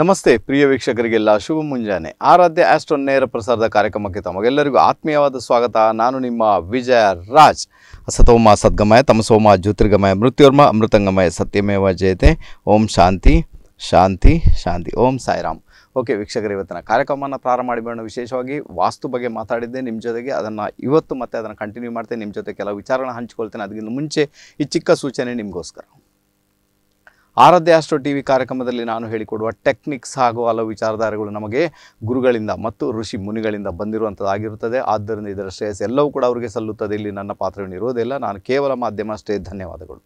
ನಮಸ್ತೆ ಪ್ರಿಯ ವೀಕ್ಷಕರಿಗೆಲ್ಲ ಶುಭ ಮುಂಜಾನೆ ಆರಾಧ್ಯ ಆಸ್ಟ್ರೋನ್ ನೇರ ಪ್ರಸಾರದ ಕಾರ್ಯಕ್ರಮಕ್ಕೆ ತಮಗೆಲ್ಲರಿಗೂ ಆತ್ಮೀಯವಾದ ಸ್ವಾಗತ ನಾನು ನಿಮ್ಮ ವಿಜಯ ರಾಜ್ ಸತೋಮ ಸದ್ಗಮಯ ತಮಸೋಮ ಜ್ಯೋತಿರ್ಗಮಯ ಮೃತ್ಯುರ್ಮ ಅಮೃತಂಗಮಯ ಸತ್ಯಮೇವ ಜಯತೆ ಓಂ ಶಾಂತಿ ಶಾಂತಿ ಶಾಂತಿ ಓಂ ಸಾಯಿರಾಮ್ ಓಕೆ ವೀಕ್ಷಕರು ಇವತ್ತಿನ ಕಾರ್ಯಕ್ರಮವನ್ನು ಪ್ರಾರಂಭ ಮಾಡಿಬಿಡೋಣ ವಿಶೇಷವಾಗಿ ವಾಸ್ತು ಬಗ್ಗೆ ಮಾತಾಡಿದ್ದೆ ನಿಮ್ಮ ಜೊತೆಗೆ ಅದನ್ನು ಇವತ್ತು ಮತ್ತೆ ಅದನ್ನು ಕಂಟಿನ್ಯೂ ಮಾಡ್ತೇನೆ ನಿಮ್ಮ ಜೊತೆ ಕೆಲವು ವಿಚಾರಗಳನ್ನ ಹಂಚಿಕೊಳ್ತೇನೆ ಅದಕ್ಕಿಂತ ಮುಂಚೆ ಈ ಚಿಕ್ಕ ಸೂಚನೆ ನಿಮಗೋಸ್ಕರ ಆರಾಧ್ಯ ಆಸ್ಟ್ರೋ ಟಿ ವಿ ಕಾರ್ಯಕ್ರಮದಲ್ಲಿ ನಾನು ಹೇಳಿಕೊಡುವ ಟೆಕ್ನಿಕ್ಸ್ ಹಾಗೂ ಹಲವು ವಿಚಾರಧಾರೆಗಳು ನಮಗೆ ಗುರುಗಳಿಂದ ಮತ್ತು ಋಷಿ ಮುನಿಗಳಿಂದ ಬಂದಿರುವಂಥದ್ದಾಗಿರುತ್ತದೆ ಆದ್ದರಿಂದ ಇದರ ಶ್ರೇಯಸ್ ಎಲ್ಲವೂ ಕೂಡ ಅವರಿಗೆ ಸಲ್ಲುತ್ತದೆ ಇಲ್ಲಿ ನನ್ನ ಪಾತ್ರವೇನಿರುವುದಿಲ್ಲ ನಾನು ಕೇವಲ ಮಾಧ್ಯಮ ಅಷ್ಟೇ ಧನ್ಯವಾದಗಳು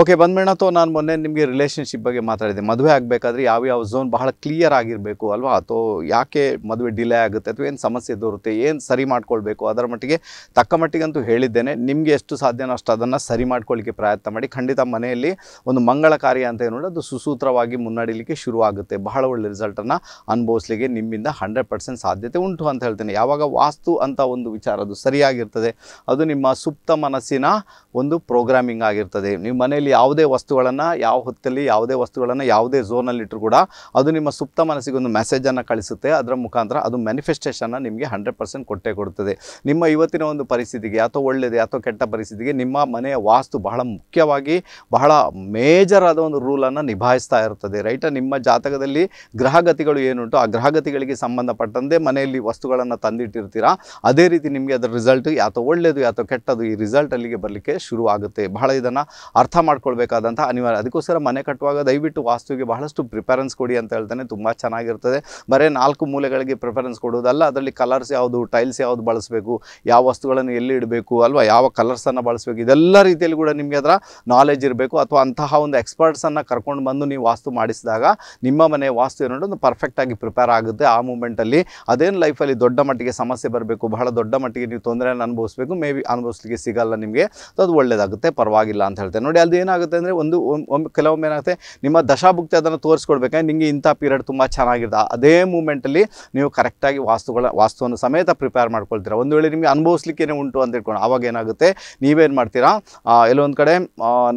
ಓಕೆ ತೋ ನಾನು ಮೊನ್ನೆ ನಿಮಗೆ ರಿಲೇಷನ್ಶಿಪ್ ಬಗ್ಗೆ ಮಾತಾಡಿದೆ ಮದುವೆ ಆಗಬೇಕಾದ್ರೆ ಯಾವ ಯಾವ ಝೋನ್ ಬಹಳ ಕ್ಲಿಯರ್ ಆಗಿರಬೇಕು ಅಲ್ವಾ ಅಥವಾ ಯಾಕೆ ಮದುವೆ ಡಿಲೇ ಆಗುತ್ತೆ ಅಥವಾ ಏನು ಸಮಸ್ಯೆ ದೊರುತ್ತೆ ಏನು ಸರಿ ಮಾಡ್ಕೊಳ್ಬೇಕು ಅದರ ಮಟ್ಟಿಗೆ ತಕ್ಕ ಮಟ್ಟಿಗಂತೂ ಹೇಳಿದ್ದೇನೆ ನಿಮಗೆ ಎಷ್ಟು ಸಾಧ್ಯನೋ ಅಷ್ಟು ಅದನ್ನು ಸರಿ ಮಾಡ್ಕೊಳ್ಳಿಕ್ಕೆ ಪ್ರಯತ್ನ ಮಾಡಿ ಖಂಡಿತ ಮನೆಯಲ್ಲಿ ಒಂದು ಮಂಗಳ ಕಾರ್ಯ ಅಂತ ಏನು ಅದು ಸುಸೂತ್ರವಾಗಿ ಮುನ್ನಡಿಲಿಕ್ಕೆ ಶುರುವಾಗುತ್ತೆ ಬಹಳ ಒಳ್ಳೆ ರಿಸಲ್ಟನ್ನು ಅನುಭವಿಸ್ಲಿಕ್ಕೆ ನಿಮ್ಮಿಂದ ಹಂಡ್ರೆಡ್ ಪರ್ಸೆಂಟ್ ಸಾಧ್ಯತೆ ಉಂಟು ಅಂತ ಹೇಳ್ತೇನೆ ಯಾವಾಗ ವಾಸ್ತು ಅಂತ ಒಂದು ವಿಚಾರ ಅದು ಸರಿಯಾಗಿರ್ತದೆ ಅದು ನಿಮ್ಮ ಸುಪ್ತ ಮನಸ್ಸಿನ ಒಂದು ಪ್ರೋಗ್ರಾಮಿಂಗ್ ಆಗಿರ್ತದೆ ನಿಮ್ಮ ಮೇಲೆ ಯಾವುದೇ ವಸ್ತುಗಳನ್ನು ಯಾವ ಹೊತ್ತಲ್ಲಿ ಯಾವುದೇ ವಸ್ತುಗಳನ್ನು ಯಾವುದೇ ಝೋನಲ್ಲಿ ಇಟ್ಟರು ಕೂಡ ಅದು ನಿಮ್ಮ ಸುಪ್ತ ಮನಸ್ಸಿಗೆ ಒಂದು ಮೆಸೇಜನ್ನು ಕಳಿಸುತ್ತೆ ಅದರ ಮುಖಾಂತರ ಅದು ಮ್ಯಾನಿಫೆಸ್ಟೇಷನ್ನ ನಿಮಗೆ ಹಂಡ್ರೆಡ್ ಪರ್ಸೆಂಟ್ ಕೊಟ್ಟೇ ಕೊಡುತ್ತದೆ ನಿಮ್ಮ ಇವತ್ತಿನ ಒಂದು ಪರಿಸ್ಥಿತಿಗೆ ಅಥವಾ ಒಳ್ಳೆಯದೇ ಅಥವಾ ಕೆಟ್ಟ ಪರಿಸ್ಥಿತಿಗೆ ನಿಮ್ಮ ಮನೆಯ ವಾಸ್ತು ಬಹಳ ಮುಖ್ಯವಾಗಿ ಬಹಳ ಮೇಜರ್ ಆದ ಒಂದು ರೂಲನ್ನು ನಿಭಾಯಿಸ್ತಾ ಇರುತ್ತದೆ ರೈಟ ನಿಮ್ಮ ಜಾತಕದಲ್ಲಿ ಗ್ರಹಗತಿಗಳು ಏನುಂಟು ಆ ಗ್ರಹಗತಿಗಳಿಗೆ ಸಂಬಂಧಪಟ್ಟಂತೆ ಮನೆಯಲ್ಲಿ ವಸ್ತುಗಳನ್ನು ತಂದಿಟ್ಟಿರ್ತೀರಾ ಅದೇ ರೀತಿ ನಿಮಗೆ ಅದರ ರಿಸಲ್ಟ್ ಯಾತೋ ಒಳ್ಳೆಯದು ಯಾತೋ ಕೆಟ್ಟದು ಈ ರಿಸಲ್ಟ್ ಅಲ್ಲಿಗೆ ಬರಲಿಕ್ಕೆ ಶುರು ಆಗುತ್ತೆ ಬಹಳ ಇದನ್ನು ಅರ್ಥ ಮಾಡ್ಕೊಳ್ಬೇಕಾದಂಥ ಅನಿವಾರ್ಯ ಅದಕ್ಕೋಸ್ಕರ ಮನೆ ಕಟ್ಟುವಾಗ ದಯವಿಟ್ಟು ವಾಸ್ತುವಿಗೆ ಬಹಳಷ್ಟು ಪ್ರಿಫರೆನ್ಸ್ ಕೊಡಿ ಅಂತ ಹೇಳ್ತಾನೆ ತುಂಬ ಚೆನ್ನಾಗಿರ್ತದೆ ಬರೇ ನಾಲ್ಕು ಮೂಲೆಗಳಿಗೆ ಪ್ರಿಫರೆನ್ಸ್ ಕೊಡುವುದಲ್ಲ ಅದರಲ್ಲಿ ಕಲರ್ಸ್ ಯಾವುದು ಟೈಲ್ಸ್ ಯಾವುದು ಬಳಸಬೇಕು ಯಾವ ವಸ್ತುಗಳನ್ನು ಎಲ್ಲಿ ಇಡಬೇಕು ಅಲ್ವಾ ಯಾವ ಕಲರ್ಸನ್ನು ಬಳಸಬೇಕು ಇದೆಲ್ಲ ರೀತಿಯಲ್ಲಿ ಕೂಡ ನಿಮಗೆ ಅದರ ನಾಲೆಜ್ ಇರಬೇಕು ಅಥವಾ ಅಂತಹ ಒಂದು ಎಕ್ಸ್ಪರ್ಟ್ಸನ್ನು ಕರ್ಕೊಂಡು ಬಂದು ನೀವು ವಾಸ್ತು ಮಾಡಿಸಿದಾಗ ನಿಮ್ಮ ಮನೆ ವಾಸ್ತು ಏನೋ ಒಂದು ಪರ್ಫೆಕ್ಟಾಗಿ ಪ್ರಿಪೇರ್ ಆಗುತ್ತೆ ಆ ಮೂಮೆಂಟಲ್ಲಿ ಅದೇನು ಲೈಫಲ್ಲಿ ದೊಡ್ಡ ಮಟ್ಟಿಗೆ ಸಮಸ್ಯೆ ಬರಬೇಕು ಬಹಳ ದೊಡ್ಡ ಮಟ್ಟಿಗೆ ನೀವು ತೊಂದರೆಯನ್ನು ಅನುಭವಿಸಬೇಕು ಮೇ ಬಿ ಅನುಭವಿಸ್ಲಿಕ್ಕೆ ಸಿಗಲ್ಲ ನಿಮಗೆ ಅದು ಒಳ್ಳೆಯದಾಗುತ್ತೆ ಪರವಾಗಿಲ್ಲ ಅಂತ ಹೇಳ್ತೇನೆ ನೋಡಿ ಅಲ್ಲಿ ಏನಾಗುತ್ತೆ ಅಂದರೆ ಒಂದು ಕೆಲವೊಮ್ಮೆ ಏನಾಗುತ್ತೆ ನಿಮ್ಮ ದಶಾಭುಕ್ತಿ ಅದನ್ನು ತೋರಿಸ್ಕೊಡ್ಬೇಕಂದ್ರೆ ನಿಮಗೆ ಇಂಥ ಪೀರಿಯಡ್ ತುಂಬ ಚೆನ್ನಾಗಿರ್ತದೆ ಅದೇ ಮೂಮೆಂಟಲ್ಲಿ ನೀವು ಕರೆಕ್ಟಾಗಿ ವಾಸ್ತುಗಳ ವಾಸ್ತುವನ್ನು ಸಮೇತ ಪ್ರಿಪೇರ್ ಮಾಡ್ಕೊಳ್ತೀರ ಒಂದು ವೇಳೆ ನಿಮಗೆ ಅನುಭವಿಸ್ಲಿಕ್ಕೇನೆ ಉಂಟು ಅಂತ ಹೇಳ್ಕೊಂಡು ಆವಾಗ ಏನಾಗುತ್ತೆ ನೀವೇನು ಮಾಡ್ತೀರಾ ಎಲ್ಲೊಂದು ಕಡೆ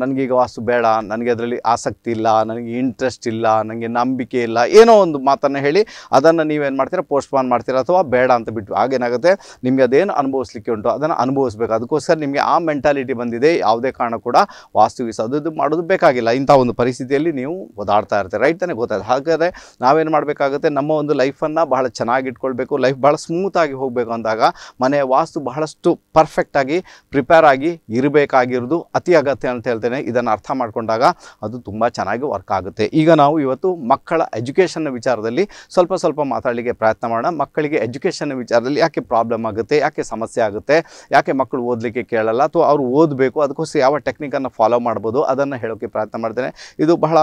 ನನಗೀಗ ವಾಸ್ತು ಬೇಡ ನನಗೆ ಅದರಲ್ಲಿ ಆಸಕ್ತಿ ಇಲ್ಲ ನನಗೆ ಇಂಟ್ರೆಸ್ಟ್ ಇಲ್ಲ ನನಗೆ ನಂಬಿಕೆ ಇಲ್ಲ ಏನೋ ಒಂದು ಮಾತನ್ನು ಹೇಳಿ ಅದನ್ನು ನೀವೇನು ಮಾಡ್ತೀರಾ ಪೋಸ್ಟ್ಪೋನ್ ಮಾಡ್ತೀರಾ ಅಥವಾ ಬೇಡ ಅಂತ ಬಿಟ್ಟು ಆಗೇನಾಗುತ್ತೆ ನಿಮಗೆ ಅದೇನು ಅನುಭವಿಸ್ಲಿಕ್ಕೆ ಉಂಟು ಅದನ್ನು ಅನುಭವಿಸ್ಬೇಕು ಅದಕ್ಕೋಸ್ಕರ ನಿಮಗೆ ಆ ಮೆಂಟಾಲಿಟಿ ಬಂದಿದೆ ಯಾವುದೇ ಕಾರಣ ಕೂಡ ವಾಸ್ತು ಅದು ಇದು ಮಾಡೋದು ಬೇಕಾಗಿಲ್ಲ ಇಂಥ ಒಂದು ಪರಿಸ್ಥಿತಿಯಲ್ಲಿ ನೀವು ಓದಾಡ್ತಾ ಇರ್ತೀರ ರೈಟ್ ತಾನೇ ಗೊತ್ತಾಯ್ತು ಹಾಗಾದರೆ ನಾವೇನು ಮಾಡಬೇಕಾಗುತ್ತೆ ನಮ್ಮ ಒಂದು ಲೈಫನ್ನು ಬಹಳ ಚೆನ್ನಾಗಿ ಇಟ್ಕೊಳ್ಬೇಕು ಲೈಫ್ ಭಾಳ ಸ್ಮೂತಾಗಿ ಹೋಗಬೇಕು ಅಂದಾಗ ಮನೆಯ ವಾಸ್ತು ಬಹಳಷ್ಟು ಪರ್ಫೆಕ್ಟಾಗಿ ಪ್ರಿಪೇರ್ ಆಗಿ ಇರಬೇಕಾಗಿರೋದು ಅತಿ ಅಗತ್ಯ ಅಂತ ಹೇಳ್ತೇನೆ ಇದನ್ನು ಅರ್ಥ ಮಾಡಿಕೊಂಡಾಗ ಅದು ತುಂಬ ಚೆನ್ನಾಗಿ ವರ್ಕ್ ಆಗುತ್ತೆ ಈಗ ನಾವು ಇವತ್ತು ಮಕ್ಕಳ ಎಜುಕೇಷನ್ನ ವಿಚಾರದಲ್ಲಿ ಸ್ವಲ್ಪ ಸ್ವಲ್ಪ ಮಾತಾಡಲಿಕ್ಕೆ ಪ್ರಯತ್ನ ಮಾಡೋಣ ಮಕ್ಕಳಿಗೆ ಎಜುಕೇಷನ್ ವಿಚಾರದಲ್ಲಿ ಯಾಕೆ ಪ್ರಾಬ್ಲಮ್ ಆಗುತ್ತೆ ಯಾಕೆ ಸಮಸ್ಯೆ ಆಗುತ್ತೆ ಯಾಕೆ ಮಕ್ಕಳು ಓದಲಿಕ್ಕೆ ಕೇಳಲ್ಲ ಅಥವಾ ಅವರು ಓದಬೇಕು ಅದಕ್ಕೋಸ್ಕರ ಯಾವ ಟೆಕ್ನಿಕನ್ನು ಫಾಲೋ ಮಾಡಬೇಕು ಮಾಡ್ಬೋದು ಅದನ್ನು ಹೇಳೋಕ್ಕೆ ಪ್ರಯತ್ನ ಮಾಡ್ತೇನೆ ಇದು ಬಹಳ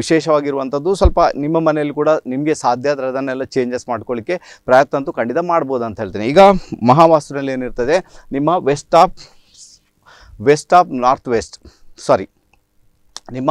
ವಿಶೇಷವಾಗಿರುವಂಥದ್ದು ಸ್ವಲ್ಪ ನಿಮ್ಮ ಮನೆಯಲ್ಲಿ ಕೂಡ ನಿಮಗೆ ಸಾಧ್ಯ ಆದರೆ ಅದನ್ನೆಲ್ಲ ಚೇಂಜಸ್ ಮಾಡ್ಕೊಳ್ಳಿಕ್ಕೆ ಪ್ರಯತ್ನ ಅಂತೂ ಖಂಡಿತ ಮಾಡ್ಬೋದು ಅಂತ ಹೇಳ್ತೇನೆ ಈಗ ಮಹಾವಾಸ್ತುನಲ್ಲಿ ಏನಿರ್ತದೆ ನಿಮ್ಮ west of west of north west sorry ನಿಮ್ಮ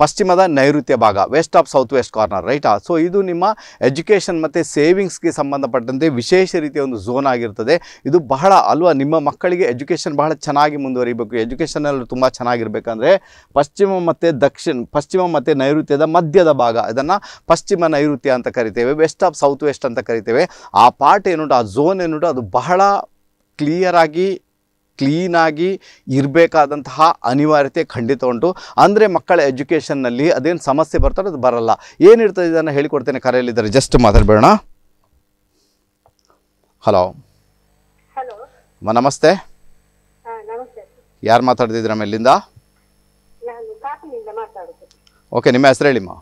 ಪಶ್ಚಿಮದ ನೈಋತ್ಯ ಭಾಗ west of south west corner ರೈಟಾ ಸೊ ಇದು ನಿಮ್ಮ ಎಜುಕೇಷನ್ ಮತ್ತು ಸೇವಿಂಗ್ಸ್ಗೆ ಸಂಬಂಧಪಟ್ಟಂತೆ ವಿಶೇಷ ರೀತಿಯ ಒಂದು ಝೋನ್ ಆಗಿರ್ತದೆ ಇದು ಬಹಳ ಅಲ್ವಾ ನಿಮ್ಮ ಮಕ್ಕಳಿಗೆ ಎಜುಕೇಷನ್ ಬಹಳ ಚೆನ್ನಾಗಿ ಮುಂದುವರಿಬೇಕು ಎಜುಕೇಷನಲ್ಲಿ ತುಂಬ ಚೆನ್ನಾಗಿರಬೇಕಂದ್ರೆ ಪಶ್ಚಿಮ ಮತ್ತು ದಕ್ಷಿಣ ಪಶ್ಚಿಮ ಮತ್ತು ನೈಋತ್ಯದ ಮಧ್ಯದ ಭಾಗ ಇದನ್ನು ಪಶ್ಚಿಮ ನೈಋತ್ಯ ಅಂತ ಕರಿತೇವೆ ವೆಸ್ಟ್ ಆಫ್ ಸೌತ್ ವೆಸ್ಟ್ ಅಂತ ಕರಿತೇವೆ ಆ ಪಾರ್ಟ್ ಏನುಂಟು ಆ ಝೋನ್ ಏನುಂಟು ಅದು ಬಹಳ ಕ್ಲಿಯರಾಗಿ ಕ್ಲೀನಾಗಿ ಇರಬೇಕಾದಂತಹ ಅನಿವಾರ್ಯತೆ ಖಂಡಿತ ಉಂಟು ಅಂದರೆ ಮಕ್ಕಳ ಎಜುಕೇಷನ್ನಲ್ಲಿ ಅದೇನು ಸಮಸ್ಯೆ ಬರ್ತಾರೋ ಅದು ಬರಲ್ಲ ಏನಿರ್ತದೆ ಇದನ್ನು ಹೇಳಿಕೊಡ್ತೇನೆ ಕರೆಯಲ್ಲಿದ್ದಾರೆ ಜಸ್ಟ್ ಮಾತಾಡಬೇಡ ಹಲೋ ಹಲೋ ನಮಸ್ತೆ ಯಾರು ಮಾತಾಡ್ತಿದ್ದೀರಾ ಮೇಲಿಂದ ಓಕೆ ನಿಮ್ಮ ಹೆಸರು ಹೇಳಿಮ್ಮ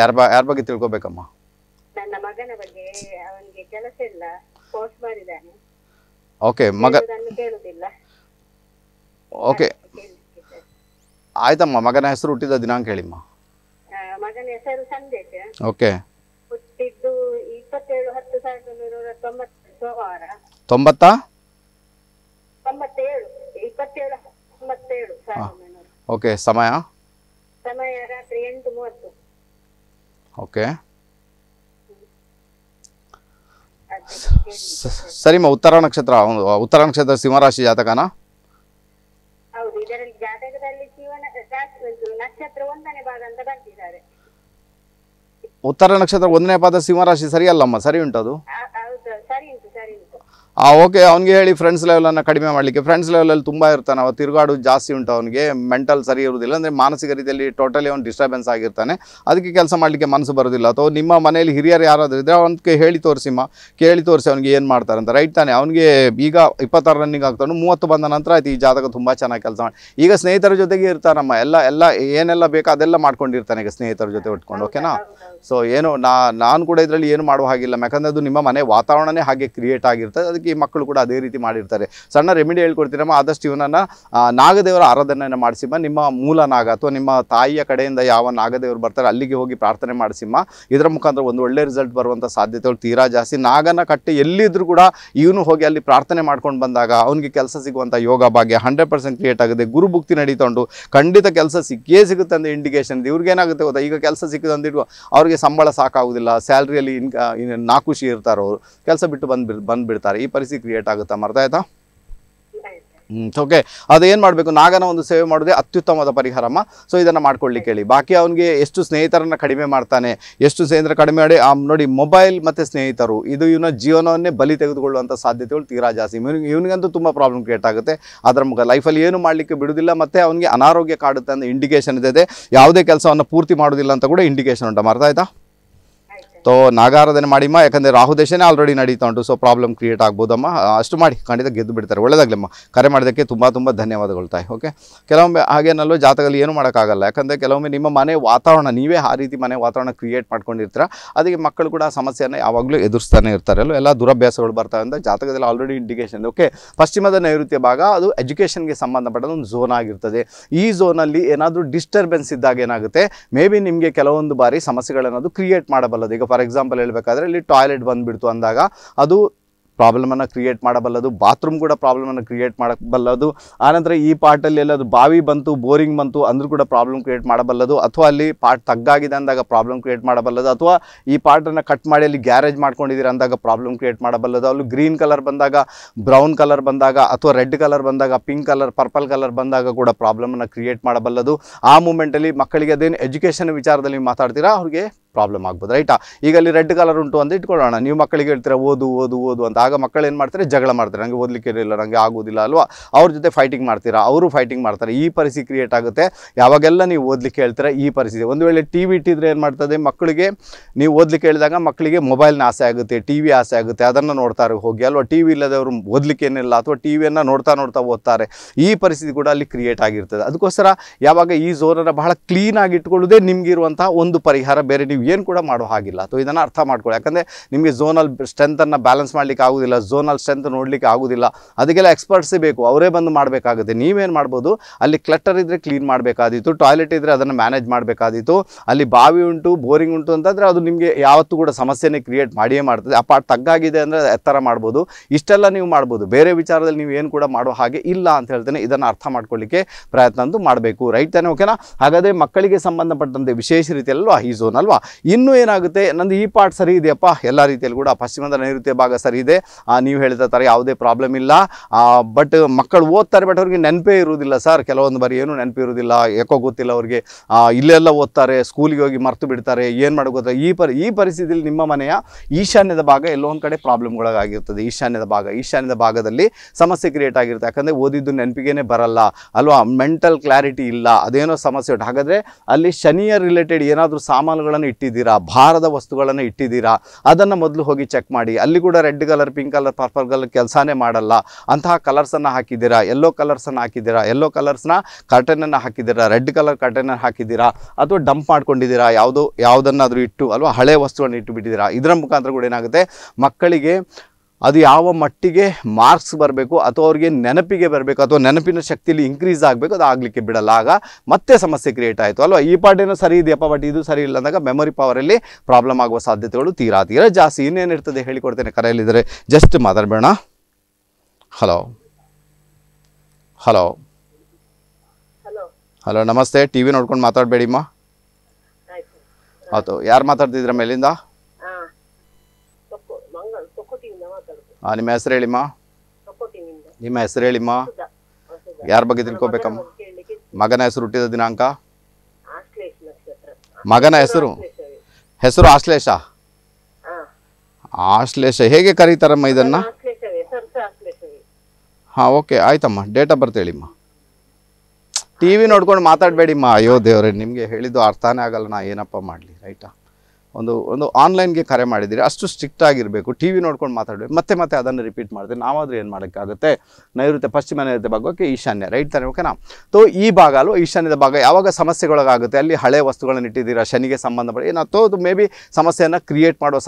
ಯಾರ ಯಾರ ಬಗ್ಗೆ ತಿಳ್ಕೊಬೇಕಮ್ಮ ನನ್ನ ಮಗನ ಬಗ್ಗೆ ಅವನಿಗೆ ಕೆಲಸ ಇಲ್ಲ ಓಕೆ ಮಗ ಓಕೆ ಆಯ್ತಮ್ಮ ಮಗನ ಹೆಸರು ಹುಟ್ಟಿದ ದಿನಾಂಕ ಹೇಳಿಮ್ಮ ಮಗನ ಹೆಸರು ಸಂದೇಶ್ ಓಕೆ ಹುಟ್ಟಿದ್ದು ಇಪ್ಪತ್ತೇಳು ಹತ್ತು ಸಾವಿರದ ಒಂಬೈನೂರ ತೊಂಬತ್ತು ತೊಂಬತ್ತ ತೊಂಬತ್ತೇಳು ಇಪ್ಪತ್ತೇಳು ತೊಂಬತ್ತೇಳು ಓಕೆ ಸಮಯ ಸಮಯ ರಾತ್ರಿ ಎಂಟು ಮೂವತ್ತು ಓಕೆ ಸರಿಮ್ಮ ಉತ್ತರ ನಕ್ಷತ್ರ ಉತ್ತರ ನಕ್ಷತ್ರ ಸಿಂಹರಾಶಿ ಜಾತಕನ ಉತ್ತರ ನಕ್ಷತ್ರ ಒಂದನೇ ಪಾದ ಸಿಂಹರಾಶಿ ಸರಿಯಲ್ಲಮ್ಮ ಸರಿ ಉಂಟದು ಆ ಓಕೆ ಅವ್ನಿಗೆ ಹೇಳಿ ಫ್ರೆಂಡ್ಸ್ ಲೆವೆಲನ್ನು ಕಡಿಮೆ ಮಾಡಲಿಕ್ಕೆ ಫ್ರೆಂಡ್ಸ್ ಲೆವೆಲಲ್ಲಿ ತುಂಬ ಇರ್ತಾನೆ ಅವ ತಿರುಗಾಡು ಜಾಸ್ತಿ ಉಂಟು ಅವನಿಗೆ ಮೆಂಟಲ್ ಸರಿ ಇರುವುದಿಲ್ಲ ಅಂದರೆ ಮಾನಸಿಕ ರೀತಿಯಲ್ಲಿ ಟೋಟಲಿ ಅವ್ನು ಡಿಸ್ಟರ್ಬೆನ್ಸ್ ಆಗಿರ್ತಾನೆ ಅದಕ್ಕೆ ಕೆಲಸ ಮಾಡಲಿಕ್ಕೆ ಮನಸ್ಸು ಬರೋದಿಲ್ಲ ಅಥವಾ ನಿಮ್ಮ ಮನೆಯಲ್ಲಿ ಹಿರಿಯರು ಯಾರಾದರೂ ಇದ್ದರೆ ಅವನಿಗೆ ಹೇಳಿ ತೋರಿಸಿಮ್ಮ ಕೇಳಿ ತೋರಿಸಿ ಅವನಿಗೆ ಏನು ಮಾಡ್ತಾರೆ ಅಂತ ರೈಟ್ ತಾನೆ ಅವನಿಗೆ ಈಗ ಇಪ್ಪತ್ತಾರು ರನ್ನಿಂಗ್ ಆಗ್ತಾನೆ ಮೂವತ್ತು ಬಂದ ನಂತರ ಆಯ್ತು ಈ ಜಾತಕ ತುಂಬ ಚೆನ್ನಾಗಿ ಕೆಲಸ ಮಾಡಿ ಈಗ ಸ್ನೇಹಿತರ ಜೊತೆಗೆ ಇರ್ತಾನಮ್ಮ ಎಲ್ಲ ಎಲ್ಲ ಏನೆಲ್ಲ ಬೇಕೋ ಅದೆಲ್ಲ ಮಾಡ್ಕೊಂಡಿರ್ತಾನೆ ಈಗ ಸ್ನೇಹಿತರ ಜೊತೆ ಉಟ್ಕೊಂಡು ಓಕೆನಾ ಸೊ ಏನು ನಾನು ಕೂಡ ಇದರಲ್ಲಿ ಏನು ಮಾಡುವ ಹಾಗಿಲ್ಲ ಯಾಕಂದರೆ ಅದು ನಿಮ್ಮ ಮನೆ ವಾತಾವರಣನೇ ಹಾಗೆ ಕ್ರಿಯೇಟ್ ಆಗಿರ್ತದೆ ಅದಕ್ಕೆ ಮಕ್ಕಳು ಕೂಡ ಅದೇ ರೀತಿ ಮಾಡಿರ್ತಾರೆ ಸಣ್ಣ ರೆಮಿಡಿ ಹೇಳ್ಕೊಡ್ತೀರಮ್ಮ ಆದಷ್ಟು ಇವನನ್ನು ನಾಗದೇವರ ಆರಾಧನೆಯನ್ನು ಮಾಡಿಸಿಮ್ಮ ನಿಮ್ಮ ಮೂಲ ನಾಗ ಅಥವಾ ನಿಮ್ಮ ತಾಯಿಯ ಕಡೆಯಿಂದ ಯಾವ ನಾಗದೇವರು ಬರ್ತಾರೆ ಅಲ್ಲಿಗೆ ಹೋಗಿ ಪ್ರಾರ್ಥನೆ ಮಾಡಿಸಿಮ್ಮ ಇದರ ಮುಖಾಂತರ ಒಂದು ಒಳ್ಳೆ ರಿಸಲ್ಟ್ ಬರುವಂಥ ಸಾಧ್ಯತೆಗಳು ತೀರಾ ಜಾಸ್ತಿ ನಾಗನ ಕಟ್ಟೆ ಎಲ್ಲಿದ್ರು ಕೂಡ ಇವನು ಹೋಗಿ ಅಲ್ಲಿ ಪ್ರಾರ್ಥನೆ ಮಾಡ್ಕೊಂಡು ಬಂದಾಗ ಅವನಿಗೆ ಕೆಲಸ ಸಿಗುವಂಥ ಯೋಗ ಭಾಗ್ಯ ಹಂಡ್ರೆಡ್ ಪರ್ಸೆಂಟ್ ಕ್ರಿಯೇಟ್ ಆಗುತ್ತೆ ಗುರು ಭುಕ್ತಿ ನಡೀತೊಂಡು ಖಂಡಿತ ಕೆಲಸ ಸಿಕ್ಕೇ ಸಿಗುತ್ತೆ ಅಂತ ಇಂಡಿಕೇಶನ್ ಇದೆ ಇವ್ರಿಗೇನಾಗುತ್ತೆ ಗೊತ್ತಾ ಈಗ ಕೆಲಸ ಸಿಕ್ಕಿದೆ ಅಂದಿಟ್ಟು ಅವ್ರಿಗೆ ಸಂಬಳ ಸಾಕಾಗುವುದಿಲ್ಲ ಸ್ಯಾಲ್ರಿಯಲ್ಲಿ ಇನ್ ನಾಕುಷಿ ಇರ್ತಾರೋ ಕೆಲಸ ಬಿಟ್ಟು ಬಂದು ಬಂದುಬಿಡ್ತಾರೆ ಈ ಪರಿಸ್ಥಿತಿ ಕ್ರಿಯೇಟ್ ಆಗುತ್ತಾ ಮರ್ತಾ ಆಯ್ತಾ ಹ್ಞೂ ಓಕೆ ಅದೇನು ಮಾಡಬೇಕು ನಾಗನ ಒಂದು ಸೇವೆ ಮಾಡೋದೇ ಅತ್ಯುತ್ತಮವಾದ ಪರಿಹಾರಮ್ಮ ಸೊ ಇದನ್ನು ಮಾಡ್ಕೊಳ್ಳಿಕ್ಕೆ ಹೇಳಿ ಬಾಕಿ ಅವನಿಗೆ ಎಷ್ಟು ಸ್ನೇಹಿತರನ್ನು ಕಡಿಮೆ ಮಾಡ್ತಾನೆ ಎಷ್ಟು ಸ್ನೇಹಿತರ ಕಡಿಮೆ ಮಾಡಿ ನೋಡಿ ಮೊಬೈಲ್ ಮತ್ತು ಸ್ನೇಹಿತರು ಇದು ಇವನ ಜೀವನವನ್ನೇ ಬಲಿ ತೆಗೆದುಕೊಳ್ಳುವಂಥ ಸಾಧ್ಯತೆಗಳು ತೀರಾ ಜಾಸ್ತಿ ಇವನಿಗೆ ಇವನಿಗಂತೂ ತುಂಬ ಪ್ರಾಬ್ಲಮ್ ಕ್ರಿಯೇಟ್ ಆಗುತ್ತೆ ಅದರ ಮುಖ ಲೈಫಲ್ಲಿ ಏನು ಮಾಡಲಿಕ್ಕೆ ಬಿಡುವುದಿಲ್ಲ ಮತ್ತೆ ಅವನಿಗೆ ಅನಾರೋಗ್ಯ ಕಾಡುತ್ತೆ ಅಂತ ಇಂಡಿಕೇಶನ್ ಇದೆ ಯಾವುದೇ ಕೆಲಸವನ್ನು ಪೂರ್ತಿ ಮಾಡೋದಿಲ್ಲ ಅಂತ ಕೂಡ ಇಂಡಿಕೇಶನ್ ಉಂಟು ಅರ್ಥ ಸೊ ನಾಗಾರಾಧನೆ ಮಾಡಿಮ್ಮ ಯಾಕಂದರೆ ರಾಹು ದೇಶನೇ ಆಲ್ರೆಡಿ ನಡೀತಾ ಉಂಟು ಸೊ ಪ್ರಾಬ್ಲಮ್ ಕ್ರಿಯೇಟ್ ಆಗ್ಬೋದಮ್ಮ ಅಷ್ಟು ಮಾಡಿ ಖಂಡಿತ ಗೆದ್ದು ಬಿಡ್ತಾರೆ ಒಳ್ಳೆದಾಗ್ಲಮ್ಮ ಕರೆ ಮಾಡೋದಕ್ಕೆ ತುಂಬ ತುಂಬ ಧನ್ಯವಾದಗಳು ತಾಯಿ ಓಕೆ ಕೆಲವೊಮ್ಮೆ ಹಾಗೇನಲ್ಲೂ ಜಾತಕದಲ್ಲಿ ಏನೂ ಮಾಡೋಕ್ಕಾಗಲ್ಲ ಯಾಕಂದರೆ ಕೆಲವೊಮ್ಮೆ ನಿಮ್ಮ ಮನೆ ವಾತಾವರಣ ನೀವೇ ಆ ರೀತಿ ಮನೆ ವಾತಾವರಣ ಕ್ರಿಯೇಟ್ ಮಾಡ್ಕೊಂಡಿರ್ತೀರ ಅದಕ್ಕೆ ಮಕ್ಕಳು ಕೂಡ ಸಮಸ್ಯೆಯನ್ನು ಯಾವಾಗಲೂ ಎದುರಿಸ್ತಾನೆ ಇರ್ತಾರೆ ಅಲ್ಲೋ ಎಲ್ಲ ದುರಭ್ಯಾಸಗಳು ಬರ್ತಾವೆ ಅಂತ ಜಾತಕದಲ್ಲಿ ಆಲ್ರೆಡಿ ಇಂಡಿಕೇಶನ್ ಓಕೆ ಪಶ್ಚಿಮದ ನೈಋತ್ಯ ಭಾಗ ಅದು ಎಜುಕೇಷನ್ಗೆ ಸಂಬಂಧಪಟ್ಟ ಒಂದು ಝೋನ್ ಆಗಿರ್ತದೆ ಈ ಝೋನಲ್ಲಿ ಏನಾದರೂ ಡಿಸ್ಟರ್ಬೆನ್ಸ್ ಇದ್ದಾಗ ಏನಾಗುತ್ತೆ ಮೇ ಬಿ ನಿಮಗೆ ಕೆಲವೊಂದು ಬಾರಿ ಸಮಸ್ಯೆಗಳನ್ನೋದು ಕ್ರಿಯೇಟ್ ಮಾಡಬಲ್ಲದು ಈಗ ಫಾರ್ ಎಕ್ಸಾಂಪಲ್ ಹೇಳಬೇಕಾದ್ರೆ ಇಲ್ಲಿ ಟಾಯ್ಲೆಟ್ ಬಂದುಬಿಡ್ತು ಅಂದಾಗ ಅದು ಪ್ರಾಬ್ಲಮನ್ನು ಕ್ರಿಯೇಟ್ ಮಾಡಬಲ್ಲದು ಬಾತ್ರೂಮ್ ಕೂಡ ಪ್ರಾಬ್ಲಮನ್ನು ಕ್ರಿಯೇಟ್ ಮಾಡಬಲ್ಲದು ಆನಂತರ ಈ ಪಾರ್ಟಲ್ಲಿ ಅದು ಬಾವಿ ಬಂತು ಬೋರಿಂಗ್ ಬಂತು ಅಂದರೂ ಕೂಡ ಪ್ರಾಬ್ಲಮ್ ಕ್ರಿಯೇಟ್ ಮಾಡಬಲ್ಲದು ಅಥವಾ ಅಲ್ಲಿ ಪಾರ್ಟ್ ತಗ್ಗಾಗಿದೆ ಅಂದಾಗ ಪ್ರಾಬ್ಲಮ್ ಕ್ರಿಯೇಟ್ ಮಾಡಬಲ್ಲದು ಅಥವಾ ಈ ಪಾರ್ಟನ್ನು ಕಟ್ ಮಾಡಿ ಅಲ್ಲಿ ಗ್ಯಾರೇಜ್ ಮಾಡ್ಕೊಂಡಿದ್ದೀರ ಅಂದಾಗ ಪ್ರಾಬ್ಲಮ್ ಕ್ರಿಯೇಟ್ ಮಾಡಬಲ್ಲದು ಅಲ್ಲಿ ಗ್ರೀನ್ ಕಲರ್ ಬಂದಾಗ ಬ್ರೌನ್ ಕಲರ್ ಬಂದಾಗ ಅಥವಾ ರೆಡ್ ಕಲರ್ ಬಂದಾಗ ಪಿಂಕ್ ಕಲರ್ ಪರ್ಪಲ್ ಕಲರ್ ಬಂದಾಗ ಕೂಡ ಪ್ರಾಬ್ಲಮನ್ನು ಕ್ರಿಯೇಟ್ ಮಾಡಬಲ್ಲದು ಆ ಮೂಮೆಂಟಲ್ಲಿ ಮಕ್ಕಳಿಗೆ ಅದೇನು ಎಜುಕೇಷನ್ ವಿಚಾರದಲ್ಲಿ ಮಾತಾಡ್ತೀರಾ ಅವ್ರಿಗೆ ಪ್ರಾಬ್ಲಮ್ ಆಗ್ಬೋದು ರೈಟಾ ಈಗ ಅಲ್ಲಿ ರೆಡ್ ಕಲರ್ ಉಂಟು ಅಂತ ಇಟ್ಕೊಳ್ಳೋಣ ನೀವು ಮಕ್ಕಳಿಗೆ ಹೇಳ್ತೀರಾ ಓದು ಓದು ಓದು ಅಂತ ಆಗ ಮಕ್ಕಳು ಏನು ಮಾಡ್ತಾರೆ ಜಗಳ ಮಾಡ್ತಾರೆ ನನಗೆ ಓದಲಿಕ್ಕೆ ಇರಲಿಲ್ಲ ನನಗೆ ಆಗೋದಿಲ್ಲ ಅಲ್ವಾ ಅವ್ರ ಜೊತೆ ಫೈಟಿಂಗ್ ಮಾಡ್ತೀರಾ ಅವರು ಫೈಟಿಂಗ್ ಮಾಡ್ತಾರೆ ಈ ಪರಿಸ್ಥಿತಿ ಕ್ರಿಯೇಟ್ ಆಗುತ್ತೆ ಯಾವಾಗೆಲ್ಲ ನೀವು ಓದಲಿಕ್ಕೆ ಹೇಳ್ತೀರ ಈ ಪರಿಸ್ಥಿತಿ ಒಂದು ವೇಳೆ ಟಿ ವಿ ಇಟ್ಟಿದ್ರೆ ಏನು ಮಾಡ್ತದೆ ಮಕ್ಕಳಿಗೆ ನೀವು ಓದಲಿಕ್ಕೆ ಹೇಳಿದಾಗ ಮಕ್ಕಳಿಗೆ ಮೊಬೈಲ್ನ ಆಸೆ ಆಗುತ್ತೆ ಟಿ ವಿ ಆಸೆ ಆಗುತ್ತೆ ಅದನ್ನು ನೋಡ್ತಾರೆ ಹೋಗಿ ಅಲ್ವಾ ಟಿ ವಿ ಇಲ್ಲದವರು ಏನಿಲ್ಲ ಅಥವಾ ಟಿ ವಿಯನ್ನು ನೋಡ್ತಾ ನೋಡ್ತಾ ಓದ್ತಾರೆ ಈ ಪರಿಸ್ಥಿತಿ ಕೂಡ ಅಲ್ಲಿ ಕ್ರಿಯೇಟ್ ಆಗಿರ್ತದೆ ಅದಕ್ಕೋಸ್ಕರ ಯಾವಾಗ ಈ ಝೋನನ್ನು ಬಹಳ ಕ್ಲೀನಾಗಿ ಇಟ್ಕೊಳ್ಳೋದೇ ನಿಮಗಿರುವಂತಹ ಒಂದು ಪರಿಹಾರ ಬೇರೆ ನೀವು ನೀವು ಏನು ಕೂಡ ಮಾಡೋ ಹಾಗಿಲ್ಲ ಸೊ ಇದನ್ನು ಅರ್ಥ ಮಾಡ್ಕೊಳ್ಳಿ ಯಾಕಂದರೆ ನಿಮಗೆ ಝೋನಲ್ ಸ್ಟ್ರೆಂತನ್ನು ಬ್ಯಾಲೆನ್ಸ್ ಮಾಡಲಿಕ್ಕೆ ಆಗೋದಿಲ್ಲ ಝೋನಲ್ ಸ್ಟ್ರೆಂತ್ ನೋಡಲಿಕ್ಕೆ ಆಗೋದಿಲ್ಲ ಅದಕ್ಕೆಲ್ಲ ಎಕ್ಸ್ಪರ್ಟ್ಸೇ ಬೇಕು ಅವರೇ ಬಂದು ಮಾಡಬೇಕಾಗುತ್ತೆ ನೀವೇನು ಮಾಡ್ಬೋದು ಅಲ್ಲಿ ಕ್ಲಟರ್ ಇದ್ದರೆ ಕ್ಲೀನ್ ಮಾಡಬೇಕಾದಿತ್ತು ಟಾಯ್ಲೆಟ್ ಇದ್ದರೆ ಅದನ್ನು ಮ್ಯಾನೇಜ್ ಮಾಡಬೇಕಾದಿತ್ತು ಅಲ್ಲಿ ಬಾವಿ ಉಂಟು ಬೋರಿಂಗ್ ಉಂಟು ಅಂತಂದರೆ ಅದು ನಿಮಗೆ ಯಾವತ್ತೂ ಕೂಡ ಸಮಸ್ಯೆನೇ ಕ್ರಿಯೇಟ್ ಮಾಡಿಯೇ ಮಾಡ್ತದೆ ಆ ಪಾರ್ಟ್ ತಗ್ಗಾಗಿದೆ ಅಂದರೆ ಎತ್ತರ ಮಾಡ್ಬೋದು ಇಷ್ಟೆಲ್ಲ ನೀವು ಮಾಡ್ಬೋದು ಬೇರೆ ವಿಚಾರದಲ್ಲಿ ನೀವು ಏನು ಕೂಡ ಮಾಡೋ ಹಾಗೆ ಇಲ್ಲ ಅಂತ ಹೇಳ್ತೇನೆ ಇದನ್ನು ಅರ್ಥ ಮಾಡ್ಕೊಳ್ಳಿಕ್ಕೆ ಪ್ರಯತ್ನ ಮಾಡಬೇಕು ರೈಟ್ ತಾನೆ ಓಕೆನಾ ಹಾಗಾದರೆ ಮಕ್ಕಳಿಗೆ ಸಂಬಂಧಪಟ್ಟಂತೆ ವಿಶೇಷ ರೀತಿಯಲ್ಲವಾ ಈ ಝೋನ್ ಅಲ್ವಾ ಇನ್ನೂ ಏನಾಗುತ್ತೆ ನಂದು ಈ ಪಾರ್ಟ್ ಸರಿ ಇದೆಯಪ್ಪ ಎಲ್ಲ ರೀತಿಯಲ್ಲಿ ಕೂಡ ಪಶ್ಚಿಮದ ನೈಋತ್ಯ ಭಾಗ ಸರಿ ಇದೆ ನೀವು ಹೇಳ್ತಾ ಥರ ಯಾವುದೇ ಪ್ರಾಬ್ಲಮ್ ಇಲ್ಲ ಬಟ್ ಮಕ್ಕಳು ಓದ್ತಾರೆ ಬಟ್ ಅವ್ರಿಗೆ ನೆನಪೇ ಇರುವುದಿಲ್ಲ ಸರ್ ಕೆಲವೊಂದು ಬಾರಿ ಏನೂ ನೆನಪಿರುವುದಿಲ್ಲ ಯಾಕೋ ಗೊತ್ತಿಲ್ಲ ಅವ್ರಿಗೆ ಇಲ್ಲೆಲ್ಲ ಓದ್ತಾರೆ ಸ್ಕೂಲಿಗೆ ಹೋಗಿ ಮರ್ತು ಬಿಡ್ತಾರೆ ಏನು ಮಾಡೋ ಗೊತ್ತಾ ಈ ಪರಿ ಈ ಪರಿಸ್ಥಿತಿಯಲ್ಲಿ ನಿಮ್ಮ ಮನೆಯ ಈಶಾನ್ಯದ ಭಾಗ ಎಲ್ಲೋ ಒಂದು ಕಡೆ ಪ್ರಾಬ್ಲಮ್ಗಳಾಗಿರ್ತದೆ ಈಶಾನ್ಯದ ಭಾಗ ಈಶಾನ್ಯದ ಭಾಗದಲ್ಲಿ ಸಮಸ್ಯೆ ಕ್ರಿಯೇಟ್ ಆಗಿರುತ್ತೆ ಯಾಕಂದರೆ ಓದಿದ್ದು ನೆನಪಿಗೆನೇ ಬರಲ್ಲ ಅಲ್ವಾ ಮೆಂಟಲ್ ಕ್ಲಾರಿಟಿ ಇಲ್ಲ ಅದೇನೋ ಸಮಸ್ಯೆ ಉಂಟು ಹಾಗಾದರೆ ಅಲ್ಲಿ ಶನಿಯ ರಿಲೇಟೆಡ್ ಏನಾದರೂ ಸಾಮಾನುಗಳನ್ನು ಇಟ್ಟು ಇಟ್ಟಿದ್ದೀರಾ ಭಾರದ ವಸ್ತುಗಳನ್ನು ಇಟ್ಟಿದ್ದೀರಾ ಅದನ್ನು ಮೊದಲು ಹೋಗಿ ಚೆಕ್ ಮಾಡಿ ಅಲ್ಲಿ ಕೂಡ red colour pink colour purple colour ಕೆಲಸನೇ ಮಾಡಲ್ಲ ಅಂತಹ ಕಲರ್ಸನ್ನು ಹಾಕಿದ್ದೀರಾ ಎಲ್ಲೋ ಕಲರ್ಸನ್ನು ಹಾಕಿದ್ದೀರಾ ಎಲ್ಲೋ ಕಲರ್ಸ್ನ ಕರ್ಟನನ್ನು ಹಾಕಿದ್ದೀರಾ ರೆಡ್ ಕಲರ್ ಕರ್ಟನನ್ನು ಹಾಕಿದ್ದೀರಾ ಅಥವಾ ಡಂಪ್ ಮಾಡ್ಕೊಂಡಿದ್ದೀರಾ ಯಾವುದೋ ಯಾವುದನ್ನಾದರೂ ಇಟ್ಟು ಅಲ್ವಾ ಹಳೆ ವಸ್ತುಗಳನ್ನು ಇಟ್ಟು ಬಿಟ್ಟಿದ್ದೀರಾ ಇದರ ಮುಖಾಂತರ ಕೂಡ ಏನಾಗುತ್ತೆ ಮಕ್ಕಳಿಗೆ ಅದು ಯಾವ ಮಟ್ಟಿಗೆ ಮಾರ್ಕ್ಸ್ ಬರಬೇಕು ಅಥವಾ ಅವ್ರಿಗೆ ನೆನಪಿಗೆ ಬರಬೇಕು ಅಥವಾ ನೆನಪಿನ ಶಕ್ತಿಯಲ್ಲಿ ಇನ್ಕ್ರೀಸ್ ಆಗಬೇಕು ಅದು ಆಗಲಿಕ್ಕೆ ಬಿಡಲ್ಲ ಆಗ ಮತ್ತೆ ಸಮಸ್ಯೆ ಕ್ರಿಯೇಟ್ ಆಯಿತು ಅಲ್ವಾ ಈ ಪಾರ್ಟ್ ಏನೋ ಸರಿ ಇದೆಯಪ್ಪ ಬಟ್ ಇದು ಸರಿ ಇಲ್ಲ ಅಂದಾಗ ಮೆಮೊರಿ ಪವರಲ್ಲಿ ಪ್ರಾಬ್ಲಮ್ ಆಗುವ ಸಾಧ್ಯತೆಗಳು ತೀರಾ ತೀರ ಜಾಸ್ತಿ ಇರ್ತದೆ ಹೇಳಿಕೊಡ್ತೇನೆ ಕರೆಯಲ್ಲಿದ್ದರೆ ಜಸ್ಟ್ ಮಾತಾಡಬೇಡ ಹಲೋ ಹಲೋ ಹಲೋ ನಮಸ್ತೆ ಟಿ ವಿ ನೋಡ್ಕೊಂಡು ಮಾತಾಡಬೇಡಿಮ್ಮ ಹೌದು ಯಾರು ಮಾತಾಡ್ತಿದ್ರ ಮೇಲಿಂದ ನಿಮ್ಮ ಹೆಸರು ಹೇಳಿಮ್ಮ ನಿಮ್ಮ ಹೆಸರು ಹೇಳಿಮ್ಮ ಯಾರ ಬಗ್ಗೆ ತಿಳ್ಕೊಬೇಕಮ್ಮ ಮಗನ ಹೆಸರು ಹುಟ್ಟಿದ ದಿನಾಂಕ ಮಗನ ಹೆಸರು ಹೆಸರು ಆಶ್ಲೇಷ ಆಶ್ಲೇಷ ಹೇಗೆ ಕರೀತಾರಮ್ಮ ಇದನ್ನ ಹಾಂ ಓಕೆ ಆಯ್ತಮ್ಮ ಡೇಟ್ ಆಫ್ ಬರ್ತ್ ಹೇಳಿಮ್ಮ ಟಿ ವಿ ನೋಡ್ಕೊಂಡು ಮಾತಾಡಬೇಡಿಮ್ಮ ಅಯ್ಯೋ ದೇವ್ರೆ ನಿಮಗೆ ಹೇಳಿದ್ದು ಅರ್ಥನೇ ಆಗಲ್ಲ ನಾ ಏನಪ್ಪ ಮಾಡಲಿ ರೈಟಾ ಒಂದು ಒಂದು ಆನ್ಲೈನ್ಗೆ ಕರೆ ಮಾಡಿದ್ದೀರಿ ಅಷ್ಟು ಸ್ಟ್ರಿಕ್ಟ್ ಆಗಿರಬೇಕು ಟಿ ವಿ ನೋಡ್ಕೊಂಡು ಮಾತಾಡಬೇಕು ಮತ್ತೆ ಮತ್ತೆ ಅದನ್ನು ರಿಪೀಟ್ ಮಾಡಿದೆ ನಾವಾದರೂ ಏನು ಮಾಡೋಕ್ಕಾಗುತ್ತೆ ನೈಋತ್ಯ ಪಶ್ಚಿಮ ನೈಋತ್ಯ ಭಾಗಕ್ಕೆ ಈಶಾನ್ಯ ರೈಟ್ ತಾನೆ ಓಕೆನಾ ತೋ ಈ ಭಾಗ ಅಲ್ಲೂ ಈಶಾನ್ಯದ ಭಾಗ ಯಾವಾಗ ಸಮಸ್ಯೆಗಳಾಗುತ್ತೆ ಅಲ್ಲಿ ಹಳೆ ವಸ್ತುಗಳನ್ನು ಇಟ್ಟಿದ್ದೀರಾ ಶನಿಗೆ ಸಂಬಂಧಪಟ್ಟ ಏನೋ ತೋದು ಮೇ ಬಿ ಸಮಸ್ಯೆಯನ್ನು ಕ್ರಿಯೇಟ್ ಮಾಡುವ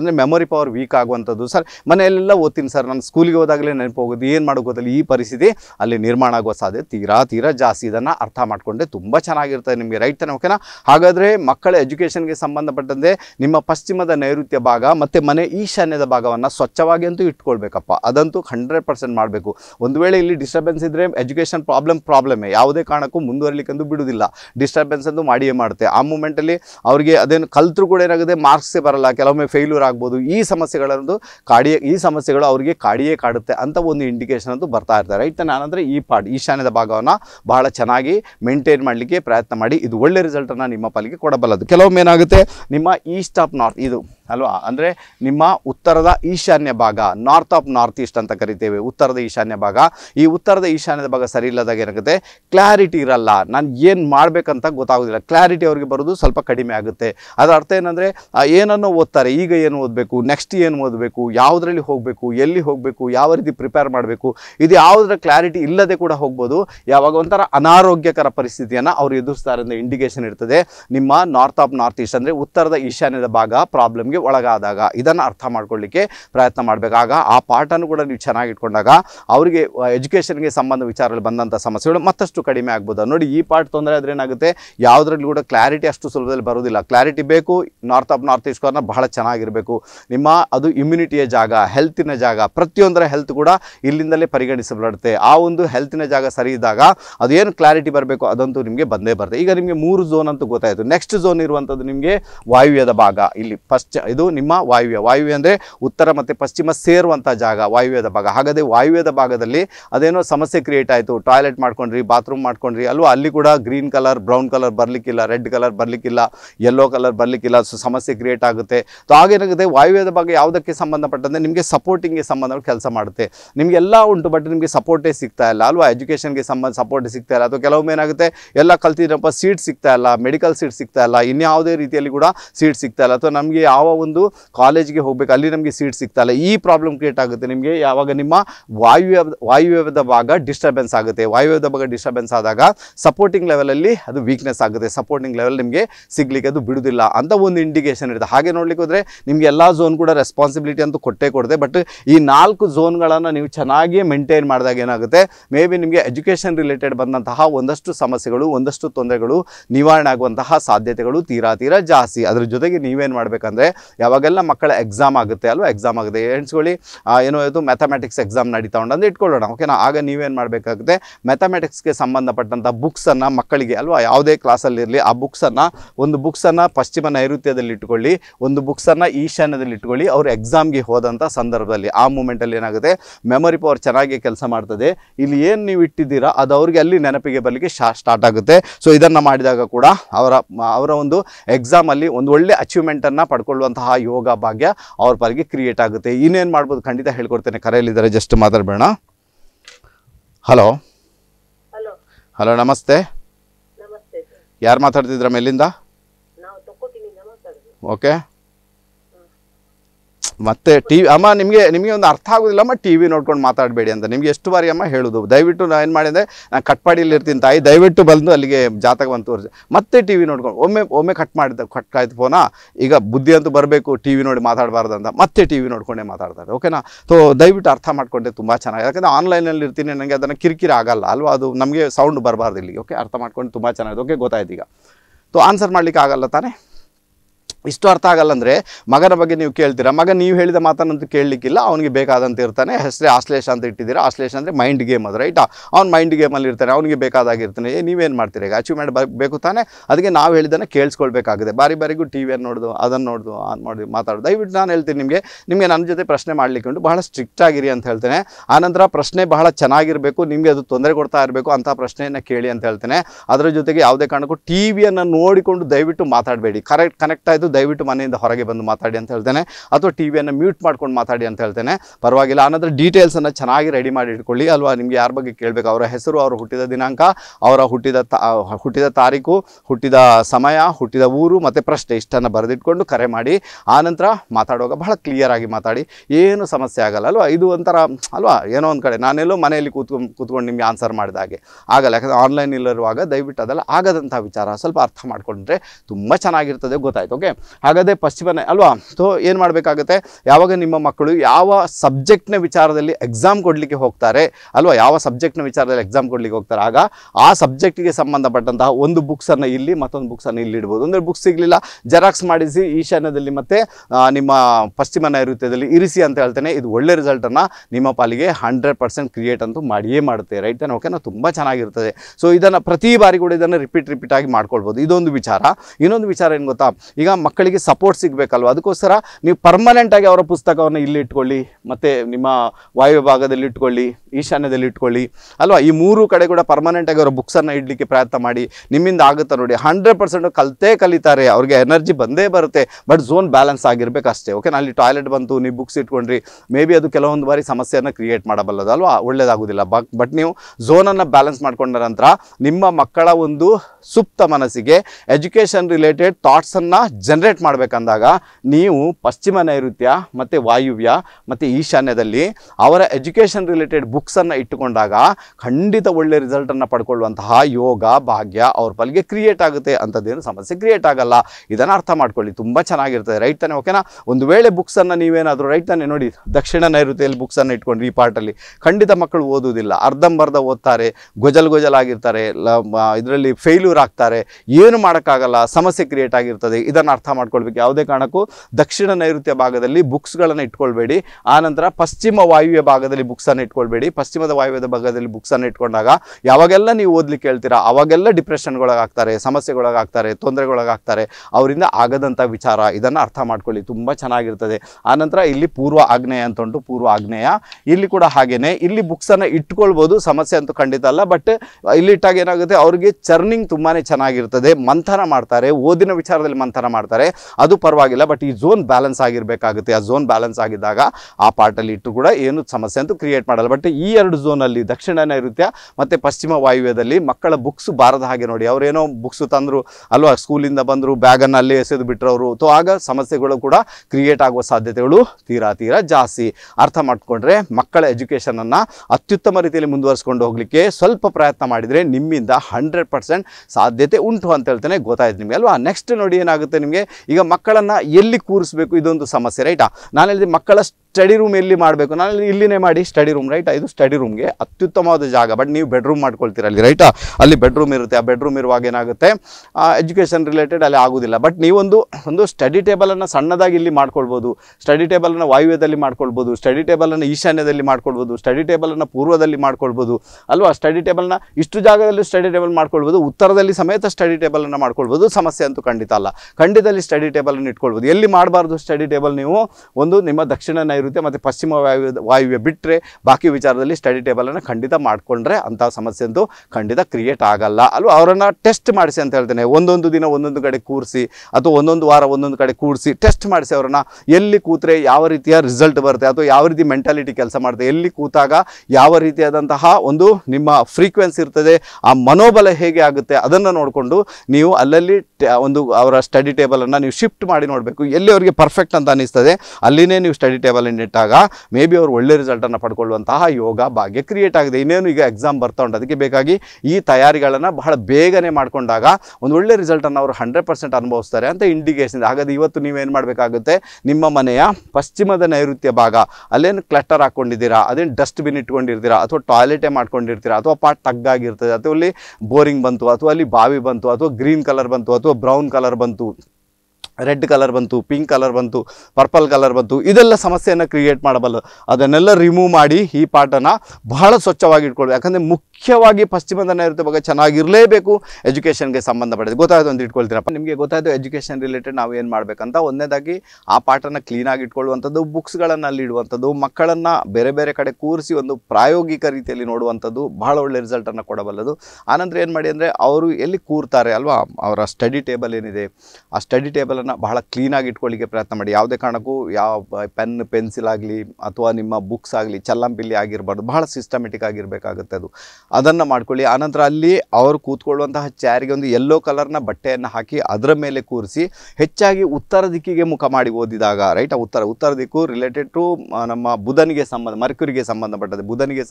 ಅಂದರೆ ಮೆಮೊರಿ ಪವರ್ ವೀಕ್ ಆಗುವಂಥದ್ದು ಸರ್ ಮನೆಯಲ್ಲೆಲ್ಲ ಓದ್ತೀನಿ ಸರ್ ನಾನು ಸ್ಕೂಲಿಗೆ ಹೋದಾಗಲೇ ನೆನಪು ಹೋಗೋದು ಏನು ಮಾಡೋಕೋದಲ್ಲಿ ಈ ಪರಿಸ್ಥಿತಿ ಅಲ್ಲಿ ನಿರ್ಮಾಣ ಆಗುವ ಸಾಧ್ಯತೆ ತೀರಾ ತೀರಾ ಜಾಸ್ತಿ ಇದನ್ನು ಅರ್ಥ ಮಾಡಿಕೊಂಡೆ ತುಂಬ ಚೆನ್ನಾಗಿರ್ತದೆ ನಿಮಗೆ ರೈಟ್ ತಾನೆ ಓಕೆನಾ ಹಾಗಾದರೆ ಮಕ್ಕಳ ಎಜುಕೇಷನ್ಗೆ ಸಂಬಂಧಪಟ್ಟಂತೆ ನಿಮ್ಮ ಪಶ್ಚಿಮದ ನೈಋತ್ಯ ಭಾಗ ಮತ್ತು ಮನೆ ಈಶಾನ್ಯದ ಭಾಗವನ್ನು ಸ್ವಚ್ಛವಾಗಿ ಅಂತೂ ಇಟ್ಕೊಳ್ಬೇಕಪ್ಪ ಅದಂತೂ ಹಂಡ್ರೆಡ್ ಪರ್ಸೆಂಟ್ ಮಾಡಬೇಕು ಒಂದು ವೇಳೆ ಇಲ್ಲಿ ಡಿಸ್ಟರ್ಬೆನ್ಸ್ ಇದ್ದರೆ ಎಜುಕೇಷನ್ ಪ್ರಾಬ್ಲಮ್ ಪ್ರಾಬ್ಲಮ್ ಯಾವುದೇ ಕಾರಣಕ್ಕೂ ಮುಂದುವರಿಲಿಕ್ಕಂತೂ ಬಿಡುವುದಿಲ್ಲ ಡಿಸ್ಟರ್ಬೆನ್ಸ್ ಅಂತೂ ಮಾಡಿಯೇ ಮಾಡುತ್ತೆ ಆ ಮೂಮೆಂಟಲ್ಲಿ ಅವರಿಗೆ ಅದೇನು ಕಲ್ತ್ರು ಕೂಡ ಏನಾಗುತ್ತೆ ಮಾರ್ಕ್ಸೇ ಬರಲ್ಲ ಕೆಲವೊಮ್ಮೆ ಫೇಲ್ಯೂರ್ ಆಗ್ಬೋದು ಈ ಸಮಸ್ಯೆಗಳಂದು ಕಾಡಿಯೇ ಈ ಸಮಸ್ಯೆಗಳು ಅವರಿಗೆ ಕಾಡಿಯೇ ಕಾಡುತ್ತೆ ಅಂತ ಒಂದು ಇಂಡಿಕೇಶನ್ ಅಂತೂ ಬರ್ತಾ ಇರ್ತಾರೆ ರೈಟ್ ನಾನಂದರೆ ಈ ಪಾಡ್ ಈಶಾನ್ಯದ ಭಾಗವನ್ನು ಬಹಳ ಚೆನ್ನಾಗಿ ಮೇಂಟೈನ್ ಮಾಡಲಿಕ್ಕೆ ಪ್ರಯತ್ನ ಮಾಡಿ ಇದು ಒಳ್ಳೆ ರಿಸಲ್ಟನ್ನು ನಿಮ್ಮ ಪಾಲಿಗೆ ಕೊಡಬಲ್ಲದು ಕೆಲವೊಮ್ಮೆ ಏನಾಗುತ್ತೆ ನಿಮ್ಮ east of north idu ಅಲ್ವಾ ಅಂದರೆ ನಿಮ್ಮ ಉತ್ತರದ ಈಶಾನ್ಯ ಭಾಗ ನಾರ್ತ್ ಆಫ್ ನಾರ್ತ್ ಈಸ್ಟ್ ಅಂತ ಕರಿತೇವೆ ಉತ್ತರದ ಈಶಾನ್ಯ ಭಾಗ ಈ ಉತ್ತರದ ಈಶಾನ್ಯದ ಭಾಗ ಸರಿ ಇಲ್ಲದಾಗ ಏನಾಗುತ್ತೆ ಕ್ಲಾರಿಟಿ ಇರಲ್ಲ ನಾನು ಏನು ಮಾಡಬೇಕಂತ ಗೊತ್ತಾಗೋದಿಲ್ಲ ಕ್ಲಾರಿಟಿ ಅವ್ರಿಗೆ ಬರೋದು ಸ್ವಲ್ಪ ಕಡಿಮೆ ಆಗುತ್ತೆ ಅದರ ಅರ್ಥ ಏನಂದರೆ ಏನನ್ನೋ ಓದ್ತಾರೆ ಈಗ ಏನು ಓದಬೇಕು ನೆಕ್ಸ್ಟ್ ಏನು ಓದಬೇಕು ಯಾವುದರಲ್ಲಿ ಹೋಗಬೇಕು ಎಲ್ಲಿ ಹೋಗಬೇಕು ಯಾವ ರೀತಿ ಪ್ರಿಪೇರ್ ಮಾಡಬೇಕು ಇದು ಯಾವುದರ ಕ್ಲಾರಿಟಿ ಇಲ್ಲದೆ ಕೂಡ ಹೋಗ್ಬೋದು ಯಾವಾಗ ಒಂಥರ ಅನಾರೋಗ್ಯಕರ ಪರಿಸ್ಥಿತಿಯನ್ನು ಅವರು ಎದುರಿಸ್ತಾರೆ ಅಂತ ಇಂಡಿಕೇಶನ್ ಇರ್ತದೆ ನಿಮ್ಮ ನಾರ್ತ್ ಆಫ್ ನಾರ್ತ್ ಈಸ್ಟ್ ಅಂದರೆ ಉತ್ತರದ ಈಶಾನ್ಯದ ಭಾಗ ಪ್ರಾಬ್ಲಮ್ ಒಳಗಾದಾಗ ಇದನ್ನು ಅರ್ಥ ಮಾಡ್ಕೊಳ್ಳಿಕ್ಕೆ ಪ್ರಯತ್ನ ಮಾಡಬೇಕಾಗ ಆಗ ಆ ಪಾಠನೂ ಕೂಡ ನೀವು ಚೆನ್ನಾಗಿ ಇಟ್ಕೊಂಡಾಗ ಅವರಿಗೆ ಎಜುಕೇಷನ್ಗೆ ಸಂಬಂಧ ವಿಚಾರದಲ್ಲಿ ಬಂದಂಥ ಸಮಸ್ಯೆಗಳು ಮತ್ತಷ್ಟು ಕಡಿಮೆ ಆಗ್ಬೋದು ನೋಡಿ ಈ ಪಾಠ ತೊಂದರೆ ಆದರೆ ಏನಾಗುತ್ತೆ ಯಾವುದ್ರಲ್ಲಿ ಕೂಡ ಕ್ಲಾರಿಟಿ ಅಷ್ಟು ಸುಲಭದಲ್ಲಿ ಬರೋದಿಲ್ಲ ಕ್ಲಾರಿಟಿ ಬೇಕು ನಾರ್ತ್ ಆಫ್ ನಾರ್ತ್ ಈಸ್ಟ್ ನ ಬಹಳ ಚೆನ್ನಾಗಿರಬೇಕು ನಿಮ್ಮ ಅದು ಇಮ್ಯುನಿಟಿಯ ಜಾಗ ಹೆಲ್ತಿನ ಜಾಗ ಪ್ರತಿಯೊಂದರ ಹೆಲ್ತ್ ಕೂಡ ಇಲ್ಲಿಂದಲೇ ಪರಿಗಣಿಸಲ್ಪಡುತ್ತೆ ಆ ಒಂದು ಹೆಲ್ತಿನ ಜಾಗ ಸರಿ ಇದ್ದಾಗ ಏನು ಕ್ಲಾರಿಟಿ ಬರಬೇಕು ಅದಂತೂ ನಿಮಗೆ ಬಂದೇ ಬರುತ್ತೆ ಈಗ ನಿಮಗೆ ಮೂರು ಝೋನ್ ಅಂತೂ ಗೊತ್ತಾಯಿತು ನೆಕ್ಸ್ಟ್ ಝೋನ್ ಇರುವಂಥದ್ದು ನಿಮಗೆ ವಾಯುವ್ಯದ ಭಾಗ ಇಲ್ಲಿ ಫಸ್ಟ್ ಇದು ನಿಮ್ಮ ವಾಯುವ್ಯ ವಾಯುವ್ಯ ಅಂದರೆ ಉತ್ತರ ಮತ್ತು ಪಶ್ಚಿಮ ಸೇರುವಂಥ ಜಾಗ ವಾಯುವ್ಯದ ಭಾಗ ಹಾಗಾದರೆ ವಾಯುವ್ಯದ ಭಾಗದಲ್ಲಿ ಅದೇನೋ ಸಮಸ್ಯೆ ಕ್ರಿಯೇಟ್ ಆಯಿತು ಟಾಯ್ಲೆಟ್ ಮಾಡ್ಕೊಂಡ್ರಿ ಬಾತ್ರೂಮ್ ಮಾಡ್ಕೊಂಡ್ರಿ ಅಲ್ವಾ ಅಲ್ಲಿ ಕೂಡ ಗ್ರೀನ್ ಕಲರ್ ಬ್ರೌನ್ ಕಲರ್ ಬರಲಿಕ್ಕಿಲ್ಲ ರೆಡ್ ಕಲರ್ ಬರಲಿಕ್ಕಿಲ್ಲ ಯೆಲ್ಲೋ ಕಲರ್ ಬರಲಿಕ್ಕಿಲ್ಲ ಸೊ ಸಮಸ್ಯೆ ಕ್ರಿಯೇಟ್ ಆಗುತ್ತೆ ಸೊ ಹಾಗೇನಾಗುತ್ತೆ ವಾಯುವ್ಯದ ಭಾಗ ಯಾವುದಕ್ಕೆ ಸಂಬಂಧಪಟ್ಟಂತೆ ನಿಮಗೆ ಸಪೋರ್ಟಿಂಗ್ಗೆ ಸಂಬಂಧ ಕೆಲಸ ಮಾಡುತ್ತೆ ನಿಮಗೆಲ್ಲ ಉಂಟು ಬಟ್ ನಿಮಗೆ ಸಪೋರ್ಟೇ ಸಿಗ್ತಾ ಇಲ್ಲ ಅಲ್ವಾ ಎಜುಕೇಷನ್ಗೆ ಸಂಬಂಧ ಸಪೋರ್ಟ್ ಸಿಗ್ತಾ ಇಲ್ಲ ಅಥವಾ ಕೆಲವೊಮ್ಮೆ ಏನಾಗುತ್ತೆ ಎಲ್ಲ ಕಲ್ತಿದ್ರಪ್ಪ ಸೀಟ್ ಸಿಗ್ತಾ ಇಲ್ಲ ಮೆಡಿಕಲ್ ಸೀಟ್ ಸಿಗ್ತಾ ಇಲ್ಲ ಇನ್ಯಾವುದೇ ರೀತಿಯಲ್ಲಿ ಕೂಡ ಸೀಟ್ ಸಿಗ್ತಾ ಇಲ್ಲ ಅಥವಾ ನಮಗೆ ಯಾವ ಒಂದು ಕಾಲೇಜ್ಗೆ ಹೋಗಬೇಕು ಅಲ್ಲಿ ನಮಗೆ ಸೀಟ್ ಸಿಗ್ತಾ ಇಲ್ಲ ಈ ಪ್ರಾಬ್ಲಮ್ ಕ್ರಿಯೇಟ್ ಆಗುತ್ತೆ ನಿಮಗೆ ಯಾವಾಗ ನಿಮ್ಮ ವಾಯುವ್ಯ ವಾಯುವ್ಯದ ಭಾಗ ಡಿಸ್ಟರ್ಬೆನ್ಸ್ ಆಗುತ್ತೆ ವಾಯುವ್ಯದ ಭಾಗ ಡಿಸ್ಟರ್ಬೆನ್ಸ್ ಆದಾಗ ಸಪೋರ್ಟಿಂಗ್ ಲೆವೆಲಲ್ಲಿ ಅದು ವೀಕ್ನೆಸ್ ಆಗುತ್ತೆ ಸಪೋರ್ಟಿಂಗ್ ಲೆವೆಲ್ ನಿಮಗೆ ಸಿಗ್ಲಿಕ್ಕೆ ಅದು ಬಿಡುವುದಿಲ್ಲ ಅಂತ ಒಂದು ಇಂಡಿಕೇಶನ್ ಇರುತ್ತೆ ಹಾಗೆ ನೋಡ್ಲಿಕ್ಕೆ ಹೋದರೆ ನಿಮಗೆ ಎಲ್ಲ ಝೋನ್ ಕೂಡ ರೆಸ್ಪಾನ್ಸಿಬಿಲಿಟಿ ಅಂತೂ ಕೊಟ್ಟೇ ಕೊಡದೆ ಬಟ್ ಈ ನಾಲ್ಕು ಝೋನ್ಗಳನ್ನು ನೀವು ಚೆನ್ನಾಗಿ ಮೇಂಟೈನ್ ಮಾಡಿದಾಗ ಏನಾಗುತ್ತೆ ಮೇ ಬಿ ನಿಮಗೆ ಎಜುಕೇಷನ್ ರಿಲೇಟೆಡ್ ಬಂದಂತಹ ಒಂದಷ್ಟು ಸಮಸ್ಯೆಗಳು ಒಂದಷ್ಟು ತೊಂದರೆಗಳು ನಿವಾರಣೆ ಆಗುವಂತಹ ಸಾಧ್ಯತೆಗಳು ತೀರಾ ತೀರಾ ಜಾಸ್ತಿ ಅದ್ರ ಜೊತೆಗೆ ನೀವೇನು ಮಾಡಬೇಕಂದ್ರೆ ಯಾವಾಗೆಲ್ಲ ಮಕ್ಕಳ ಎಕ್ಸಾಮ್ ಆಗುತ್ತೆ ಅಲ್ವಾ ಎಕ್ಸಾಮ್ ಆಗುತ್ತೆ ಎಣಿಸ್ಕೊಳ್ಳಿ ಏನೋ ಇದು ಮ್ಯಾಥಮೆಟಿಕ್ಸ್ ಎಕ್ಸಾಮ್ ನಡೀತಾ ಅಂದ್ರೆ ಇಟ್ಕೊಳ್ಳೋಣ ಓಕೆನಾ ಆಗ ನೀವೇನು ಮಾಡಬೇಕಾಗುತ್ತೆ ಮ್ಯಾಥಮೆಟಿಕ್ಸ್ಗೆ ಸಂಬಂಧಪಟ್ಟಂಥ ಬುಕ್ಸನ್ನು ಮಕ್ಕಳಿಗೆ ಅಲ್ವಾ ಯಾವುದೇ ಕ್ಲಾಸಲ್ಲಿರಲಿ ಆ ಬುಕ್ಸನ್ನು ಒಂದು ಬುಕ್ಸನ್ನು ಪಶ್ಚಿಮ ನೈಋತ್ಯದಲ್ಲಿ ಇಟ್ಕೊಳ್ಳಿ ಒಂದು ಬುಕ್ಸನ್ನು ಈಶಾನ್ಯದಲ್ಲಿ ಇಟ್ಕೊಳ್ಳಿ ಅವರು ಎಕ್ಸಾಮ್ಗೆ ಹೋದಂಥ ಸಂದರ್ಭದಲ್ಲಿ ಆ ಮೂಮೆಂಟಲ್ಲಿ ಏನಾಗುತ್ತೆ ಮೆಮೊರಿ ಪವರ್ ಚೆನ್ನಾಗಿ ಕೆಲಸ ಮಾಡ್ತದೆ ಇಲ್ಲಿ ಏನು ನೀವು ಇಟ್ಟಿದ್ದೀರಾ ಅದು ಅವ್ರಿಗೆ ಅಲ್ಲಿ ನೆನಪಿಗೆ ಬರಲಿಕ್ಕೆ ಶಾ ಸ್ಟಾರ್ಟ್ ಆಗುತ್ತೆ ಸೊ ಇದನ್ನು ಮಾಡಿದಾಗ ಕೂಡ ಅವರ ಅವರ ಒಂದು ಎಕ್ಸಾಮಲ್ಲಿ ಒಂದು ಒಳ್ಳೆ ಅಚೀವ್ಮೆಂಟನ್ನು ಪಡ್ಕೊಳ್ಳುವಂಥ ಮಾಡುವಂತಹ ಯೋಗ ಭಾಗ್ಯ ಅವ್ರ ಪರಿಗೆ ಕ್ರಿಯೇಟ್ ಆಗುತ್ತೆ ಇನ್ನೇನು ಮಾಡ್ಬೋದು ಖಂಡಿತ ಹೇಳ್ಕೊಡ್ತೇನೆ ಕರೆಯಲ್ಲಿದ್ದಾರೆ ಜಸ್ಟ್ ಮಾತಾಡಬೇಡ ಹಲೋ ಹಲೋ ನಮಸ್ತೆ ಯಾರು ಮಾತಾಡ್ತಿದ್ರ ಮೇಲಿಂದ ಓಕೆ ಮತ್ತೆ ಟಿ ವಿ ಅಮ್ಮ ನಿಮಗೆ ನಿಮಗೆ ಒಂದು ಅರ್ಥ ಆಗೋದಿಲ್ಲಮ್ಮ ಅಮ್ಮ ಟಿ ವಿ ನೋಡ್ಕೊಂಡು ಮಾತಾಡಬೇಡಿ ಅಂತ ನಿಮಗೆ ಎಷ್ಟು ಬಾರಿ ಅಮ್ಮ ಹೇಳೋದು ದಯವಿಟ್ಟು ನಾನು ಏನು ಮಾಡಿದೆ ನಾನು ಕಟ್ಪಾಡಿಯಲ್ಲಿ ಇರ್ತೀನಿ ತಾಯಿ ದಯವಿಟ್ಟು ಬಂದು ಅಲ್ಲಿಗೆ ಜಾತಕ ಬಂದು ತೋರಿಸಿ ಮತ್ತೆ ಟಿ ವಿ ನೋಡ್ಕೊಂಡು ಒಮ್ಮೆ ಒಮ್ಮೆ ಕಟ್ ಮಾಡಿದ್ದೆ ಕಟ್ ಆಯ್ತು ಫೋನಾ ಈಗ ಬುದ್ಧಿ ಅಂತೂ ಬರಬೇಕು ಟಿ ವಿ ನೋಡಿ ಮಾತಾಡಬಾರ್ದು ಅಂತ ಮತ್ತೆ ಟಿ ವಿ ನೋಡ್ಕೊಂಡೇ ಮಾತಾಡ್ತಾರೆ ಓಕೆನಾ ಸೊ ದಯವಿಟ್ಟು ಅರ್ಥ ಮಾಡ್ಕೊಂಡೆ ತುಂಬ ಚೆನ್ನಾಗಿದೆ ಯಾಕಂದರೆ ಆನ್ಲೈನಲ್ಲಿ ಇರ್ತೀನಿ ನನಗೆ ಅದನ್ನು ಕಿರಿಕಿರಿ ಆಗಲ್ಲ ಅಲ್ವಾ ಅದು ನಮಗೆ ಸೌಂಡ್ ಬರಬಾರ್ದು ಇಲ್ಲಿಗೆ ಓಕೆ ಅರ್ಥ ಮಾಡ್ಕೊಂಡು ತುಂಬ ಚೆನ್ನಾಗಿದೆ ಓಕೆ ಗೊತ್ತಾಯ್ತು ಈಗ ಸೊ ಆನ್ಸರ್ ಮಾಡಲಿಕ್ಕೆ ಆಗಲ್ಲ ತಾನೇ ಇಷ್ಟು ಅರ್ಥ ಆಗಲ್ಲ ಅಂದರೆ ಮಗನ ಬಗ್ಗೆ ನೀವು ಕೇಳ್ತೀರಾ ಮಗ ನೀವು ಹೇಳಿದ ಮಾತನ್ನಂತೂ ಕೇಳಲಿಕ್ಕಿಲ್ಲ ಅವನಿಗೆ ಬೇಕಾದಂತ ಇರ್ತಾನೆ ಹೆಸರೇ ಆಶ್ಲೇಷ ಅಂತ ಇಟ್ಟಿದ್ದೀರಾ ಆಶ್ಲೇಷ ಅಂದರೆ ಮೈಂಡ್ ಗೇಮ್ ಅದು ರೈಟಾ ಅವ್ನು ಮೈಂಡ್ ಗೇಮಲ್ಲಿ ಇರ್ತಾನೆ ಅವನಿಗೆ ಬೇಕಾದಾಗಿರ್ತಾನೆ ಏ ನೀವೇನು ಮಾಡ್ತೀರಿ ಈಗ ಅಚೀವ್ಮೆಂಟ್ ಬೇಕು ತಾನೆ ಅದಕ್ಕೆ ನಾವು ಹೇಳಿದ್ದನ್ನು ಕೇಳಿಸ್ಕೊಳ್ಬೇಕಾಗಿದೆ ಬಾರಿ ಬಾರಿಗೂ ಟಿ ವಿಯನ್ನು ನೋಡೋದು ಅದನ್ನು ನೋಡೋದು ಅದು ಮಾಡಿ ಮಾತಾಡೋದು ದಯವಿಟ್ಟು ನಾನು ಹೇಳ್ತೀನಿ ನಿಮಗೆ ನಿಮಗೆ ನನ್ನ ಜೊತೆ ಪ್ರಶ್ನೆ ಮಾಡಲಿಕ್ಕೊಂಡು ಬಹಳ ಸ್ಟ್ರಿಕ್ಟ್ ಆಗಿರಿ ಅಂತ ಹೇಳ್ತೇನೆ ಆನಂತರ ಪ್ರಶ್ನೆ ಬಹಳ ಚೆನ್ನಾಗಿರಬೇಕು ನಿಮಗೆ ಅದು ತೊಂದರೆ ಕೊಡ್ತಾ ಇರಬೇಕು ಅಂತ ಪ್ರಶ್ನೆಯನ್ನು ಕೇಳಿ ಅಂತ ಹೇಳ್ತೇನೆ ಅದರ ಜೊತೆಗೆ ಯಾವುದೇ ಕಾರಣಕ್ಕೂ ಟಿ ವಿಯನ್ನು ನೋಡಿಕೊಂಡು ದಯವಿಟ್ಟು ಮಾತಾಡಬೇಡಿ ಕರೆಕ್ಟ್ ಕನೆಕ್ಟ್ ಆಯಿತು ದಯವಿಟ್ಟು ಮನೆಯಿಂದ ಹೊರಗೆ ಬಂದು ಮಾತಾಡಿ ಅಂತ ಹೇಳ್ತೇನೆ ಅಥವಾ ಟಿ ವಿಯನ್ನು ಮ್ಯೂಟ್ ಮಾಡ್ಕೊಂಡು ಮಾತಾಡಿ ಅಂತ ಹೇಳ್ತೇನೆ ಪರವಾಗಿಲ್ಲ ಆನಂತರ ಡೀಟೇಲ್ಸನ್ನು ಚೆನ್ನಾಗಿ ರೆಡಿ ಮಾಡಿ ಇಟ್ಕೊಳ್ಳಿ ಅಲ್ವಾ ನಿಮಗೆ ಯಾರ ಬಗ್ಗೆ ಕೇಳಬೇಕು ಅವರ ಹೆಸರು ಅವರು ಹುಟ್ಟಿದ ದಿನಾಂಕ ಅವರ ಹುಟ್ಟಿದ ತಾ ಹುಟ್ಟಿದ ತಾರೀಕು ಹುಟ್ಟಿದ ಸಮಯ ಹುಟ್ಟಿದ ಊರು ಮತ್ತು ಪ್ರಶ್ನೆ ಇಷ್ಟನ್ನು ಬರೆದಿಟ್ಕೊಂಡು ಕರೆ ಮಾಡಿ ಆನಂತರ ಮಾತಾಡುವಾಗ ಬಹಳ ಕ್ಲಿಯರಾಗಿ ಮಾತಾಡಿ ಏನು ಸಮಸ್ಯೆ ಆಗಲ್ಲ ಅಲ್ವಾ ಇದು ಒಂಥರ ಅಲ್ವಾ ಏನೋ ಒಂದು ಕಡೆ ನಾನೆಲ್ಲೋ ಮನೆಯಲ್ಲಿ ಕೂತ್ಕೊಂಡು ಕೂತ್ಕೊಂಡು ನಿಮಗೆ ಆನ್ಸರ್ ಮಾಡಿದ ಹಾಗೆ ಆಗಲ್ಲ ಯಾಕಂದರೆ ಆನ್ಲೈನ್ ಇಲ್ಲಿರುವಾಗ ದಯವಿಟ್ಟು ಅದೆಲ್ಲ ಆಗದಂಥ ವಿಚಾರ ಸ್ವಲ್ಪ ಅರ್ಥ ಮಾಡಿಕೊಂಡ್ರೆ ತುಂಬ ಚೆನ್ನಾಗಿರ್ತದೆ ಗೊತ್ತಾಯ್ತು ಓಕೆ ಹಾಗಾದರೆ ಪಶ್ಚಿಮನ ಅಲ್ವಾ ಸೊ ಏನು ಮಾಡಬೇಕಾಗುತ್ತೆ ಯಾವಾಗ ನಿಮ್ಮ ಮಕ್ಕಳು ಯಾವ ಸಬ್ಜೆಕ್ಟ್ನ ವಿಚಾರದಲ್ಲಿ ಎಕ್ಸಾಮ್ ಕೊಡಲಿಕ್ಕೆ ಹೋಗ್ತಾರೆ ಅಲ್ವಾ ಯಾವ ಸಬ್ಜೆಕ್ಟ್ನ ವಿಚಾರದಲ್ಲಿ ಎಕ್ಸಾಮ್ ಕೊಡಲಿಕ್ಕೆ ಹೋಗ್ತಾರೆ ಆಗ ಆ ಸಬ್ಜೆಕ್ಟಿಗೆ ಸಂಬಂಧಪಟ್ಟಂತಹ ಒಂದು ಬುಕ್ಸನ್ನು ಇಲ್ಲಿ ಮತ್ತೊಂದು ಬುಕ್ಸನ್ನು ಇಲ್ಲಿ ಇಡ್ಬೋದು ಅಂದರೆ ಬುಕ್ಸ್ ಸಿಗಲಿಲ್ಲ ಜೆರಾಕ್ಸ್ ಮಾಡಿಸಿ ಈಶಾನ್ಯದಲ್ಲಿ ಮತ್ತು ನಿಮ್ಮ ಪಶ್ಚಿಮ ನೈಋತ್ಯದಲ್ಲಿ ಇರಿಸಿ ಅಂತ ಹೇಳ್ತೇನೆ ಇದು ಒಳ್ಳೆ ರಿಸಲ್ಟನ್ನು ನಿಮ್ಮ ಪಾಲಿಗೆ ಹಂಡ್ರೆಡ್ ಪರ್ಸೆಂಟ್ ಕ್ರಿಯೇಟ್ ಅಂತೂ ಮಾಡಿಯೇ ಮಾಡುತ್ತೆ ರೈಟ್ ನಾನು ಓಕೆನಾ ತುಂಬ ಚೆನ್ನಾಗಿರ್ತದೆ ಸೊ ಇದನ್ನು ಪ್ರತಿ ಬಾರಿ ಕೂಡ ಇದನ್ನು ರಿಪೀಟ್ ರಿಪೀಟ್ ಆಗಿ ಮಾಡ್ಕೊಳ್ಬೋದು ಇದೊಂದು ವಿಚಾರ ಇನ್ನೊಂದು ವಿಚಾರ ಏನು ಗೊತ್ತಾ ಈಗ ಮಕ್ಕಳಿಗೆ ಸಪೋರ್ಟ್ ಸಿಗಬೇಕಲ್ವ ಅದಕ್ಕೋಸ್ಕರ ನೀವು ಪರ್ಮನೆಂಟಾಗಿ ಅವರ ಪುಸ್ತಕವನ್ನು ಇಲ್ಲಿ ಇಟ್ಕೊಳ್ಳಿ ಮತ್ತು ನಿಮ್ಮ ವಾಯು ವಿಭಾಗದಲ್ಲಿ ಇಟ್ಕೊಳ್ಳಿ ಈಶಾನ್ಯದಲ್ಲಿ ಇಟ್ಕೊಳ್ಳಿ ಅಲ್ವಾ ಈ ಮೂರು ಕಡೆ ಕೂಡ ಪರ್ಮನೆಂಟಾಗಿ ಅವರ ಬುಕ್ಸನ್ನು ಇಡಲಿಕ್ಕೆ ಪ್ರಯತ್ನ ಮಾಡಿ ನಿಮ್ಮಿಂದ ಆಗುತ್ತಾ ನೋಡಿ ಹಂಡ್ರೆಡ್ ಪರ್ಸೆಂಟ್ ಕಲಿತೇ ಕಲಿತಾರೆ ಅವ್ರಿಗೆ ಎನರ್ಜಿ ಬಂದೇ ಬರುತ್ತೆ ಬಟ್ ಝೋನ್ ಬ್ಯಾಲೆನ್ಸ್ ಆಗಿರಬೇಕು ಅಷ್ಟೇ ಓಕೆ ಅಲ್ಲಿ ಟಾಯ್ಲೆಟ್ ಬಂತು ನೀವು ಬುಕ್ಸ್ ಇಟ್ಕೊಂಡ್ರಿ ಮೇ ಬಿ ಅದು ಕೆಲವೊಂದು ಬಾರಿ ಸಮಸ್ಯೆಯನ್ನು ಕ್ರಿಯೇಟ್ ಮಾಡಬಲ್ಲದು ಅಲ್ವಾ ಒಳ್ಳೇದಾಗೋದಿಲ್ಲ ಬಟ್ ಬಟ್ ನೀವು ಝೋನನ್ನು ಬ್ಯಾಲೆನ್ಸ್ ಮಾಡಿಕೊಂಡ ನಂತರ ನಿಮ್ಮ ಮಕ್ಕಳ ಒಂದು ಸುಪ್ತ ಮನಸ್ಸಿಗೆ ಎಜುಕೇಷನ್ ರಿಲೇಟೆಡ್ ಥಾಟ್ಸನ್ನು ಜನ ಜನರೇಟ್ ಮಾಡಬೇಕಂದಾಗ ನೀವು ಪಶ್ಚಿಮ ನೈಋತ್ಯ ಮತ್ತು ವಾಯುವ್ಯ ಮತ್ತು ಈಶಾನ್ಯದಲ್ಲಿ ಅವರ ಎಜುಕೇಷನ್ ರಿಲೇಟೆಡ್ ಬುಕ್ಸನ್ನು ಇಟ್ಟುಕೊಂಡಾಗ ಖಂಡಿತ ಒಳ್ಳೆ ರಿಸಲ್ಟನ್ನು ಪಡ್ಕೊಳ್ಳುವಂತಹ ಯೋಗ ಭಾಗ್ಯ ಅವ್ರ ಪಲ್ಗೆ ಕ್ರಿಯೇಟ್ ಆಗುತ್ತೆ ಅಂಥದ್ದೇನು ಸಮಸ್ಯೆ ಕ್ರಿಯೇಟ್ ಆಗಲ್ಲ ಇದನ್ನು ಅರ್ಥ ಮಾಡ್ಕೊಳ್ಳಿ ತುಂಬ ಚೆನ್ನಾಗಿರ್ತದೆ ರೈಟ್ ತಾನೆ ಓಕೆನಾ ಒಂದು ವೇಳೆ ಬುಕ್ಸನ್ನು ನೀವೇನಾದರೂ ರೈಟ್ ತಾನೆ ನೋಡಿ ದಕ್ಷಿಣ ನೈಋತ್ಯಲ್ಲಿ ಬುಕ್ಸನ್ನು ಇಟ್ಕೊಂಡು ಈ ಪಾರ್ಟಲ್ಲಿ ಖಂಡಿತ ಮಕ್ಕಳು ಓದೋದಿಲ್ಲ ಅರ್ಧಂಬರ್ಧ ಓದ್ತಾರೆ ಗೊಜಲ್ ಗೊಜಲಾಗಿರ್ತಾರೆ ಇದರಲ್ಲಿ ಫೇಲ್ಯೂರ್ ಆಗ್ತಾರೆ ಏನು ಮಾಡೋಕ್ಕಾಗಲ್ಲ ಸಮಸ್ಯೆ ಕ್ರಿಯೇಟ್ ಆಗಿರ್ತದೆ ಇದನ್ನು ಅರ್ಥ ಮಾಡ್ಕೊಳ್ಬೇಕು ಯಾವುದೇ ಕಾರಣಕ್ಕೂ ದಕ್ಷಿಣ ನೈಋತ್ಯ ಭಾಗದಲ್ಲಿ ಬುಕ್ಸ್ಗಳನ್ನು ಇಟ್ಕೊಳ್ಬೇಡಿ ಆನಂತರ ಪಶ್ಚಿಮ ವಾಯುವ್ಯ ಭಾಗದಲ್ಲಿ ಬುಕ್ಸನ್ನು ಇಟ್ಕೊಳ್ಬೇಡಿ ಪಶ್ಚಿಮದ ವಾಯುವ್ಯದ ಭಾಗದಲ್ಲಿ ಬುಕ್ಸನ್ನು ಇಟ್ಕೊಂಡಾಗ ಯಾವಾಗೆಲ್ಲ ನೀವು ಓದ್ಲಿಕ್ಕೆ ಹೇಳ್ತೀರಾ ಅವಾಗೆಲ್ಲ ಡಿಪ್ರೆಷನ್ಗೊಳಗಾಗ್ತಾರೆ ಸಮಸ್ಯೆಗೊಳಗಾಗ್ತಾರೆ ತೊಂದರೆಗೊಳಗಾಗ್ತಾರೆ ಅವರಿಂದ ಆಗದಂಥ ವಿಚಾರ ಇದನ್ನು ಅರ್ಥ ಮಾಡ್ಕೊಳ್ಳಿ ತುಂಬ ಚೆನ್ನಾಗಿರ್ತದೆ ಆನಂತರ ಇಲ್ಲಿ ಪೂರ್ವ ಆಗ್ನೇಯ ಅಂತ ಉಂಟು ಪೂರ್ವ ಆಗ್ನೇಯ ಇಲ್ಲಿ ಕೂಡ ಹಾಗೇನೆ ಇಲ್ಲಿ ಬುಕ್ಸನ್ನು ಇಟ್ಕೊಳ್ಬೋದು ಸಮಸ್ಯೆ ಅಂತೂ ಖಂಡಿತ ಅಲ್ಲ ಬಟ್ ಇಲ್ಲಿ ಇಟ್ಟಾಗ ಏನಾಗುತ್ತೆ ಅವರಿಗೆ ಚರ್ನಿಂಗ್ ತುಂಬಾ ಚೆನ್ನಾಗಿರ್ತದೆ ಮಂಥನ ಮಾಡ್ತಾರೆ ಓದಿನ ವಿಚಾರದಲ್ಲಿ ಮಂಥನ ಮಾಡ್ತಾರೆ ಅದು ಪರವಾಗಿಲ್ಲ ಬಟ್ ಈ ಝೋನ್ ಬ್ಯಾಲೆನ್ಸ್ ಆಗಿರಬೇಕಾಗುತ್ತೆ ಆ ಝೋನ್ ಬ್ಯಾಲೆನ್ಸ್ ಆಗಿದ್ದಾಗ ಆ ಪಾರ್ಟಲ್ಲಿ ಇಟ್ಟು ಕೂಡ ಏನು ಸಮಸ್ಯೆ ಅಂತೂ ಕ್ರಿಯೇಟ್ ಮಾಡಲ್ಲ ಬಟ್ ಈ ಎರಡು ಝೋನಲ್ಲಿ ದಕ್ಷಿಣ ನೈಋತ್ಯ ಮತ್ತು ಪಶ್ಚಿಮ ವಾಯುವ್ಯದಲ್ಲಿ ಮಕ್ಕಳ ಬುಕ್ಸ್ ಬಾರದ ಹಾಗೆ ನೋಡಿ ಅವರೇನೋ ಬುಕ್ಸ್ ತಂದರು ಅಲ್ವಾ ಸ್ಕೂಲಿಂದ ಬಂದರು ಬ್ಯಾಗನ್ನು ಅಲ್ಲೇ ಎಸೆದು ಬಿಟ್ಟರವರು ತೊ ಆಗ ಸಮಸ್ಯೆಗಳು ಕೂಡ ಕ್ರಿಯೇಟ್ ಆಗುವ ಸಾಧ್ಯತೆಗಳು ತೀರಾ ತೀರಾ ಜಾಸ್ತಿ ಅರ್ಥ ಮಾಡಿಕೊಂಡ್ರೆ ಮಕ್ಕಳ ಎಜುಕೇಷನನ್ನು ಅತ್ಯುತ್ತಮ ರೀತಿಯಲ್ಲಿ ಮುಂದುವರಿಸ್ಕೊಂಡು ಹೋಗಲಿಕ್ಕೆ ಸ್ವಲ್ಪ ಪ್ರಯತ್ನ ಮಾಡಿದರೆ ನಿಮ್ಮಿಂದ ಹಂಡ್ರೆಡ್ ಪರ್ಸೆಂಟ್ ಸಾಧ್ಯತೆ ಉಂಟು ಅಂತ ಹೇಳ್ತೇನೆ ಗೊತ್ತಾಯ್ತು ನಿಮಗೆ ಅಲ್ವಾ ನೆಕ್ಸ್ಟ್ ನೋಡಿ ಏನಾಗುತ್ತೆ ನಿಮಗೆ ಈಗ ಮಕ್ಕಳನ್ನು ಎಲ್ಲಿ ಕೂರಿಸಬೇಕು ಇದೊಂದು ಸಮಸ್ಯೆ ರೈಟಾ ನಾನು ಹೇಳಿದೆ ಮಕ್ಕಳ ಸ್ಟಡಿ ರೂಮ್ ಎಲ್ಲಿ ಮಾಡಬೇಕು ನಾನು ಇಲ್ಲಿನೇ ಮಾಡಿ ಸ್ಟಡಿ ರೂಮ್ ರೈಟಾ ಇದು ಸ್ಟಡಿ ರೂಮ್ಗೆ ಅತ್ಯುತ್ತಮವಾದ ಜಾಗ ಬಟ್ ನೀವು ಬೆಡ್ರೂಮ್ ಮಾಡ್ಕೊಳ್ತೀರ ಅಲ್ಲಿ ರೈಟಾ ಅಲ್ಲಿ ಬೆಡ್ರೂಮ್ ಇರುತ್ತೆ ಆ ಬೆಡ್ರೂಮ್ ಇರುವಾಗ ಏನಾಗುತ್ತೆ ಎಜುಕೇಷನ್ ರಿಲೇಟೆಡ್ ಅಲ್ಲಿ ಆಗೋದಿಲ್ಲ ಬಟ್ ನೀವೊಂದು ಒಂದು ಸ್ಟಡಿ ಟೇಬಲನ್ನು ಸಣ್ಣದಾಗಿ ಇಲ್ಲಿ ಮಾಡ್ಕೊಳ್ಬೋದು ಸ್ಟಡಿ ಟೇಬಲನ್ನು ವಾಯುವ್ಯದಲ್ಲಿ ಮಾಡ್ಕೊಳ್ಬೋದು ಸ್ಟಡಿ ಟೇಬಲನ್ನು ಈಶಾನ್ಯದಲ್ಲಿ ಮಾಡ್ಕೊಳ್ಬೋದು ಸ್ಟಡಿ ಟೇಬಲನ್ನು ಪೂರ್ವದಲ್ಲಿ ಮಾಡ್ಕೊಳ್ಬೋದು ಅಲ್ವಾ ಸ್ಟಡಿ ಟೇಬಲ್ನ ಇಷ್ಟು ಜಾಗದಲ್ಲಿ ಸ್ಟಡಿ ಟೇಬಲ್ ಮಾಡ್ಕೊಳ್ಬೋದು ಉತ್ತರದಲ್ಲಿ ಸಮೇತ ಸ್ಟಡಿ ಟೇಬಲನ್ನು ಮಾಡ್ಕೊಳ್ಬೋದು ಸಮಸ್ಯೆ ಅಂತೂ ಖಂಡಿತ ಅಲ್ಲ ಖಂಡಿತ ಮಧ್ಯದಲ್ಲಿ ಸ್ಟಡಿ ಟೇಬಲನ್ನು ಇಟ್ಕೊಳ್ಬೋದು ಎಲ್ಲಿ ಮಾಡಬಾರ್ದು ಸ್ಟಡಿ ಟೇಬಲ್ ನೀವು ಒಂದು ನಿಮ್ಮ ದಕ್ಷಿಣ ನೈಋತ್ಯ ಮತ್ತು ಪಶ್ಚಿಮ ವಾಯು ವಾಯುವ್ಯ ಬಿಟ್ಟರೆ ಬಾಕಿ ವಿಚಾರದಲ್ಲಿ ಸ್ಟಡಿ ಟೇಬಲನ್ನು ಖಂಡಿತ ಮಾಡಿಕೊಂಡ್ರೆ ಅಂಥ ಸಮಸ್ಯೆ ಅಂತೂ ಖಂಡಿತ ಕ್ರಿಯೇಟ್ ಆಗಲ್ಲ ಅಲ್ವಾ ಅವರನ್ನು ಟೆಸ್ಟ್ ಮಾಡಿಸಿ ಅಂತ ಹೇಳ್ತೇನೆ ಒಂದೊಂದು ದಿನ ಒಂದೊಂದು ಕಡೆ ಕೂರಿಸಿ ಅಥವಾ ಒಂದೊಂದು ವಾರ ಒಂದೊಂದು ಕಡೆ ಕೂರಿಸಿ ಟೆಸ್ಟ್ ಮಾಡಿಸಿ ಅವರನ್ನು ಎಲ್ಲಿ ಕೂತ್ರೆ ಯಾವ ರೀತಿಯ ರಿಸಲ್ಟ್ ಬರುತ್ತೆ ಅಥವಾ ಯಾವ ರೀತಿ ಮೆಂಟಾಲಿಟಿ ಕೆಲಸ ಮಾಡುತ್ತೆ ಎಲ್ಲಿ ಕೂತಾಗ ಯಾವ ರೀತಿಯಾದಂತಹ ಒಂದು ನಿಮ್ಮ ಫ್ರೀಕ್ವೆನ್ಸಿ ಇರ್ತದೆ ಆ ಮನೋಬಲ ಹೇಗೆ ಆಗುತ್ತೆ ಅದನ್ನು ನೋಡಿಕೊಂಡು ನೀವು ಅಲ್ಲಲ್ಲಿ ಒಂದು ಅವರ ಸ್ಟಡಿ ಟೇಬಲ್ ಟೇಬಲನ್ನು ನೀವು ಶಿಫ್ಟ್ ಮಾಡಿ ನೋಡಬೇಕು ಎಲ್ಲಿ ಅವರಿಗೆ ಪರ್ಫೆಕ್ಟ್ ಅಂತ ಅನ್ನಿಸ್ತದೆ ಅಲ್ಲಿನೇ ನೀವು ಸ್ಟಡಿ ಟೇಬಲ್ ಇಟ್ಟಾಗ ಮೇ ಬಿ ಅವರು ಒಳ್ಳೆ ರಿಸಲ್ಟನ್ನು ಪಡ್ಕೊಳ್ಳುವಂತಹ ಯೋಗ ಭಾಗ್ಯ ಕ್ರಿಯೇಟ್ ಆಗಿದೆ ಇನ್ನೇನು ಈಗ ಎಕ್ಸಾಮ್ ಬರ್ತಾ ಉಂಟು ಅದಕ್ಕೆ ಬೇಕಾಗಿ ಈ ತಯಾರಿಗಳನ್ನು ಬಹಳ ಬೇಗನೆ ಮಾಡಿಕೊಂಡಾಗ ಒಂದು ಒಳ್ಳೆ ರಿಸಲ್ಟನ್ನು ಅವರು ಹಂಡ್ರೆಡ್ ಪರ್ಸೆಂಟ್ ಅನುಭವಿಸ್ತಾರೆ ಅಂತ ಇಂಡಿಕೇಶನ್ ಹಾಗಾದ್ರೆ ಇವತ್ತು ನೀವೇನು ಮಾಡಬೇಕಾಗುತ್ತೆ ನಿಮ್ಮ ಮನೆಯ ಪಶ್ಚಿಮದ ನೈಋತ್ಯ ಭಾಗ ಅಲ್ಲೇನು ಕ್ಲಟರ್ ಹಾಕ್ಕೊಂಡಿದ್ದೀರಾ ಅದೇನು ಡಸ್ಟ್ಬಿನ್ ಇಟ್ಕೊಂಡಿರ್ತೀರಾ ಅಥವಾ ಟಾಯ್ಲೆಟೇ ಮಾಡ್ಕೊಂಡಿರ್ತೀರಾ ಅಥವಾ ಪಾಟ್ ತಗ್ಗಾಗಿರ್ತದೆ ಅಥವಾ ಅಲ್ಲಿ ಬೋರಿಂಗ್ ಬಂತು ಅಥವಾ ಅಲ್ಲಿ ಬಾವಿ ಬಂತು ಅಥವಾ ಗ್ರೀನ್ ಕಲರ್ ಬಂತು ಅಥವಾ ಬ್ರೌನ್ ಕಲರ್ ಬಂತು ರೆಡ್ ಕಲರ್ ಬಂತು ಪಿಂಕ್ ಕಲರ್ ಬಂತು ಪರ್ಪಲ್ ಕಲರ್ ಬಂತು ಇದೆಲ್ಲ ಸಮಸ್ಯೆಯನ್ನು ಕ್ರಿಯೇಟ್ ಮಾಡಬಲ್ಲ ಅದನ್ನೆಲ್ಲ ರಿಮೂವ್ ಮಾಡಿ ಈ ಪಾಠನ ಬಹಳ ಸ್ವಚ್ಛವಾಗಿ ಇಟ್ಕೊಳ್ಬೇಕು ಯಾಕಂದರೆ ಮುಖ್ಯವಾಗಿ ಪಶ್ಚಿಮದ ನೈಋತ್ಯ ಬಗ್ಗೆ ಚೆನ್ನಾಗಿರಲೇಬೇಕು ಎಜುಕೇಷನ್ಗೆ ಸಂಬಂಧಪಟ್ಟಿದೆ ಗೊತ್ತಾಯ್ತು ಅಂತ ಇಟ್ಕೊಳ್ತೀರಪ್ಪ ನಿಮಗೆ ಗೊತ್ತಾಯಿತು ಎಜುಕೇಷನ್ ರಿಲೇಟೆಡ್ ನಾವು ಏನು ಮಾಡಬೇಕಂತ ಒಂದನೇದಾಗಿ ಆ ಪಾಠನ ಕ್ಲೀನಾಗಿ ಇಟ್ಕೊಳ್ಳುವಂಥದ್ದು ಬುಕ್ಸ್ಗಳನ್ನು ಅಲ್ಲಿ ಇಡುವಂಥದ್ದು ಮಕ್ಕಳನ್ನು ಬೇರೆ ಬೇರೆ ಕಡೆ ಕೂರಿಸಿ ಒಂದು ಪ್ರಾಯೋಗಿಕ ರೀತಿಯಲ್ಲಿ ನೋಡುವಂಥದ್ದು ಬಹಳ ಒಳ್ಳೆ ರಿಸಲ್ಟನ್ನು ಕೊಡಬಲ್ಲದು ಆನಂತರ ಏನು ಮಾಡಿ ಅಂದರೆ ಅವರು ಎಲ್ಲಿ ಕೂರ್ತಾರೆ ಅಲ್ವಾ ಅವರ ಸ್ಟಡಿ ಟೇಬಲ್ ಏನಿದೆ ಆ ಸ್ಟಡಿ ಟೇಬಲ್ ಪೇಪರನ್ನು ಬಹಳ ಕ್ಲೀನಾಗಿ ಇಟ್ಕೊಳ್ಳಿಕ್ಕೆ ಪ್ರಯತ್ನ ಮಾಡಿ ಯಾವುದೇ ಕಾರಣಕ್ಕೂ ಯಾವ ಪೆನ್ ಪೆನ್ಸಿಲ್ ಆಗಲಿ ಅಥವಾ ನಿಮ್ಮ ಬುಕ್ಸ್ ಆಗಲಿ ಚಲ್ಲಂಬಿಲ್ಲಿ ಆಗಿರಬಾರ್ದು ಬಹಳ ಸಿಸ್ಟಮೆಟಿಕ್ ಆಗಿರಬೇಕಾಗುತ್ತೆ ಅದು ಅದನ್ನು ಮಾಡ್ಕೊಳ್ಳಿ ಆನಂತರ ಅಲ್ಲಿ ಅವರು ಕೂತ್ಕೊಳ್ಳುವಂತಹ ಚೇರಿಗೆ ಒಂದು ಯೆಲ್ಲೋ ಕಲರ್ನ ಬಟ್ಟೆಯನ್ನು ಹಾಕಿ ಅದರ ಮೇಲೆ ಕೂರಿಸಿ ಹೆಚ್ಚಾಗಿ ಉತ್ತರ ದಿಕ್ಕಿಗೆ ಮುಖ ಮಾಡಿ ಓದಿದಾಗ ರೈಟ್ ಉತ್ತರ ಉತ್ತರ ದಿಕ್ಕು ರಿಲೇಟೆಡ್ ಟು ನಮ್ಮ ಬುಧನಿಗೆ ಸಂಬಂಧ ಮರ್ಕುರಿಗೆ ಸಂಬಂಧಪಟ್ಟದ್ದು ಬುಧನಿಗೆ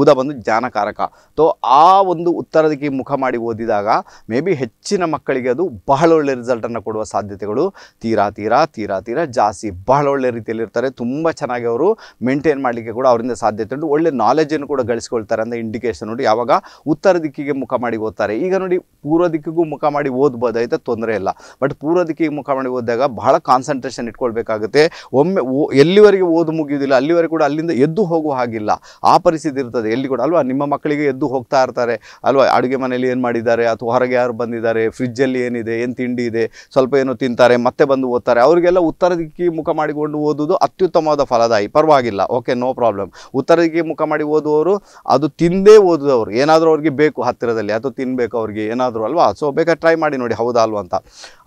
ಬುಧ ಬಂದು ಜ್ಞಾನಕಾರಕ ಸೊ ಆ ಒಂದು ಉತ್ತರ ದಿಕ್ಕಿಗೆ ಮುಖ ಮಾಡಿ ಓದಿದಾಗ ಮೇ ಬಿ ಹೆಚ್ಚಿನ ಮಕ್ಕಳಿಗೆ ಅದು ಬಹಳ ಒಳ್ಳೆ ರಿಸಲ್ಟನ್ನು ಕೊಡುವ ಸಾಧ್ಯತೆಗಳು ತೀರಾ ತೀರಾ ತೀರಾ ತೀರಾ ಜಾಸ್ತಿ ಬಹಳ ಒಳ್ಳೆ ರೀತಿಯಲ್ಲಿ ಇರ್ತಾರೆ ತುಂಬ ಚೆನ್ನಾಗಿ ಅವರು ಮೇಂಟೈನ್ ಮಾಡಲಿಕ್ಕೆ ಕೂಡ ಅವರಿಂದ ಸಾಧ್ಯತೆ ಉಂಟು ಒಳ್ಳೆ ನಾಲೆಜನ್ನು ಕೂಡ ಗಳಿಸ್ಕೊಳ್ತಾರೆ ಅಂದರೆ ಇಂಡಿಕೇಶನ್ ನೋಡಿ ಯಾವಾಗ ಉತ್ತರ ದಿಕ್ಕಿಗೆ ಮುಖ ಮಾಡಿ ಓದ್ತಾರೆ ಈಗ ನೋಡಿ ಪೂರ್ವ ದಿಕ್ಕಿಗೂ ಮುಖ ಮಾಡಿ ಓದ್ಬೋದಾಯ್ತಾ ತೊಂದರೆ ಇಲ್ಲ ಬಟ್ ಪೂರ್ವ ದಿಕ್ಕಿಗೆ ಮುಖ ಮಾಡಿ ಓದಿದಾಗ ಬಹಳ ಕಾನ್ಸಂಟ್ರೇಷನ್ ಇಟ್ಕೊಳ್ಬೇಕಾಗುತ್ತೆ ಒಮ್ಮೆ ಎಲ್ಲಿವರೆಗೆ ಓದು ಮುಗಿಯೋದಿಲ್ಲ ಅಲ್ಲಿವರೆಗೆ ಕೂಡ ಅಲ್ಲಿಂದ ಎದ್ದು ಹೋಗುವ ಹಾಗಿಲ್ಲ ಆ ಪರಿಸ್ಥಿತಿ ಇರ್ತದೆ ಎಲ್ಲಿ ಕೂಡ ಅಲ್ವಾ ನಿಮ್ಮ ಮಕ್ಕಳಿಗೆ ಎದ್ದು ಹೋಗ್ತಾ ಇರ್ತಾರೆ ಅಲ್ವಾ ಅಡುಗೆ ಮನೆಯಲ್ಲಿ ಏನು ಮಾಡಿದ್ದಾರೆ ಅಥವಾ ಹೊರಗೆ ಯಾರು ಬಂದಿದ್ದಾರೆ ಫ್ರಿಜ್ಜಲ್ಲಿ ಏನಿದೆ ಏನು ತಿಂಡಿ ಇದೆ ಸ್ವಲ್ಪ ಏನೋ ತಿಂತಾರೆ ಓದ್ತಾರೆ ಮತ್ತೆ ಬಂದು ಓದ್ತಾರೆ ಅವರಿಗೆಲ್ಲ ಉತ್ತರ ದಿಕ್ಕಿ ಮುಖ ಮಾಡಿಕೊಂಡು ಓದುವುದು ಅತ್ಯುತ್ತಮವಾದ ಫಲದಾಯಿ ಪರವಾಗಿಲ್ಲ ಓಕೆ ನೋ ಪ್ರಾಬ್ಲಮ್ ಉತ್ತರ ದಿಕ್ಕಿ ಮುಖ ಮಾಡಿ ಓದುವವರು ಅದು ತಿಂದೇ ಓದುವವರು ಏನಾದರೂ ಅವ್ರಿಗೆ ಬೇಕು ಹತ್ತಿರದಲ್ಲಿ ಅಥವಾ ತಿನ್ಬೇಕು ಅವ್ರಿಗೆ ಏನಾದರೂ ಅಲ್ವಾ ಸೊ ಬೇಕಾದ್ರೆ ಟ್ರೈ ಮಾಡಿ ನೋಡಿ ಹೌದಾ ಅಲ್ವಾ ಅಂತ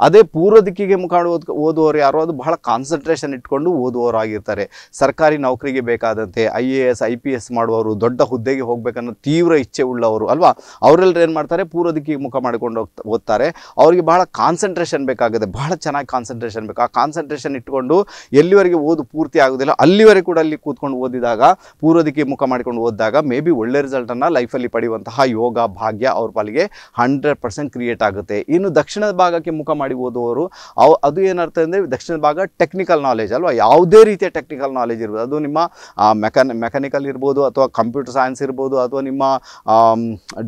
ಅದೇ ಪೂರ್ವ ದಿಕ್ಕಿಗೆ ಮುಖ ಮಾಡಿ ಓದುವವರು ಯಾರೋ ಅದು ಬಹಳ ಕಾನ್ಸಂಟ್ರೇಷನ್ ಇಟ್ಕೊಂಡು ಆಗಿರ್ತಾರೆ ಸರ್ಕಾರಿ ನೌಕರಿಗೆ ಬೇಕಾದಂತೆ I A S I P S ಮಾಡುವವರು ದೊಡ್ಡ ಹುದ್ದೆಗೆ ಹೋಗಬೇಕನ್ನೋ ತೀವ್ರ ಇಚ್ಛೆ ಉಳ್ಳವರು ಅಲ್ವಾ ಅವರೆಲ್ಲರೂ ಏನು ಮಾಡ್ತಾರೆ ಪೂರ್ವ ದಿಕ್ಕಿಗೆ ಮುಖ ಮಾಡಿಕೊಂಡು ಹೋಗ್ತಾ ಓದ್ತಾರೆ ಅವರಿಗೆ ಬಹಳ ಕಾನ್ಸಂಟ್ರೇಷನ್ ಬೇಕಾಗುತ್ತೆ ಬಹಳ ಚೆನ್ನಾಗಿ ಕಾನ್ಸಂಟ್ರೇಷನ್ ಬೇಕು ಆ ಕಾನ್ಸಂಟ್ರೇಷನ್ ಇಟ್ಕೊಂಡು ಎಲ್ಲಿವರೆಗೆ ಓದು ಪೂರ್ತಿ ಆಗೋದಿಲ್ಲ ಅಲ್ಲಿವರೆಗೆ ಕೂಡ ಅಲ್ಲಿ ಕೂತ್ಕೊಂಡು ಓದಿದಾಗ ಪೂರ್ವದಿಕ್ಕೆ ಮುಖ ಮಾಡಿಕೊಂಡು ಓದಿದಾಗ ಮೇ ಬಿ ಒಳ್ಳೆ ರಿಸಲ್ಟನ್ನು ಲೈಫಲ್ಲಿ ಪಡೆಯುವಂತಹ ಯೋಗ ಭಾಗ್ಯ ಅವ್ರ ಪಾಲಿಗೆ ಹಂಡ್ರೆಡ್ ಪರ್ಸೆಂಟ್ ಕ್ರಿಯೇಟ್ ಆಗುತ್ತೆ ಇನ್ನು ದಕ್ಷಿಣದ ಭಾಗಕ್ಕೆ ಮುಖ ಮಾಡಿ ಓದುವವರು ಅವು ಅದು ಏನರ್ಥ ಅಂದರೆ ದಕ್ಷಿಣದ ಭಾಗ ಟೆಕ್ನಿಕಲ್ ನಾಲೆಜ್ ಅಲ್ವಾ ಯಾವುದೇ ರೀತಿಯ ಟೆಕ್ನಿಕಲ್ ನಾಲೆಜ್ ಇರ್ಬೋದು ಅದು ನಿಮ್ಮ ಮೆಕಾನ್ ಮೆಕ್ಯಾನಿಕಲ್ ಇರ್ಬೋದು ಅಥವಾ ಕಂಪ್ಯೂಟರ್ ಸೈನ್ಸ್ ಇರ್ಬೋದು ಅಥವಾ ನಿಮ್ಮ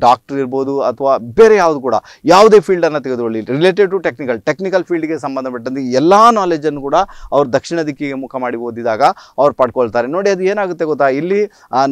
ಡಾಕ್ಟರ್ ಇರ್ಬೋದು ಅಥವಾ ಬೇರೆ ಯಾವುದು ಕೂಡ ಯಾವುದೇ ಫೀಲ್ಡನ್ನು ತೆಗೆದುಕೊಳ್ಳಿ ರಿಲೇಟೆಡ್ ಟು ಟೆಕ್ನಿಕಲ್ ಟೆಕ್ನಿಕಲ್ ಫೀಲ್ಡ್ಗೆ ಸಂಬಂಧಪಟ್ಟಂತೆ ಎಲ್ಲ ನಾಲೆಜನ್ನು ಕೂಡ ಅವರು ದಕ್ಷಿಣ ದಿಕ್ಕಿಗೆ ಮುಖ ಮಾಡಿ ಓದಿದಾಗ ಅವ್ರು ಪಡ್ಕೊಳ್ತಾರೆ ನೋಡಿ ಅದು ಏನಾಗುತ್ತೆ ಗೊತ್ತಾ ಇಲ್ಲಿ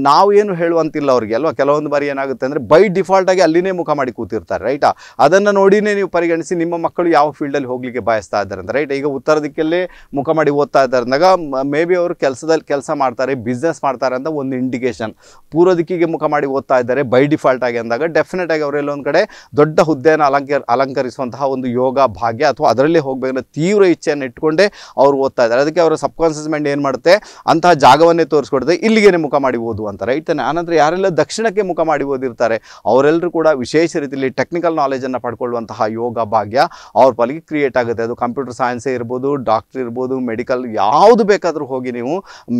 ನಾವು ಏನು ಹೇಳುವಂತಿಲ್ಲ ಅವರಿಗೆ ಅಲ್ವಾ ಕೆಲವೊಂದು ಬಾರಿ ಏನಾಗುತ್ತೆ ಅಂದರೆ ಬೈ ಡಿಫಾಲ್ಟ್ ಆಗಿ ಅಲ್ಲಿನೇ ಮುಖ ಮಾಡಿ ಕೂತಿರ್ತಾರೆ ರೈಟಾ ಅದನ್ನು ನೋಡಿನೇ ನೀವು ಪರಿಗಣಿಸಿ ನಿಮ್ಮ ಮಕ್ಕಳು ಯಾವ ಫೀಲ್ಡಲ್ಲಿ ಹೋಗಲಿಕ್ಕೆ ಬಯಸ್ತಾ ಇದ್ದಾರೆ ಅಂತ ರೈಟ್ ಈಗ ಉತ್ತರ ದಿಕ್ಕಲ್ಲೇ ಮುಖ ಮಾಡಿ ಓದ್ತಾ ಇದ್ದಾರೆ ಅಂದಾಗ ಮೇ ಬಿ ಅವರು ಕೆಲಸದಲ್ಲಿ ಕೆಲಸ ಮಾಡ್ತಾರೆ ಬಿಸ್ನೆಸ್ ಮಾಡ್ತಾರೆ ಅಂತ ಒಂದು ಇಂಡಿಕೇಶನ್ ಪೂರ್ವ ದಿಕ್ಕಿಗೆ ಮುಖ ಮಾಡಿ ಓದ್ತಾ ಇದ್ದಾರೆ ಬೈ ಡಿಫಾಲ್ಟ್ ಆಗಿ ಅಂದಾಗ ಡೆಫಿನೆಟ್ ಆಗಿ ಅವರೆಲ್ಲೊಂದು ಕಡೆ ದೊಡ್ಡ ಹುದ್ದೆಯನ್ನು ಅಲಂಕಾರ ಅಲಂಕರಿಸುವಂತಹ ಒಂದು ಯೋಗ ಭಾಗ್ಯ ಅಥವಾ ಅದರಲ್ಲೇ ಹೋಗಬೇಕು ತೀವ್ರ ಇಚ್ಛೆಯನ್ನು ಇಟ್ಕೊಂಡೆ ಅವ್ರು ಓದ್ತಾ ಇದ್ದಾರೆ ಅದಕ್ಕೆ ಅವರ ಸಬ್ ಮೈಂಡ್ ಏನು ಮಾಡುತ್ತೆ ಅಂತಹ ಜಾಗವನ್ನೇ ತೋರಿಸ್ಕೊಡುತ್ತೆ ಇಲ್ಲಿಗೆ ಮುಖ ಮಾಡಿ ಓದು ಅಂತ ರೈಟ್ ಆನಂತರ ಯಾರೆಲ್ಲ ದಕ್ಷಿಣಕ್ಕೆ ಮುಖ ಮಾಡಿ ಓದಿರ್ತಾರೆ ಅವರೆಲ್ಲರೂ ಕೂಡ ವಿಶೇಷ ರೀತಿಯಲ್ಲಿ ಟೆಕ್ನಿಕಲ್ ನಾಲೆಜನ್ನು ಪಡ್ಕೊಳ್ಳುವಂತಹ ಯೋಗ ಭಾಗ್ಯ ಅವ್ರ ಪಾಲಿಗೆ ಕ್ರಿಯೇಟ್ ಆಗುತ್ತೆ ಅದು ಕಂಪ್ಯೂಟರ್ ಸೈನ್ಸೇ ಇರ್ಬೋದು ಡಾಕ್ಟರ್ ಇರ್ಬೋದು ಮೆಡಿಕಲ್ ಯಾವುದು ಬೇಕಾದರೂ ಹೋಗಿ ನೀವು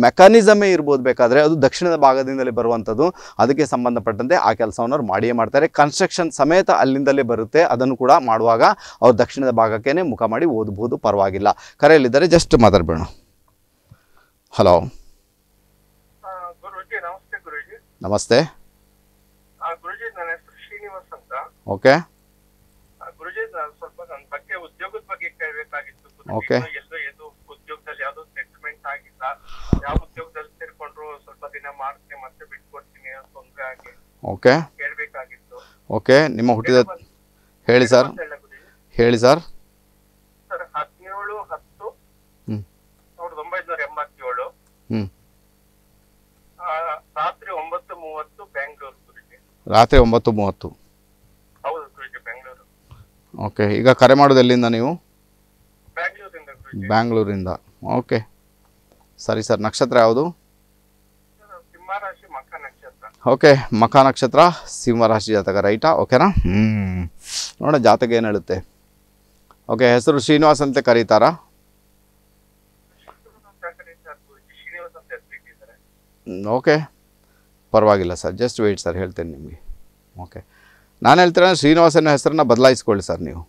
ಮೆಕಾನಿಸಮೇ ಇರ್ಬೋದು ಬೇಕಾದರೆ ಅದು ದಕ್ಷಿಣದ ಭಾಗದಿಂದಲೇ ಬರುವಂಥದ್ದು ಅದಕ್ಕೆ ಸಂಬಂಧಪಟ್ಟಂತೆ ಆ ಕೆಲಸವನ್ನು ಅವ್ರು ಮಾಡಿಯೇ ಮಾಡ್ತಾರೆ ಕನ್ಸ್ಟ್ರಕ್ಷನ್ ಸಮೇತ ಅಲ್ಲಿಂದಲೇ ಬರುತ್ತೆ ಅದನ್ನು ಕೂಡ ಮಾಡುವಾಗ ಅವ್ರು ದಕ್ಷಿಣದ ಭಾಗಕ್ಕೆ ಮುಖ ಮಾಡಿ ಓದಬಹುದು ಪರವಾಗಿಲ್ಲ ಕರೆಯಲ್ಲಿದ್ದರೆ ಜಸ್ಟ್ ಮಾತಾಡ್ಬೇಡ ಹಲೋ ನಮಸ್ತೆ ಓಕೆ ಓಕೆ ಯಾವ ಉದ್ಯೋಗದಲ್ಲಿ ಮತ್ತೆ ಓಕೆ ಓಕೆ ನಿಮ್ಮ ಹುಟ್ಟಿದ ಹೇಳಿ ಸರ್ ಹೇಳಿ ಸರ್ ರಾತ್ರಿ ಒಂಬತ್ತು ಮೂವತ್ತು ಓಕೆ ಈಗ ಕರೆ ಮಾಡೋದು ಎಲ್ಲಿಂದ ನೀವು ಬ್ಯಾಂಗ್ಳೂರಿಂದ ಓಕೆ ಸರಿ ಸರ್ ನಕ್ಷತ್ರ ಯಾವುದು ಓಕೆ ಮಖ ನಕ್ಷತ್ರ ಸಿಂಹರಾಶಿ ಜಾತಕ ರೈಟಾ ಓಕೆನಾ ಹ್ಞೂ ನೋಡೋಣ ಜಾತಕ ಏನು ಹೇಳುತ್ತೆ ಓಕೆ ಹೆಸರು ಶ್ರೀನಿವಾಸ್ ಅಂತ ಕರೀತಾರಾ ಓಕೆ ಪರವಾಗಿಲ್ಲ ಸರ್ ಜಸ್ಟ್ ವೆಯ್ಟ್ ಸರ್ ಹೇಳ್ತೇನೆ ನಿಮಗೆ ಓಕೆ ನಾನು ಹೇಳ್ತೀರ ಶ್ರೀನಿವಾಸನ ಹೆಸರನ್ನ ಬದಲಾಯಿಸ್ಕೊಳ್ಳಿ ಸರ್ ನೀವು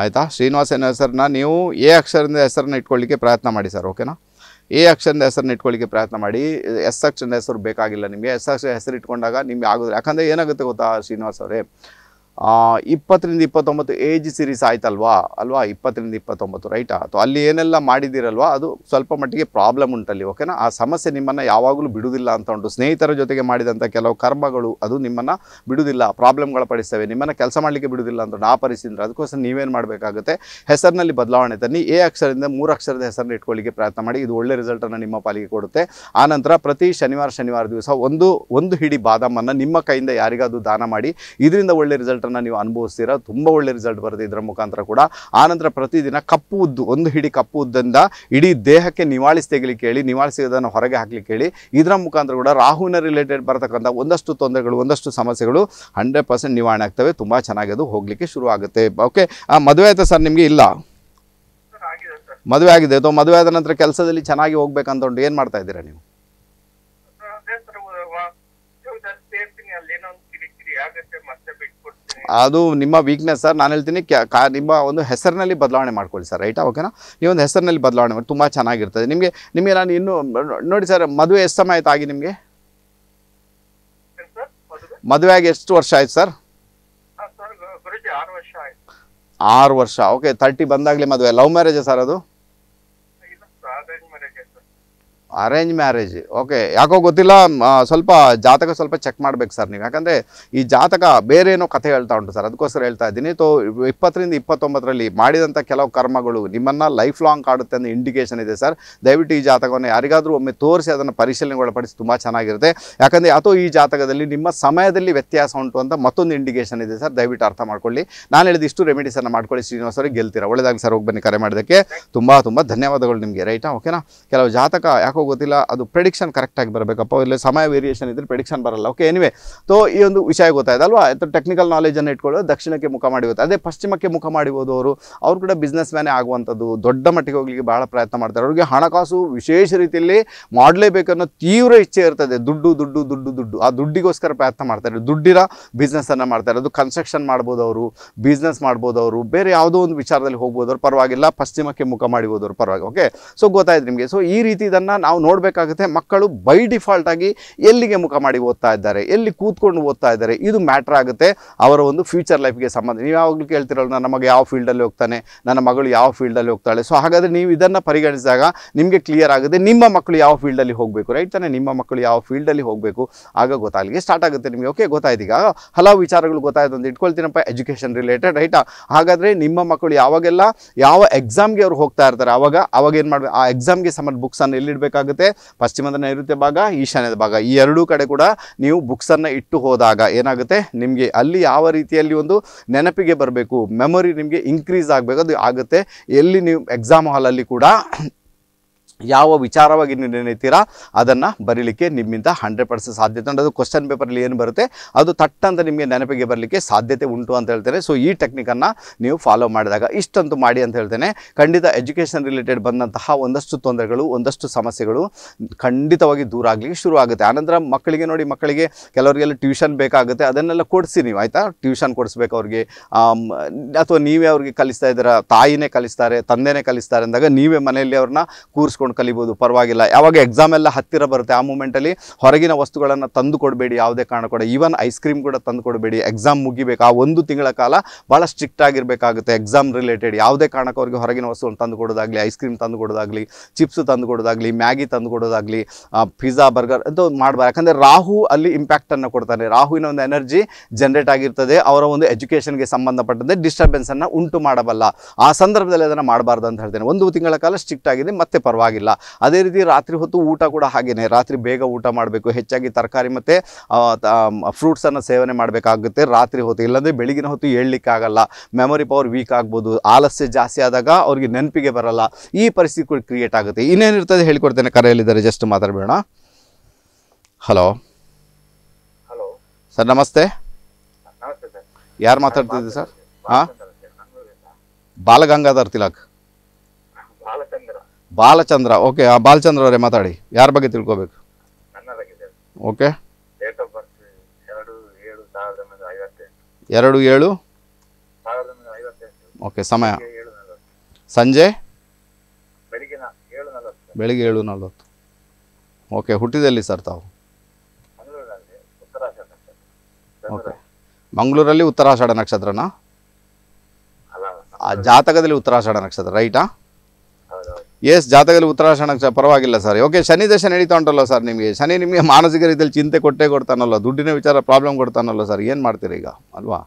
ಆಯಿತಾ ಶ್ರೀನಿವಾಸನ ಹೆಸರನ್ನ ನೀವು ಎ ಅಕ್ಷರದಿಂದ ಹೆಸರನ್ನ ಇಟ್ಕೊಳ್ಳಿಕ್ಕೆ ಪ್ರಯತ್ನ ಮಾಡಿ ಸರ್ ಓಕೆನಾ ಎ ಅಕ್ಷರದ ಹೆಸರನ್ನ ಇಟ್ಕೊಳ್ಳಿಕ್ಕೆ ಪ್ರಯತ್ನ ಮಾಡಿ ಎಸ್ ಅಕ್ಷರದ ಹೆಸರು ಬೇಕಾಗಿಲ್ಲ ನಿಮಗೆ ಎಸ್ ಅಕ್ಷರ ಹೆಸರು ಇಟ್ಕೊಂಡಾಗ ನಿಮಗೆ ಆಗೋದು ಯಾಕಂದರೆ ಏನಾಗುತ್ತೆ ಗೊತ್ತಾ ಶ್ರೀನಿವಾಸ ಅವರೇ ಇಪ್ಪತ್ತರಿಂದ ಇಪ್ಪತ್ತೊಂಬತ್ತು ಏಜ್ ಸಿರೀಸ್ ಆಯ್ತಲ್ವಾ ಅಲ್ವಾ ಇಪ್ಪತ್ತರಿಂದ ಇಪ್ಪತ್ತೊಂಬತ್ತು ರೈಟಾ ಅಥವಾ ಅಲ್ಲಿ ಏನೆಲ್ಲ ಮಾಡಿದ್ದೀರಲ್ವಾ ಅದು ಸ್ವಲ್ಪ ಮಟ್ಟಿಗೆ ಪ್ರಾಬ್ಲಮ್ ಉಂಟಲ್ಲಿ ಓಕೆನಾ ಆ ಸಮಸ್ಯೆ ನಿಮ್ಮನ್ನು ಯಾವಾಗಲೂ ಬಿಡುವುದಿಲ್ಲ ಅಂತ ಉಂಟು ಸ್ನೇಹಿತರ ಜೊತೆಗೆ ಮಾಡಿದಂಥ ಕೆಲವು ಕರ್ಮಗಳು ಅದು ನಿಮ್ಮನ್ನು ಬಿಡುವುದಿಲ್ಲ ಪ್ರಾಬ್ಲಮ್ಗಳ ಪಡಿಸ್ತವೆ ನಿಮ್ಮನ್ನು ಕೆಲಸ ಮಾಡಲಿಕ್ಕೆ ಬಿಡುವುದಿಲ್ಲ ಅಂತ ಆ ಪರಿಸ್ಥಿತಿ ಅದಕ್ಕೋಸ್ಕರ ನೀವೇನು ಮಾಡಬೇಕಾಗುತ್ತೆ ಹೆಸರಿನಲ್ಲಿ ಬದಲಾವಣೆ ತನ್ನಿ ಎ ಅಕ್ಷರದಿಂದ ಮೂರು ಅಕ್ಷರದ ಹೆಸರನ್ನು ಇಟ್ಕೊಳ್ಳಿಕ್ಕೆ ಪ್ರಯತ್ನ ಮಾಡಿ ಇದು ಒಳ್ಳೆ ರಿಸಲ್ಟನ್ನು ನಿಮ್ಮ ಪಾಲಿಗೆ ಕೊಡುತ್ತೆ ಆನಂತರ ಪ್ರತಿ ಶನಿವಾರ ಶನಿವಾರ ದಿವಸ ಒಂದು ಒಂದು ಹಿಡಿ ಬಾದಾಮನ್ನು ನಿಮ್ಮ ಕೈಯಿಂದ ಯಾರಿಗಾದರೂ ದಾನ ಮಾಡಿ ಇದರಿಂದ ಒಳ್ಳೆ ರಿಸಲ್ಟ್ ರಿಸಲ್ಟನ್ನು ನೀವು ಅನುಭವಿಸ್ತೀರಾ ತುಂಬ ಒಳ್ಳೆ ರಿಸಲ್ಟ್ ಬರುತ್ತೆ ಇದರ ಮುಖಾಂತರ ಕೂಡ ಆನಂತರ ಪ್ರತಿದಿನ ಕಪ್ಪು ಉದ್ದು ಒಂದು ಹಿಡಿ ಕಪ್ಪು ಉದ್ದಿಂದ ಇಡೀ ದೇಹಕ್ಕೆ ನಿವಾಳಿಸಿ ತೆಗಲಿಕ್ಕೆ ಹೇಳಿ ನಿವಾಳಿಸಿ ಹೊರಗೆ ಹಾಕ್ಲಿಕ್ಕೆ ಹೇಳಿ ಇದರ ಮುಖಾಂತರ ಕೂಡ ರಾಹುವಿನ ರಿಲೇಟೆಡ್ ಬರತಕ್ಕಂಥ ಒಂದಷ್ಟು ತೊಂದರೆಗಳು ಒಂದಷ್ಟು ಸಮಸ್ಯೆಗಳು ಹಂಡ್ರೆಡ್ ಪರ್ಸೆಂಟ್ ನಿವಾರಣೆ ಆಗ್ತವೆ ತುಂಬ ಚೆನ್ನಾಗಿ ಅದು ಹೋಗ್ಲಿಕ್ಕೆ ಶುರು ಆಗುತ್ತೆ ಓಕೆ ಮದುವೆ ಆಯ್ತಾ ಸರ್ ನಿಮಗೆ ಇಲ್ಲ ಮದುವೆ ಆಗಿದೆ ಅಥವಾ ಮದುವೆ ಆದ ನಂತರ ಕೆಲಸದಲ್ಲಿ ಚೆನ್ನಾಗಿ ಹೋಗ್ಬೇಕಂತ ಉಂಟು ಏನು ಮಾಡ್ತಾ ಇದ್ದೀರಾ ನೀವು ಅದು ನಿಮ್ಮ ವೀಕ್ನೆಸ್ ಸರ್ ನಾನು ಹೇಳ್ತೀನಿ ನಿಮ್ಮ ಒಂದು ಹೆಸರಿನಲ್ಲಿ ಬದಲಾವಣೆ ಮಾಡ್ಕೊಳ್ಳಿ ಸರ್ ರೈಟಾ ಓಕೆನಾ ನೀವೊಂದು ಹೆಸರಿನಲ್ಲಿ ಬದಲಾವಣೆ ಮಾಡಿ ತುಂಬ ಚೆನ್ನಾಗಿರ್ತದೆ ನಿಮಗೆ ನಿಮಗೆ ನಾನು ಇನ್ನು ನೋಡಿ ಸರ್ ಮದುವೆ ಎಷ್ಟು ಸಮಯ ಆಯ್ತು ಆಗಿ ನಿಮಗೆ ಮದುವೆ ಆಗಿ ಎಷ್ಟು ವರ್ಷ ಆಯ್ತು ಸರ್ ಆರು ವರ್ಷ ಓಕೆ ತರ್ಟಿ ಬಂದಾಗಲೇ ಮದುವೆ ಲವ್ ಮ್ಯಾರೇಜಾ ಸರ್ ಅದು ಅರೇಂಜ್ ಮ್ಯಾರೇಜ್ ಓಕೆ ಯಾಕೋ ಗೊತ್ತಿಲ್ಲ ಸ್ವಲ್ಪ ಜಾತಕ ಸ್ವಲ್ಪ ಚೆಕ್ ಮಾಡ್ಬೇಕು ಸರ್ ನೀವು ಯಾಕಂದರೆ ಈ ಜಾತಕ ಬೇರೆ ಏನೋ ಕಥೆ ಹೇಳ್ತಾ ಉಂಟು ಸರ್ ಅದಕ್ಕೋಸ್ಕರ ಹೇಳ್ತಾ ಇದ್ದೀನಿ ತೋ ಇಪ್ಪತ್ತರಿಂದ ಇಪ್ಪತ್ತೊಂಬತ್ತರಲ್ಲಿ ಮಾಡಿದಂಥ ಕೆಲವು ಕರ್ಮಗಳು ನಿಮ್ಮನ್ನು ಲೈಫ್ ಲಾಂಗ್ ಕಾಡುತ್ತೆ ಅನ್ನೋ ಇಂಡಿಕೇಶನ್ ಇದೆ ಸರ್ ದಯವಿಟ್ಟು ಈ ಜಾತಕವನ್ನು ಯಾರಿಗಾದರೂ ಒಮ್ಮೆ ತೋರಿಸಿ ಅದನ್ನು ಪರಿಶೀಲನೆ ಒಳಪಡಿಸಿ ತುಂಬ ಚೆನ್ನಾಗಿರುತ್ತೆ ಯಾಕಂದರೆ ಅಥವಾ ಈ ಜಾತಕದಲ್ಲಿ ನಿಮ್ಮ ಸಮಯದಲ್ಲಿ ವ್ಯತ್ಯಾಸ ಉಂಟು ಅಂತ ಮತ್ತೊಂದು ಇಂಡಿಕೇಶನ್ ಇದೆ ಸರ್ ದಯವಿಟ್ಟು ಅರ್ಥ ಮಾಡ್ಕೊಳ್ಳಿ ನಾನು ಹೇಳಿದ ಇಷ್ಟು ರೆಮಿಡೀಸನ್ನು ಮಾಡ್ಕೊಳ್ಳಿ ಶ್ರೀನಿವಾಸರಿಗೆ ಗೆಲ್ತೀರಾ ಒಳ್ಳೆದಾಗಿ ಸರ್ ಹೋಗಿ ಬನ್ನಿ ಕರೆ ಮಾಡೋದಕ್ಕೆ ತುಂಬ ತುಂಬ ಧನ್ಯವಾದಗಳು ನಿಮಗೆ ರೈಟಾ ಓಕೆನಾ ಕೆಲವು ಜಾತಕ ಯಾಕೋ ಗೊತ್ತಿಲ್ಲ ಅದು ಪ್ರೆಡಿಕ್ಷನ್ ಕರೆಕ್ಟಾಗಿ ಬರಬೇಕಪ್ಪ ಇಲ್ಲಿ ಸಮಯ ವೇರಿಯೇಷನ್ ಇದ್ರೆ ಪ್ರೆಡಿಕ್ಷನ್ ಬರಲ್ಲ ಓಕೆ ಎನಿವೆ ಸೊ ಈ ಒಂದು ವಿಷಯ ಗೊತ್ತಾಯ್ತಲ್ವಾ ಟೆಕ್ನಿಕಲ್ ನಾಲೆಜನ್ನು ಇಟ್ಕೊಳ್ಳೋದು ದಕ್ಷಿಣಕ್ಕೆ ಮುಖ ಮಾಡಿಬೋದು ಅದೇ ಪಶ್ಚಿಮಕ್ಕೆ ಮುಖ ಮಾಡಿಬೋದು ಅವರು ಅವ್ರು ಕೂಡ ಬಿಸ್ನೆಸ್ ಮ್ಯಾನೇ ಆಗುವಂಥದ್ದು ದೊಡ್ಡ ಮಟ್ಟಿಗೆ ಹೋಗ್ಲಿಕ್ಕೆ ಭಾಳ ಪ್ರಯತ್ನ ಮಾಡ್ತಾರೆ ಅವ್ರಿಗೆ ಹಣಕಾಸು ವಿಶೇಷ ರೀತಿಯಲ್ಲಿ ಮಾಡಲೇಬೇಕನ್ನೋ ತೀವ್ರ ಇಚ್ಛೆ ಇರ್ತದೆ ದುಡ್ಡು ದುಡ್ಡು ದುಡ್ಡು ದುಡ್ಡು ಆ ದುಡ್ಡಿಗೋಸ್ಕರ ಪ್ರಯತ್ನ ಮಾಡ್ತಾರೆ ದುಡ್ಡಿನ ಬಿಸ್ನೆಸ್ಸನ್ನು ಮಾಡ್ತಾರೆ ಅದು ಕನ್ಸ್ಟ್ರಕ್ಷನ್ ಮಾಡ್ಬೋದು ಅವರು ಬಿಸ್ನೆಸ್ ಮಾಡ್ಬೋದು ಅವರು ಬೇರೆ ಯಾವುದೋ ಒಂದು ವಿಚಾರದಲ್ಲಿ ಹೋಗ್ಬೋದು ಅವ್ರು ಪರವಾಗಿಲ್ಲ ಪಶ್ಚಿಮಕ್ಕೆ ಮುಖ ಮಾಡಿಬೋದು ಪರವಾಗಿ ಓಕೆ ಸೊ ಗೊತ್ತಾಯ್ತು ನಿಮಗೆ ಸೊ ಈ ರೀತಿ ಇದನ್ನು ನಾವು ನಾವು ನೋಡಬೇಕಾಗುತ್ತೆ ಮಕ್ಕಳು ಬೈ ಡಿಫಾಲ್ಟ್ ಆಗಿ ಎಲ್ಲಿಗೆ ಮುಖ ಮಾಡಿ ಓದ್ತಾ ಇದ್ದಾರೆ ಎಲ್ಲಿ ಕೂತ್ಕೊಂಡು ಓದ್ತಾ ಇದ್ದಾರೆ ಇದು ಮ್ಯಾಟ್ರ್ ಆಗುತ್ತೆ ಅವರ ಒಂದು ಫ್ಯೂಚರ್ ಲೈಫ್ಗೆ ಸಂಬಂಧ ನೀವು ಯಾವಾಗಲೂ ಕೇಳ್ತಿರಲ್ಲ ನನ್ನ ಮಗ ಯಾವ ಫೀಲ್ಡಲ್ಲಿ ಹೋಗ್ತಾನೆ ನನ್ನ ಮಗಳು ಯಾವ ಫೀಲ್ಡಲ್ಲಿ ಹೋಗ್ತಾಳೆ ಸೊ ಹಾಗಾದರೆ ನೀವು ಇದನ್ನು ಪರಿಗಣಿಸಿದಾಗ ನಿಮಗೆ ಕ್ಲಿಯರ್ ಆಗುತ್ತೆ ನಿಮ್ಮ ಮಕ್ಕಳು ಯಾವ ಫೀಲ್ಡಲ್ಲಿ ಹೋಗಬೇಕು ರೈಟ್ ತಾನೆ ನಿಮ್ಮ ಮಕ್ಕಳು ಯಾವ ಫೀಲ್ಡಲ್ಲಿ ಹೋಗಬೇಕು ಆಗ ಗೊತ್ತಾಗಲಿಕ್ಕೆ ಸ್ಟಾರ್ಟ್ ಆಗುತ್ತೆ ನಿಮಗೆ ಓಕೆ ಗೊತ್ತಾಯ್ತೀಗ ಹಲವು ವಿಚಾರಗಳು ಗೊತ್ತಾಯ್ತು ಅಂತ ಇಟ್ಕೊಳ್ತೀನಪ್ಪ ಎಜುಕೇಷನ್ ರಿಲೇಟೆಡ್ ರೈಟಾ ಹಾಗಾದರೆ ನಿಮ್ಮ ಮಕ್ಕಳು ಯಾವಾಗೆಲ್ಲ ಯಾವ ಎಕ್ಸಾಮ್ಗೆ ಅವ್ರು ಹೋಗ್ತಾ ಇರ್ತಾರೆ ಅವಾಗ ಅವಾಗ ಏನು ಮಾಡಬೇಕು ಆ ಎಕ್ಸಾಮ್ಗೆ ಸಂಬಂಧ ಬುಕ್ಸನ್ನು ಎಲ್ಲಿಡಬೇಕಾಗ ಆಗುತ್ತೆ ಪಶ್ಚಿಮದ ನೈಋತ್ಯ ಭಾಗ ಈಶಾನ್ಯದ ಭಾಗ ಈ ಎರಡೂ ಕಡೆ ಕೂಡ ನೀವು ಬುಕ್ಸನ್ನು ಇಟ್ಟು ಹೋದಾಗ ಏನಾಗುತ್ತೆ ನಿಮಗೆ ಅಲ್ಲಿ ಯಾವ ರೀತಿಯಲ್ಲಿ ಒಂದು ನೆನಪಿಗೆ ಬರಬೇಕು ಮೆಮೊರಿ ನಿಮಗೆ ಇನ್ಕ್ರೀಸ್ ಆಗಬೇಕು ಅದು ಆಗುತ್ತೆ ಎಲ್ಲಿ ನೀವು ಎಕ್ಸಾಮ್ ಹಾಲಲ್ಲಿ ಕೂಡ ಯಾವ ವಿಚಾರವಾಗಿ ನೀವು ಅದನ್ನು ಬರೀಲಿಕ್ಕೆ ನಿಮ್ಮಿಂದ ಹಂಡ್ರೆಡ್ ಪರ್ಸೆಂಟ್ ಸಾಧ್ಯತೆ ಉಂಟು ಅದು ಕ್ವಶನ್ ಪೇಪರಲ್ಲಿ ಏನು ಬರುತ್ತೆ ಅದು ತಟ್ಟಂತ ನಿಮಗೆ ನೆನಪಿಗೆ ಬರಲಿಕ್ಕೆ ಸಾಧ್ಯತೆ ಉಂಟು ಅಂತ ಹೇಳ್ತೇನೆ ಸೊ ಈ ಟೆಕ್ನಿಕನ್ನು ನೀವು ಫಾಲೋ ಮಾಡಿದಾಗ ಇಷ್ಟಂತೂ ಮಾಡಿ ಅಂತ ಹೇಳ್ತೇನೆ ಖಂಡಿತ ಎಜುಕೇಷನ್ ರಿಲೇಟೆಡ್ ಬಂದಂತಹ ಒಂದಷ್ಟು ತೊಂದರೆಗಳು ಒಂದಷ್ಟು ಸಮಸ್ಯೆಗಳು ಖಂಡಿತವಾಗಿ ದೂರ ಆಗಲಿಕ್ಕೆ ಶುರು ಆಗುತ್ತೆ ಆನಂತರ ಮಕ್ಕಳಿಗೆ ನೋಡಿ ಮಕ್ಕಳಿಗೆ ಕೆಲವರಿಗೆಲ್ಲ ಟ್ಯೂಷನ್ ಬೇಕಾಗುತ್ತೆ ಅದನ್ನೆಲ್ಲ ಕೊಡಿಸಿ ನೀವು ಆಯಿತಾ ಟ್ಯೂಷನ್ ಕೊಡಿಸ್ಬೇಕು ಅವ್ರಿಗೆ ಅಥವಾ ನೀವೇ ಅವ್ರಿಗೆ ಕಲಿಸ್ತಾ ಇದ್ದೀರ ತಾಯಿನೇ ಕಲಿಸ್ತಾರೆ ತಂದೆನೇ ಕಲಿಸ್ತಾರೆ ಅಂದಾಗ ನೀವೇ ಮನೆಯಲ್ಲಿ ಅವ್ರನ್ನ ಕೂರಿಸ್ಕೊಂಡು ಕಲಿಬಹುದು ಕಲಿಬೋದು ಪರವಾಗಿಲ್ಲ ಯಾವಾಗ ಎಕ್ಸಾಮ್ ಎಲ್ಲ ಹತ್ತಿರ ಬರುತ್ತೆ ಆ ಮೂಮೆಂಟಲ್ಲಿ ಹೊರಗಿನ ವಸ್ತುಗಳನ್ನು ತಂದು ಕೊಡಬೇಡಿ ಯಾವುದೇ ಕಾರಣ ಕೂಡ ಈವನ್ ಐಸ್ ಕ್ರೀಮ್ ಕೂಡ ತಂದು ಕೊಡಬೇಡಿ ಎಕ್ಸಾಮ್ ಮುಗಿಬೇಕು ಆ ಒಂದು ತಿಂಗಳ ಕಾಲ ಭಾಳ ಸ್ಟ್ರಿಕ್ಟ್ ಆಗಿರಬೇಕಾಗುತ್ತೆ ಎಕ್ಸಾಮ್ ರಿಲೇಟೆಡ್ ಯಾವುದೇ ಕಾರಣಕ್ಕೆ ಅವರಿಗೆ ಹೊರಗಿನ ವಸ್ತುಗಳನ್ನು ತಂದು ಕೊಡೋದಾಗಲಿ ಐಸ್ ಕ್ರೀಮ್ ತಂದು ಕೊಡೋದಾಗಲಿ ಚಿಪ್ಸ್ ತಂದು ಕೊಡೋದಾಗಲಿ ಮ್ಯಾಗಿ ತಂದು ಕೊಡೋದಾಗಲಿ ಪಿಜ್ಜಾ ಬರ್ಗರ್ ಅಂತ ಮಾಡಬಾರ್ದು ಯಾಕಂದರೆ ರಾಹು ಅಲ್ಲಿ ಇಂಪ್ಯಾಕ್ಟನ್ನು ಕೊಡ್ತಾನೆ ರಾಹುವಿನ ಒಂದು ಎನರ್ಜಿ ಜನರೇಟ್ ಆಗಿರ್ತದೆ ಅವರ ಒಂದು ಎಜುಕೇಷನ್ಗೆ ಸಂಬಂಧಪಟ್ಟಂತೆ ಡಿಸ್ಟರ್ಬೆನ್ಸನ್ನು ಉಂಟು ಮಾಡಬಲ್ಲ ಆ ಸಂದರ್ಭದಲ್ಲಿ ಅದನ್ನು ಮಾಡಬಾರ್ದು ಅಂತ ಹೇಳ್ತೇನೆ ಒಂದು ತಿಂಗಳ ಕಾಲ ಸ್ಟ್ರಿಕ್ಟ್ ಆಗಿದೆ ಮತ್ತೆ ಪರವಾಗಿಲ್ಲ ಇಲ್ಲ ಅದೇ ರೀತಿ ರಾತ್ರಿ ಹೊತ್ತು ಊಟ ಕೂಡ ಹಾಗೇನೆ ರಾತ್ರಿ ಬೇಗ ಊಟ ಮಾಡಬೇಕು ಹೆಚ್ಚಾಗಿ ತರಕಾರಿ ಮತ್ತು ಫ್ರೂಟ್ಸನ್ನು ಸೇವನೆ ಮಾಡಬೇಕಾಗುತ್ತೆ ರಾತ್ರಿ ಹೊತ್ತು ಇಲ್ಲಾಂದರೆ ಬೆಳಗಿನ ಹೊತ್ತು ಹೇಳಲಿಕ್ಕಾಗಲ್ಲ ಮೆಮೊರಿ ಪವರ್ ವೀಕ್ ಆಗ್ಬೋದು ಆಲಸ್ಯ ಜಾಸ್ತಿ ಆದಾಗ ಅವ್ರಿಗೆ ನೆನಪಿಗೆ ಬರಲ್ಲ ಈ ಪರಿಸ್ಥಿತಿ ಕೂಡ ಕ್ರಿಯೇಟ್ ಆಗುತ್ತೆ ಇನ್ನೇನಿರ್ತದೆ ಹೇಳ್ಕೊಡ್ತೇನೆ ಕರೆಯಲ್ಲಿದ್ದಾರೆ ಜಸ್ಟ್ ಮಾತಾಡಬೇಡ ಹಲೋ ಹಲೋ ಸರ್ ನಮಸ್ತೆ ಯಾರು ಮಾತಾಡ್ತಿದ್ದೆ ಸರ್ ಹಾಂ ಬಾಲಗಂಗಾಧರ್ ತಿಲಕ್ ಬಾಲಚಂದ್ರ ಓಕೆ ಬಾಲಚಂದ್ರ ಅವರೇ ಮಾತಾಡಿ ಯಾರ ಬಗ್ಗೆ ತಿಳ್ಕೋಬೇಕು ಓಕೆ ಎರಡು ಏಳು ಓಕೆ ಸಮಯ ಸಂಜೆ ಬೆಳಿಗ್ಗೆ ಏಳು ನಲವತ್ತು ಓಕೆ ಹುಟ್ಟಿದಲ್ಲಿ ಸರ್ ತಾವು ಓಕೆ ಮಂಗಳೂರಲ್ಲಿ ಉತ್ತರಾಷಾಢ ನಕ್ಷತ್ರನಾ ಜಾತಕದಲ್ಲಿ ಉತ್ತರಾಷಾಢ ನಕ್ಷತ್ರ ರೈಟಾ ಎಸ್ ಜಾತಕದಲ್ಲಿ ಉತ್ತರಾಷಣಕ್ಕೆ ಪರವಾಗಿಲ್ಲ ಸರ್ ಓಕೆ ಶನಿ ದಶೆ ನಡೀತಾ ಉಂಟಲ್ಲ ಸರ್ ನಿಮಗೆ ಶನಿ ನಿಮಗೆ ಮಾನಸಿಕ ರೀತಿಯಲ್ಲಿ ಚಿಂತೆ ಕೊಟ್ಟೇ ಕೊಡ್ತಾನಲ್ಲ ದುಡ್ಡಿನ ವಿಚಾರ ಪ್ರಾಬ್ಲಮ್ ಕೊಡ್ತಾನಲ್ಲ ಸರ್ ಏನು ಮಾಡ್ತೀರಿ ಈಗ ಅಲ್ವಾ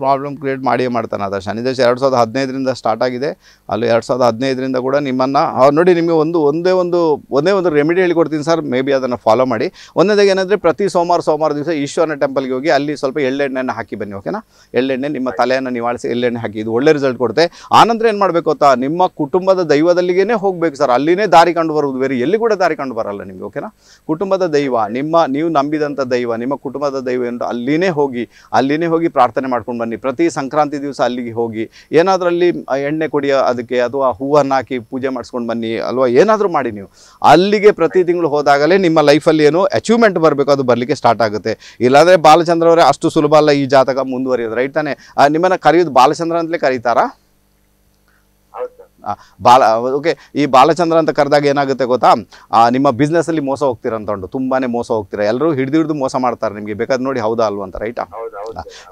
ಪ್ರಾಬ್ಲಮ್ ಕ್ರಿಯೇಟ್ ಮಾಡಿಯೇ ಮಾಡ್ತಾನೆ ಅದ ಶನಿದೇಶ ಎರಡು ಸಾವಿರದ ಹದಿನೈದರಿಂದ ಸ್ಟಾರ್ಟ್ ಆಗಿದೆ ಅಲ್ಲಿ ಎರಡು ಸಾವಿರದ ಹದಿನೈದರಿಂದ ಕೂಡ ನಿಮ್ಮನ್ನು ನೋಡಿ ನಿಮಗೆ ಒಂದು ಒಂದೇ ಒಂದು ಒಂದೇ ಒಂದು ರೆಮಿಡಿ ಹೇಳಿಕೊಡ್ತೀನಿ ಸರ್ ಮೇ ಬಿ ಅದನ್ನು ಫಾಲೋ ಮಾಡಿ ಒಂದನೇದಾಗ ಏನಂದರೆ ಪ್ರತಿ ಸೋಮವಾರ ಸೋಮವಾರ ದಿವಸ ಈಶ್ವರನ ಟೆಂಪಲ್ಗೆ ಹೋಗಿ ಅಲ್ಲಿ ಸ್ವಲ್ಪ ಎಳ್ಳೆಣ್ಣೆಯನ್ನು ಹಾಕಿ ಬನ್ನಿ ಓಕೆನಾ ಎಳ್ಳೆಣ್ಣೆ ನಿಮ್ಮ ತಲೆಯನ್ನು ನಿವಾಳಿಸಿ ಎಳ್ಳೆಣ್ಣೆ ಹಾಕಿ ಇದು ಒಳ್ಳೆ ರಿಸಲ್ಟ್ ಕೊಡುತ್ತೆ ಆನಂತರ ಏನು ಮಾಡಬೇಕು ಅಂತ ನಿಮ್ಮ ಕುಟುಂಬದ ದೈವದಲ್ಲಿಗೇ ಹೋಗಬೇಕು ಸರ್ ಅಲ್ಲಿನೇ ದಾರಿ ಕಂಡು ಬರುವುದು ಬೇರೆ ಎಲ್ಲಿ ಕೂಡ ದಾರಿ ಕಂಡು ಬರಲ್ಲ ನಿಮಗೆ ಓಕೆನಾ ಕುಟುಂಬದ ದೈವ ನಿಮ್ಮ ನೀವು ನಂಬಿದಂಥ ದೈವ ನಿಮ್ಮ ಕುಟುಂಬದ ದೈವ ಎಂದು ಅಲ್ಲಿನೇ ಹೋಗಿ ಅಲ್ಲಿನೇ ಹೋಗಿ ಪ್ರಾರ್ಥನೆ ಮಾಡ್ಕೊಂಡು ಬನ್ನಿ ಪ್ರತಿ ಸಂಕ್ರಾಂತಿ ದಿವಸ ಅಲ್ಲಿಗೆ ಹೋಗಿ ಏನಾದರಲ್ಲಿ ಎಣ್ಣೆ ಕುಡಿಯೋ ಅದಕ್ಕೆ ಅಥವಾ ಹೂವನ್ನು ಹಾಕಿ ಪೂಜೆ ಮಾಡಿಸ್ಕೊಂಡು ಬನ್ನಿ ಅಲ್ವಾ ಏನಾದರೂ ಮಾಡಿ ನೀವು ಅಲ್ಲಿಗೆ ಪ್ರತಿ ತಿಂಗಳು ಹೋದಾಗಲೇ ನಿಮ್ಮ ಲೈಫಲ್ಲಿ ಏನು ಅಚೀವ್ಮೆಂಟ್ ಬರಬೇಕು ಅದು ಬರಲಿಕ್ಕೆ ಸ್ಟಾರ್ಟ್ ಆಗುತ್ತೆ ಇಲ್ಲಾಂದರೆ ಬಾಲಚಂದ್ರವರೇ ಅಷ್ಟು ಸುಲಭ ಅಲ್ಲ ಈ ಜಾತಕ ಮುಂದುವರಿಯೋದು ರೈಟ್ ತಾನೆ ನಿಮ್ಮನ್ನು ಕರೆಯೋದು ಬಾಲಚಂದ್ರ ಅಂತಲೇ ಕರೀತಾರಾ ಬಾಲ ಓಕೆ ಈ ಬಾಲಚಂದ್ರ ಅಂತ ಕರೆದಾಗ ಏನಾಗುತ್ತೆ ಗೊತ್ತಾ ನಿಮ್ಮ ಬಿಸ್ನೆಸ್ಸಲ್ಲಿ ಮೋಸ ಹೋಗ್ತೀರ ಅಂತ ಉಂಟು ತುಂಬಾ ಮೋಸ ಹೋಗ್ತೀರಾ ಎಲ್ಲರೂ ಹಿಡಿದು ಹಿಡಿದು ಮೋಸ ಮಾಡ್ತಾರೆ ನಿಮಗೆ ಬೇಕಾದ್ರೆ ನೋಡಿ ಹೌದಾ ಅಲ್ವಾ ಅಂತ ರೈಟಾ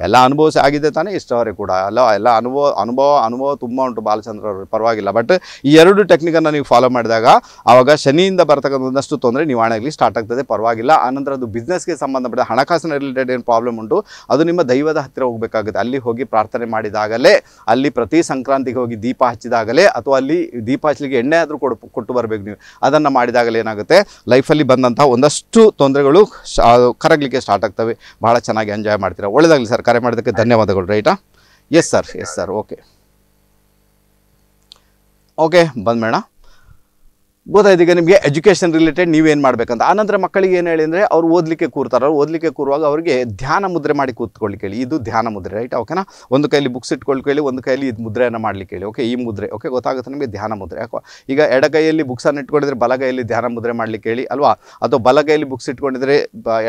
ಎಲ್ಲ ಅನುಭವಿಸಿ ಆಗಿದೆ ತಾನೇ ಇಷ್ಟವರೇ ಕೂಡ ಅಲ್ಲ ಎಲ್ಲ ಅನುಭವ ಅನುಭವ ಅನುಭವ ತುಂಬ ಉಂಟು ಬಾಲಚಂದ್ರ ಅವರು ಪರವಾಗಿಲ್ಲ ಬಟ್ ಈ ಎರಡು ಟೆಕ್ನಿಕನ್ನು ನೀವು ಫಾಲೋ ಮಾಡಿದಾಗ ಆವಾಗ ಶನಿಯಿಂದ ಬರ್ತಕ್ಕಂಥದ್ದಷ್ಟು ತೊಂದರೆ ಆಗಲಿ ಸ್ಟಾರ್ಟ್ ಆಗ್ತದೆ ಪರವಾಗಿಲ್ಲ ಆನಂತರ ಅದು ಬಿಸ್ನೆಸ್ಗೆ ಸಂಬಂಧಪಟ್ಟ ಹಣಕಾಸಿನ ರಿಲೇಟೆಡ್ ಏನು ಪ್ರಾಬ್ಲಮ್ ಉಂಟು ಅದು ನಿಮ್ಮ ದೈವದ ಹತ್ತಿರ ಹೋಗಬೇಕಾಗುತ್ತೆ ಅಲ್ಲಿ ಹೋಗಿ ಪ್ರಾರ್ಥನೆ ಮಾಡಿದಾಗಲೇ ಅಲ್ಲಿ ಪ್ರತಿ ಸಂಕ್ರಾಂತಿಗೆ ಹೋಗಿ ದೀಪ ಹಚ್ಚಿದಾಗಲೇ ಅಥವಾ ಅಲ್ಲಿ ದೀಪ ಎಣ್ಣೆ ಆದರೂ ಕೊಡು ಕೊಟ್ಟು ಬರಬೇಕು ನೀವು ಅದನ್ನು ಮಾಡಿದಾಗಲೇ ಏನಾಗುತ್ತೆ ಲೈಫಲ್ಲಿ ಬಂದಂಥ ಒಂದಷ್ಟು ತೊಂದರೆಗಳು ಕರಗಲಿಕ್ಕೆ ಸ್ಟಾರ್ಟ್ ಆಗ್ತವೆ ಭಾಳ ಚೆನ್ನಾಗಿ ಎಂಜಾಯ್ ಮಾಡ್ತೀರಾ ಒಳ್ಳೇದಾಗಲಿ ಸರ್ ಕರೆ ಮಾಡೋದಕ್ಕೆ ಧನ್ಯವಾದಗಳು ರೈಟಾ yes sir yes sir okay okay ಬಂದ ಮೇಡಮ್ ಗೊತ್ತಾಯ್ತು ನಿಮಗೆ ಎಜುಕೇಷನ್ ರಿಲೇಟೆಡ್ ನೀವೇನು ಮಾಡಬೇಕಂತ ಆನಂತರ ಮಕ್ಕಳಿಗೆ ಏನು ಹೇಳಿ ಅಂದರೆ ಅವ್ರು ಓದಲಿಕ್ಕೆ ಕೂರ್ತಾರೆ ಅವ್ರು ಓದಲಿಕ್ಕೆ ಕೂರುವಾಗ ಅವರಿಗೆ ಧ್ಯಾನ ಮುದ್ರೆ ಮಾಡಿ ಕೂತ್ಕೊಳ್ಳಿ ಕೇಳಿ ಇದು ಧ್ಯಾನ ಮುದ್ರೆ ರೈಟ್ ಓಕೆನಾ ಒಂದು ಕೈಲಿ ಬುಕ್ಸ್ ಇಟ್ಕೊಳ್ಳಿ ಕೇಳಿ ಒಂದು ಕೈಲಿ ಇದು ಮುದ್ರೆಯನ್ನು ಮಾಡಲಿಕ್ಕೆ ಹೇಳಿ ಓಕೆ ಈ ಮುದ್ರೆ ಓಕೆ ಗೊತ್ತಾಗುತ್ತೆ ನಿಮಗೆ ಧ್ಯಾನ ಮುದ್ರೆ ಯಾಕೋ ಈಗ ಎಡಗೈಯಲ್ಲಿ ಬುಕ್ಸನ್ನು ಇಟ್ಕೊಂಡಿದ್ರೆ ಬಲಗೈಯಲ್ಲಿ ಧ್ಯಾನ ಮುದ್ರೆ ಮಾಡಲಿಕ್ಕೆ ಹೇಳಿ ಅಲ್ವಾ ಅಥವಾ ಬಲಗೈಯಲ್ಲಿ ಬುಕ್ಸ್ ಇಟ್ಕೊಂಡಿದ್ರೆ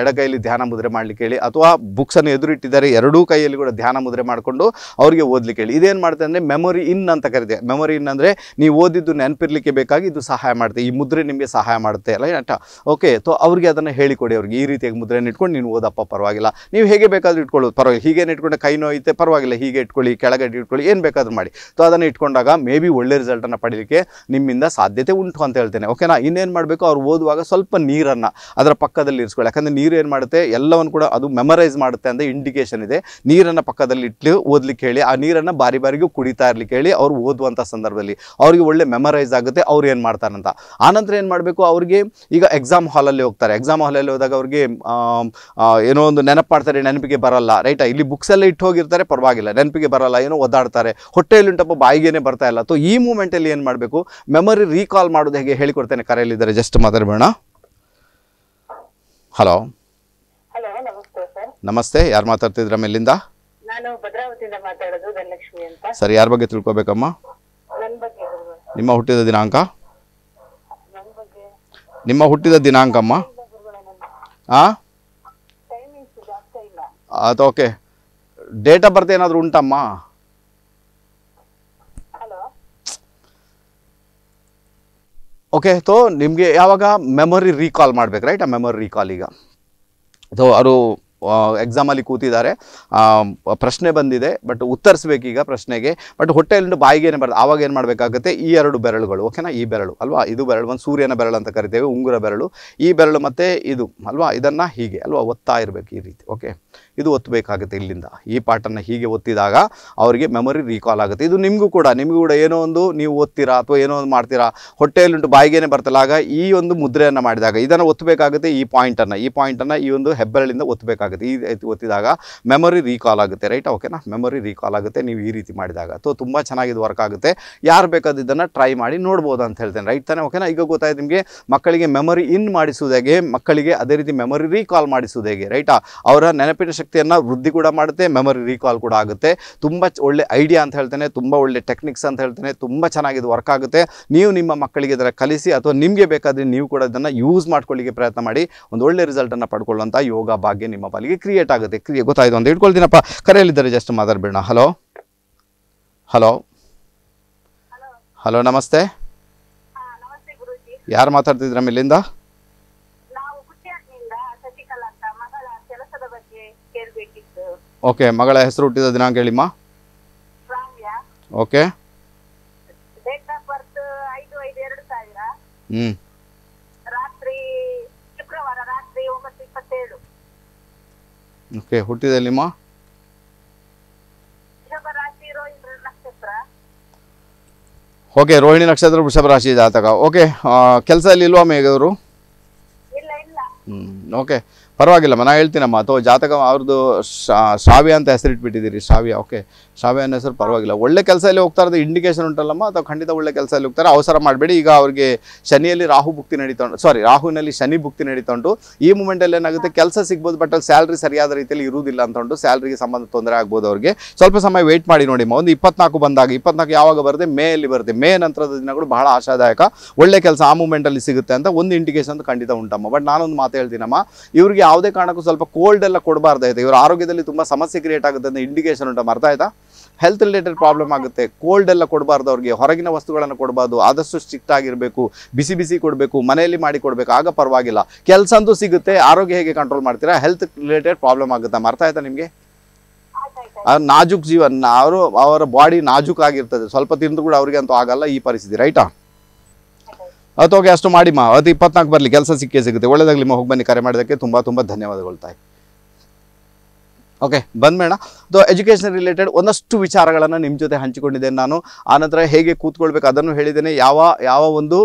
ಎಡಗೈಯಲ್ಲಿ ಧ್ಯಾನ ಮುದ್ರೆ ಮಾಡಲಿಕ್ಕೆ ಹೇಳಿ ಅಥವಾ ಬುಕ್ಸನ್ನು ಎದುರಿಟ್ಟಿದ್ದಾರೆ ಎರಡೂ ಕೈಯಲ್ಲಿ ಕೂಡ ಧ್ಯಾನ ಮುದ್ರೆ ಮಾಡಿಕೊಂಡು ಅವರಿಗೆ ಓದ್ಲಿಕ್ಕೆ ಹೇಳಿ ಇದೇನು ಮಾಡುತ್ತೆ ಅಂದರೆ ಮೆಮೊರಿ ಇನ್ ಅಂತ ಕರೆದೆ ಮೆಮೊರಿ ಇನ್ ಅಂದರೆ ನೀವು ಓದಿದ್ದು ನೆನಪಿರಲಿಕ್ಕೆ ಬೇಕಾಗಿ ಇದು ಸಹಾಯ ಮಾಡುತ್ತೆ ಈ ಮುದ್ರೆ ನಿಮಗೆ ಸಹಾಯ ಮಾಡುತ್ತೆ ಅಲ್ಲ ಆಟ ಓಕೆ ತೋ ಅವ್ರಿಗೆ ಅದನ್ನು ಹೇಳಿಕೊಡಿ ಅವ್ರಿಗೆ ಈ ರೀತಿಯಾಗಿ ಮುದ್ರೆಯನ್ನು ಇಟ್ಕೊಂಡು ನೀನು ಓದಪ್ಪ ಪರವಾಗಿಲ್ಲ ನೀವು ಹೇಗೆ ಬೇಕಾದರೂ ಇಟ್ಕೊಳ್ಳೋದು ಪರವಾಗಿಲ್ಲ ಹೀಗೇನು ಇಟ್ಕೊಂಡು ಕೈ ನೋಯುತ್ತೆ ಪರವಾಗಿಲ್ಲ ಹೀಗೆ ಇಟ್ಕೊಳ್ಳಿ ಕೆಳಗಡೆ ಇಟ್ಕೊಳ್ಳಿ ಏನು ಬೇಕಾದರೂ ಮಾಡಿ ಸೊ ಅದನ್ನು ಇಟ್ಕೊಂಡಾಗ ಮೇ ಬಿ ಒಳ್ಳೆ ರಿಸಲ್ಟನ್ನು ಪಡೀಲಿಕ್ಕೆ ನಿಮ್ಮಿಂದ ಸಾಧ್ಯತೆ ಉಂಟು ಅಂತ ಹೇಳ್ತೇನೆ ಓಕೆನಾ ಇನ್ನೇನು ಮಾಡಬೇಕು ಅವ್ರು ಓದುವಾಗ ಸ್ವಲ್ಪ ನೀರನ್ನು ಅದರ ಪಕ್ಕದಲ್ಲಿ ಇರಿಸ್ಕೊಳ್ಳಿ ಯಾಕಂದರೆ ನೀರು ಏನು ಮಾಡುತ್ತೆ ಎಲ್ಲವನ್ನು ಕೂಡ ಅದು ಮೆಮರೈಸ್ ಮಾಡುತ್ತೆ ಅಂತ ಇಂಡಿಕೇಷನ್ ಇದೆ ನೀರನ್ನು ಪಕ್ಕದಲ್ಲಿ ಇಟ್ಟು ಓದಲಿಕ್ಕೆ ಹೇಳಿ ಆ ನೀರನ್ನು ಬಾರಿ ಬಾರಿಗೂ ಕುಡಿತಾ ಇರಲಿಕ್ಕೆ ಹೇಳಿ ಅವ್ರು ಓದುವಂಥ ಸಂದರ್ಭದಲ್ಲಿ ಅವರಿಗೆ ಒಳ್ಳೆ ಮೆಮರೈಸ್ ಆಗುತ್ತೆ ಅವ್ರು ಏನು ಮಾಡ್ತಾರಂತ ಆನಂತರ ಏನು ಮಾಡಬೇಕು ಅವ್ರಿಗೆ ಈಗ ಎಕ್ಸಾಮ್ ಹಾಲಲ್ಲಿ ಹೋಗ್ತಾರೆ ಎಕ್ಸಾಮ್ ಹಾಲಲ್ಲಿ ಹೋದಾಗ ಅವ್ರಿಗೆ ಏನೋ ಒಂದು ನೆನಪು ಮಾಡ್ತಾರೆ ನೆನಪಿಗೆ ಬರಲ್ಲ ರೈಟಾ ಇಲ್ಲಿ ಬುಕ್ಸ್ ಇಟ್ಟು ಹೋಗಿರ್ತಾರೆ ಪರವಾಗಿಲ್ಲ ನೆನಪಿಗೆ ಬರಲ್ಲ ಏನೋ ಒದ್ದಾಡ್ತಾರೆ ಹೊಟ್ಟೆಯಲ್ಲಿ ಉಂಟಪ್ಪ ಬಾಯಿಗೇನೆ ಬರ್ತಾ ಇಲ್ಲ ಸೊ ಈ ಮೂಮೆಂಟಲ್ಲಿ ಏನು ಮಾಡಬೇಕು ಮೆಮೊರಿ ರೀಕಾಲ್ ಮಾಡೋದು ಹೇಗೆ ಹೇಳಿಕೊಡ್ತೇನೆ ಕರೆಯಲ್ಲಿದ್ದಾರೆ ಜಸ್ಟ್ ಮಾತಾಡಬೇಡ ಹಲೋ ನಮಸ್ತೆ ಯಾರು ಮಾತಾಡ್ತಿದ್ರ ಮೇಲಿಂದ ಸರಿ ಯಾರ ಬಗ್ಗೆ ತಿಳ್ಕೊಬೇಕಮ್ಮ ನಿಮ್ಮ ಹುಟ್ಟಿದ ದಿನಾಂಕ ನಿಮ್ಮ ಹುಟ್ಟಿದ ದಿನಾಂಕಮ್ಮ ಅದು ಓಕೆ ಡೇಟ್ ಆಫ್ ಬರ್ತ್ ಏನಾದರೂ ಉಂಟಮ್ಮ ಓಕೆ ತೋ ನಿಮಗೆ ಯಾವಾಗ ಮೆಮೊರಿ ರೀಕಾಲ್ ಮಾಡ್ಬೇಕು ರೈಟ್ ಆ ಮೆಮೊರಿ ರೀಕಾಲ್ ಈಗ ಸೊ ಅದು ಎಕ್ಸಾಮಲ್ಲಿ ಕೂತಿದ್ದಾರೆ ಪ್ರಶ್ನೆ ಬಂದಿದೆ ಬಟ್ ಉತ್ತರಿಸ್ಬೇಕೀಗ ಪ್ರಶ್ನೆಗೆ ಬಟ್ ಹೊಟ್ಟೆಯಲ್ಲಿ ಬಾಯಿಗೆ ಏನು ಬರ್ತದೆ ಆವಾಗ ಏನು ಮಾಡಬೇಕಾಗುತ್ತೆ ಈ ಎರಡು ಬೆರಳುಗಳು ಓಕೆನಾ ಈ ಬೆರಳು ಅಲ್ವಾ ಇದು ಬೆರಳು ಒಂದು ಸೂರ್ಯನ ಬೆರಳು ಅಂತ ಕರಿತೇವೆ ಉಂಗುರ ಬೆರಳು ಈ ಬೆರಳು ಮತ್ತು ಇದು ಅಲ್ವಾ ಇದನ್ನು ಹೀಗೆ ಅಲ್ವಾ ಒತ್ತಾ ಇರಬೇಕು ಈ ರೀತಿ ಓಕೆ ಇದು ಒತ್ತಬೇಕಾಗುತ್ತೆ ಇಲ್ಲಿಂದ ಈ ಪಾರ್ಟನ್ನು ಹೀಗೆ ಒತ್ತಿದಾಗ ಅವರಿಗೆ ಮೆಮೊರಿ ರೀಕಾಲ್ ಆಗುತ್ತೆ ಇದು ನಿಮಗೂ ಕೂಡ ನಿಮಗೂ ಕೂಡ ಏನೋ ಒಂದು ನೀವು ಓದ್ತೀರಾ ಅಥವಾ ಏನೋ ಒಂದು ಮಾಡ್ತೀರಾ ಹೊಟ್ಟೆಯಲ್ಲಿಂಟು ಬಾಯಿಗೇನೆ ಬರ್ತಲಾಗ ಆಗ ಈ ಒಂದು ಮುದ್ರೆಯನ್ನು ಮಾಡಿದಾಗ ಇದನ್ನು ಒತ್ತಬೇಕಾಗುತ್ತೆ ಈ ಪಾಯಿಂಟನ್ನು ಈ ಪಾಯಿಂಟನ್ನು ಈ ಒಂದು ಹೆಬ್ಬೆರಳಿಂದ ಒತ್ತಬೇಕಾಗುತ್ತೆ ಈ ರೀತಿ ಒತ್ತಿದಾಗ ಮೆಮೊರಿ ರೀಕಾಲ್ ಆಗುತ್ತೆ ರೈಟ್ ಓಕೆನಾ ಮೆಮೊರಿ ರೀಕಾಲ್ ಆಗುತ್ತೆ ನೀವು ಈ ರೀತಿ ಮಾಡಿದಾಗ ಅಥವಾ ತುಂಬ ಚೆನ್ನಾಗಿದ್ದು ವರ್ಕ್ ಆಗುತ್ತೆ ಯಾರು ಬೇಕಾದ ಇದನ್ನು ಟ್ರೈ ಮಾಡಿ ನೋಡ್ಬೋದು ಅಂತ ಹೇಳ್ತೇನೆ ರೈಟ್ ತಾನೆ ಓಕೆನಾ ಈಗ ಗೊತ್ತಾಯ್ತು ನಿಮಗೆ ಮಕ್ಕಳಿಗೆ ಮೆಮೊರಿ ಇನ್ ಮಾಡಿಸುವುದೇಗೆ ಮಕ್ಕಳಿಗೆ ಅದೇ ರೀತಿ ಮೆಮೊರಿ ರೀಕಾಲ್ ಮಾಡಿಸುವುದು ರೈಟಾ ಅವರ ನೆನಪಿನ ಜ್ಞಾಪಕಶಕ್ತಿಯನ್ನು ವೃದ್ಧಿ ಕೂಡ ಮಾಡುತ್ತೆ ಮೆಮೊರಿ ರೀಕಾಲ್ ಕೂಡ ಆಗುತ್ತೆ ತುಂಬ ಒಳ್ಳೆ ಐಡಿಯಾ ಅಂತ ಹೇಳ್ತೇನೆ ತುಂಬ ಒಳ್ಳೆ ಟೆಕ್ನಿಕ್ಸ್ ಅಂತ ಹೇಳ್ತೇನೆ ತುಂಬ ಚೆನ್ನಾಗಿದೆ ವರ್ಕ್ ಆಗುತ್ತೆ ನೀವು ನಿಮ್ಮ ಮಕ್ಕಳಿಗೆ ಇದರ ಕಲಿಸಿ ಅಥವಾ ನಿಮಗೆ ಬೇಕಾದರೆ ನೀವು ಕೂಡ ಇದನ್ನು ಯೂಸ್ ಮಾಡ್ಕೊಳ್ಳಿಕ್ಕೆ ಪ್ರಯತ್ನ ಮಾಡಿ ಒಂದು ಒಳ್ಳೆ ರಿಸಲ್ಟನ್ನು ಪಡ್ಕೊಳ್ಳುವಂಥ ಯೋಗ ಭಾಗ್ಯ ನಿಮ್ಮ ಪಾಲಿಗೆ ಕ್ರಿಯೇಟ್ ಆಗುತ್ತೆ ಕ್ರಿಯೆ ಗೊತ್ತಾಯಿತು ಅಂತ ಇಟ್ಕೊಳ್ತೀನಪ್ಪ ಕರೆಯಲ್ಲಿದ್ದಾರೆ ಜಸ್ಟ್ ಮಾತಾಡ್ಬೇಡ ಹಲೋ ಹಲೋ ಹಲೋ ನಮಸ್ತೆ ಯಾರು ಮಾತಾಡ್ತಿದ್ದೀರಾ ಇಲ್ಲಿಂದ ಓಕೆ ಮಗಳ ಹೆಸರು ಹುಟ್ಟಿದ ದಿನಾಂಕ ಹೇಳಿಮ್ಮ ಓಕೆ ಡೇಟ್ ಫಾರ್ತ್ 5 5 2 ತಾಯಿರಾ ಹು ರಾತ್ರಿ ಶುಕ್ರವಾರ ರಾತ್ರಿ 11:27 ಓಕೆ ಹುಟ್ಟಿದಲ್ಲಿಮ್ಮ ನಕ್ಷತ್ರ ಓಕೆ ರೋಹಿಣಿ ನಕ್ಷತ್ರ ವೃಷಭ ರಾಶಿ ಜಾತಕ ಓಕೆ ಕೆಲಸ ಅಲ್ಲಿ ಇಲ್ವಾ ಮೇಗವರು ಇಲ್ಲ ಇಲ್ಲ ಓಕೆ ಪರವಾಗಿಲ್ಲಮ್ಮ ನಾನು ಹೇಳ್ತೀನಮ್ಮ ಅಥವಾ ಜಾತಕ ಅವ್ರದ್ದು ಶ್ರಾವ್ಯ ಅಂತ ಹೆಸರಿಟ್ಬಿಟ್ಟಿದ್ದೀರಿ ಶ್ರಾವ್ಯ ಓಕೆ ಶ್ರಾವ್ಯ ಅನ್ನ ಹೆಸರು ಪರವಾಗಿಲ್ಲ ಒಳ್ಳೆ ಕೆಲಸದಲ್ಲಿ ಹೋಗ್ತಾ ಇರೋದು ಇಂಡಿಕೇಶನ್ ಉಂಟಲ್ಲಮ್ಮ ಅಥವಾ ಖಂಡಿತ ಒಳ್ಳೆ ಕೆಲಸದಲ್ಲಿ ಹೋಗ್ತಾರೆ ಅವಸರ ಮಾಡಬೇಡಿ ಈಗ ಅವ್ರಿಗೆ ಶನಿಯಲ್ಲಿ ರಾಹು ಭುಕ್ತಿ ನಡೀತಾ ಉಂಟು ಸಾರಿ ರಾಹುನಲ್ಲಿ ಶನಿ ಭುಕ್ತಿ ನಡೀತಾ ಉಂಟು ಈ ಮೂಮೆಂಟಲ್ಲಿ ಏನಾಗುತ್ತೆ ಕೆಲಸ ಸಿಗ್ಬೋದು ಬಟ್ ಅಲ್ಲಿ ಸ್ಯಾಲ್ರಿ ಸರಿಯಾದ ರೀತಿಯಲ್ಲಿ ಇರುವುದಿಲ್ಲ ಅಂತ ಉಂಟು ಸ್ಯಾಲ್ರಿಗೆ ಸಂಬಂಧ ತೊಂದರೆ ಆಗ್ಬೋದು ಅವ್ರಿಗೆ ಸ್ವಲ್ಪ ಸಮಯ ವೇಟ್ ಮಾಡಿ ನೋಡಿ ಒಂದು ಇಪ್ಪತ್ನಾಲ್ಕು ಬಂದಾಗ ಇಪ್ಪತ್ನಾಲ್ಕು ಯಾವಾಗ ಬರುತ್ತೆ ಮೇಯಲ್ಲಿ ಬರುತ್ತೆ ಮೇ ನಂತರದ ದಿನಗಳು ಬಹಳ ಆಶಾದಾಯಕ ಒಳ್ಳೆ ಕೆಲಸ ಆ ಮೂಮೆಂಟಲ್ಲಿ ಸಿಗುತ್ತೆ ಅಂತ ಒಂದು ಇಂಡಿಕೇಶನ್ ಖಂಡಿತ ಉಂಟಮ್ಮ ಬಟ್ ನಾನೊಂದು ಮಾತು ಹೇಳ್ತೀನಮ್ಮ ಇವರಿಗೆ ಯಾವುದೇ ಕಾರಣಕ್ಕೂ ಸ್ವಲ್ಪ ಕೋಲ್ಡ್ ಎಲ್ಲ ಕೊಡಬಾರ್ದೈತೆ ಇವರ ಆರೋಗ್ಯದಲ್ಲಿ ತುಂಬ ಸಮಸ್ಯೆ ಕ್ರಿಯೇಟ್ ಆಗುತ್ತೆ ಅಂತ ಇಂಡಿಕೇಶನ್ ಉಂಟು ಮರ್ತಾ ಆಯ್ತಾ ಹೆಲ್ತ್ ರಿಲೇಟೆಡ್ ಪ್ರಾಬ್ಲಮ್ ಆಗುತ್ತೆ ಕೋಲ್ಡ್ ಎಲ್ಲ ಕೊಡಬಾರ್ದು ಅವ್ರಿಗೆ ಹೊರಗಿನ ವಸ್ತುಗಳನ್ನು ಕೊಡಬಾರ್ದು ಆದಷ್ಟು ಸ್ಟ್ರಿಕ್ಟ್ ಆಗಿರಬೇಕು ಬಿಸಿ ಬಿಸಿ ಕೊಡಬೇಕು ಮನೆಯಲ್ಲಿ ಮಾಡಿ ಕೊಡಬೇಕು ಆಗ ಪರವಾಗಿಲ್ಲ ಕೆಲಸ ಅಂತೂ ಸಿಗುತ್ತೆ ಆರೋಗ್ಯ ಹೇಗೆ ಕಂಟ್ರೋಲ್ ಮಾಡ್ತೀರಾ ಹೆಲ್ತ್ ರಿಲೇಟೆಡ್ ಪ್ರಾಬ್ಲಮ್ ಆಗುತ್ತಾ ಮರ್ತಾ ಆಯ್ತಾ ನಿಮಗೆ ನಾಜುಕ್ ಜೀವನ ಅವರು ಅವರ ಬಾಡಿ ಆಗಿರ್ತದೆ ಸ್ವಲ್ಪ ತಿಂದು ಕೂಡ ಅವ್ರಿಗೆ ಅಂತೂ ಆಗಲ್ಲ ಈ ಪರಿಸ್ಥಿತಿ ರೈಟಾ ಅಥವಾ ಹೋಗಿ ಅಷ್ಟು ಮಾಡಿಮ್ಮ ಅದು ಇಪ್ಪತ್ನಾಲ್ಕು ಬರಲಿ ಕೆಲಸ ಸಿಕ್ಕೇ ಸಿಗುತ್ತೆ ಒಳ್ಳೆಯದಾಗಲಿ ಹೋಗಿ ಬನ್ನಿ ಕರೆ ಮಾಡೋದಕ್ಕೆ ತುಂಬ ತುಂಬ ಧನ್ಯವಾದಗಳು ತಾಯಿ ಓಕೆ ಬಂದ ಬಂದ್ಬೇಡ ಅದು ಎಜುಕೇಷನ್ ರಿಲೇಟೆಡ್ ಒಂದಷ್ಟು ವಿಚಾರಗಳನ್ನು ನಿಮ್ಮ ಜೊತೆ ಹಂಚಿಕೊಂಡಿದ್ದೇನೆ ನಾನು ಆನಂತರ ಹೇಗೆ ಕೂತ್ಕೊಳ್ಬೇಕು ಅದನ್ನು ಹೇಳಿದ್ದೇನೆ ಯಾವ ಯಾವ ಒಂದು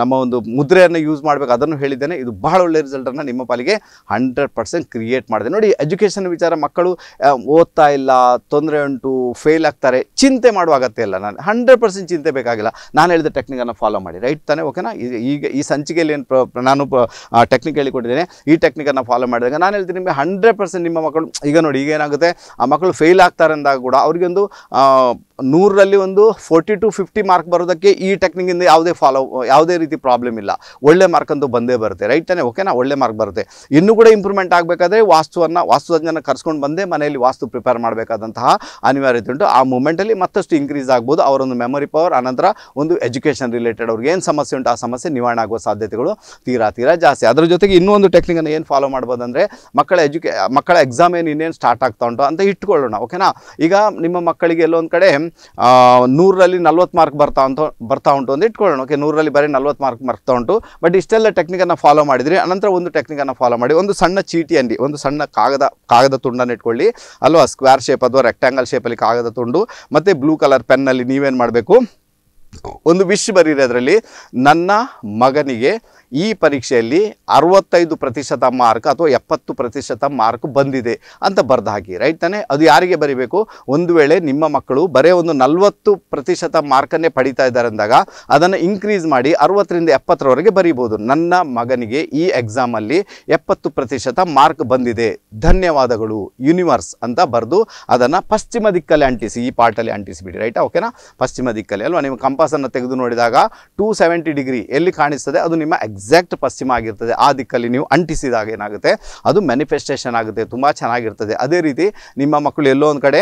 ನಮ್ಮ ಒಂದು ಮುದ್ರೆಯನ್ನು ಯೂಸ್ ಮಾಡಬೇಕು ಅದನ್ನು ಹೇಳಿದ್ದೇನೆ ಇದು ಬಹಳ ಒಳ್ಳೆ ರಿಸಲ್ಟನ್ನು ನಿಮ್ಮ ಪಾಲಿಗೆ ಹಂಡ್ರೆಡ್ ಪರ್ಸೆಂಟ್ ಕ್ರಿಯೇಟ್ ಮಾಡಿದೆ ನೋಡಿ ಎಜುಕೇಷನ್ ವಿಚಾರ ಮಕ್ಕಳು ಓದ್ತಾ ಇಲ್ಲ ತೊಂದರೆ ಉಂಟು ಫೇಲ್ ಆಗ್ತಾರೆ ಚಿಂತೆ ಮಾಡುವ ಅಗತ್ಯ ಇಲ್ಲ ನಾನು ಹಂಡ್ರೆಡ್ ಪರ್ಸೆಂಟ್ ಚಿಂತೆ ಬೇಕಾಗಿಲ್ಲ ನಾನು ಹೇಳಿದ ಟೆಕ್ನಿಕನ್ನು ಫಾಲೋ ಮಾಡಿ ರೈಟ್ ತಾನೆ ಓಕೆನಾ ಈಗ ಈ ಸಂಚಿಕೆಯಲ್ಲಿ ಏನು ನಾನು ಟೆಕ್ನಿಕ್ ಹೇಳಿಕೊಟ್ಟಿದ್ದೇನೆ ಈ ಟೆಕ್ನಿಕನ್ನು ಫಾಲೋ ಮಾಡಿದಾಗ ನಾನು ಹೇಳ್ತೀನಿ ನಿಮಗೆ ಹಂಡ್ರೆಡ್ ಪರ್ಸೆಂಟ್ ನಿಮ್ಮ ಮಕ್ಕಳು ಈಗ ನೋಡಿ ಈಗ ಏನಾಗುತ್ತೆ ಆ ಮಕ್ಕಳು ಫೇಲ್ ಆಗ್ತಾರೆ ಅಂದಾಗ ಕೂಡ ಅವ್ರಿಗೊಂದು ನೂರರಲ್ಲಿ ಒಂದು ಫೋರ್ಟಿ ಟು ಫಿಫ್ಟಿ ಮಾರ್ಕ್ ಬರೋದಕ್ಕೆ ಈ ಟೆಕ್ನಿಕಿಂದ ಯಾವುದೇ ಫಾಲೋ ಯಾವುದೇ ರೀತಿ ಪ್ರಾಬ್ಲಮ್ ಇಲ್ಲ ಒಳ್ಳೆ ಮಾರ್ಕ್ ಅಂತೂ ಬಂದೇ ಬರುತ್ತೆ ರೈಟ್ ತಾನೇ ಓಕೆನಾ ಒಳ್ಳೆ ಮಾರ್ಕ್ ಬರುತ್ತೆ ಇನ್ನೂ ಕೂಡ ಇಂಪ್ರೂವ್ಮೆಂಟ್ ಆಗಬೇಕಾದ್ರೆ ವಾಸ್ತುವನ್ನು ವಾಸ್ತುತಜ್ಞನ ಕರ್ಸ್ಕೊಂಡು ಬಂದೇ ಮನೆಯಲ್ಲಿ ವಾಸ್ತು ಪ್ರಿಪೇರ್ ಮಾಡಬೇಕಾದಂತಹ ಅನಿವಾರ್ಯತೆ ಉಂಟು ಆ ಮೂಮೆಂಟಲ್ಲಿ ಮತ್ತಷ್ಟು ಇನ್ಕ್ರೀಸ್ ಆಗ್ಬೋದು ಅವರೊಂದು ಮೆಮೊರಿ ಪವರ್ ಆನಂತರ ಒಂದು ಎಜುಕೇಷನ್ ರಿಲೇಟೆಡ್ ಅವ್ರಿಗೆ ಏನು ಸಮಸ್ಯೆ ಉಂಟು ಆ ಸಮಸ್ಯೆ ನಿವಾರಣೆ ಆಗುವ ಸಾಧ್ಯತೆಗಳು ತೀರಾ ತೀರಾ ಜಾಸ್ತಿ ಅದರ ಜೊತೆಗೆ ಇನ್ನೂ ಒಂದು ಟೆಕ್ನಿಕನ್ನು ಏನು ಫಾಲೋ ಮಾಡ್ಬೋದು ಅಂದರೆ ಮಕ್ಕಳ ಎಜುಕೇ ಮಕ್ಕಳ ಎಕ್ಸಾಮ್ ಏನು ಇನ್ನೇನು ಸ್ಟಾರ್ಟ್ ಆಗ್ತಾ ಉಂಟು ಅಂತ ಇಟ್ಕೊಳ್ಳೋಣ ಓಕೆನಾ ಈಗ ನಿಮ್ಮ ಮಕ್ಕಳಿಗೆ ಎಲ್ಲೊಂದು ಕಡೆ ನೂರರಲ್ಲಿ ನಲ್ವತ್ತು ಮಾರ್ಕ್ ಬರ್ತಾ ಅಂತ ಬರ್ತಾ ಉಂಟು ಅಂತ ಇಟ್ಕೊಳ್ಳೋಣ ಓಕೆ ನೂರರಲ್ಲಿ ಬರೀ ನಲ್ವತ್ತು ಮಾರ್ಕ್ ಬರ್ತಾ ಉಂಟು ಬಟ್ ಇಷ್ಟೆಲ್ಲ ಟೆಕ್ನಿಕನ್ನು ಫಾಲೋ ಮಾಡಿದ್ರಿ ಅನಂತರ ಒಂದು ಟೆಕ್ನಿಕನ್ನು ಫಾಲೋ ಮಾಡಿ ಒಂದು ಸಣ್ಣ ಚೀಟಿಯಲ್ಲಿ ಒಂದು ಸಣ್ಣ ಕಾಗದ ಕಾಗದ ತುಂಡನ್ನು ಇಟ್ಕೊಳ್ಳಿ ಅಲ್ವಾ ಸ್ಕ್ವೇರ್ ಶೇಪ್ ಅಥವಾ ರೆಕ್ಟ್ಯಾಂಗಲ್ ಶೇಪಲ್ಲಿ ಕಾಗದ ತುಂಡು ಮತ್ತು ಬ್ಲೂ ಕಲರ್ ಪೆನ್ನಲ್ಲಿ ನೀವೇನು ಮಾಡಬೇಕು ಒಂದು ವಿಶ್ ಬರೀರಿ ಅದರಲ್ಲಿ ನನ್ನ ಮಗನಿಗೆ ಈ ಪರೀಕ್ಷೆಯಲ್ಲಿ ಅರವತ್ತೈದು ಪ್ರತಿಶತ ಮಾರ್ಕ್ ಅಥವಾ ಎಪ್ಪತ್ತು ಪ್ರತಿಶತ ಮಾರ್ಕ್ ಬಂದಿದೆ ಅಂತ ಬರೆದು ಹಾಕಿ ರೈಟ್ ತಾನೆ ಅದು ಯಾರಿಗೆ ಬರೀಬೇಕು ಒಂದು ವೇಳೆ ನಿಮ್ಮ ಮಕ್ಕಳು ಬರೀ ಒಂದು ನಲವತ್ತು ಪ್ರತಿಶತ ಮಾರ್ಕನ್ನೇ ಪಡಿತಾ ಇದ್ದಾರೆ ಅಂದಾಗ ಅದನ್ನು ಇನ್ಕ್ರೀಸ್ ಮಾಡಿ ಅರವತ್ತರಿಂದ ಎಪ್ಪತ್ತರವರೆಗೆ ಬರೀಬೋದು ನನ್ನ ಮಗನಿಗೆ ಈ ಎಕ್ಸಾಮಲ್ಲಿ ಎಪ್ಪತ್ತು ಪ್ರತಿಶತ ಮಾರ್ಕ್ ಬಂದಿದೆ ಧನ್ಯವಾದಗಳು ಯೂನಿವರ್ಸ್ ಅಂತ ಬರೆದು ಅದನ್ನು ಪಶ್ಚಿಮ ದಿಕ್ಕಲ್ಲಿ ಅಂಟಿಸಿ ಈ ಪಾರ್ಟಲ್ಲಿ ಅಂಟಿಸಿಬಿಡಿ ರೈಟಾ ಓಕೆನಾ ಪಶ್ಚಿಮ ದಿಕ್ಕಲ್ಲಿ ಅಲ್ವಾ ನಿಮ್ಮ ಕಂಪಾಸನ್ನು ತೆಗೆದು ನೋಡಿದಾಗ ಟೂ ಸೆವೆಂಟಿ ಡಿಗ್ರಿ ಎಲ್ಲಿ ಕಾಣಿಸ್ತದೆ ಅದು ನಿಮ್ಮ ಎಕ್ಸಾಮ್ ಎಕ್ಸಾಕ್ಟ್ ಪಶ್ಚಿಮ ಆಗಿರ್ತದೆ ಆ ದಿಕ್ಕಲ್ಲಿ ನೀವು ಅಂಟಿಸಿದಾಗ ಏನಾಗುತ್ತೆ ಅದು ಮ್ಯಾನಿಫೆಸ್ಟೇಷನ್ ಆಗುತ್ತೆ ತುಂಬ ಚೆನ್ನಾಗಿರ್ತದೆ ಅದೇ ರೀತಿ ನಿಮ್ಮ ಮಕ್ಕಳು ಎಲ್ಲೋ ಒಂದು ಕಡೆ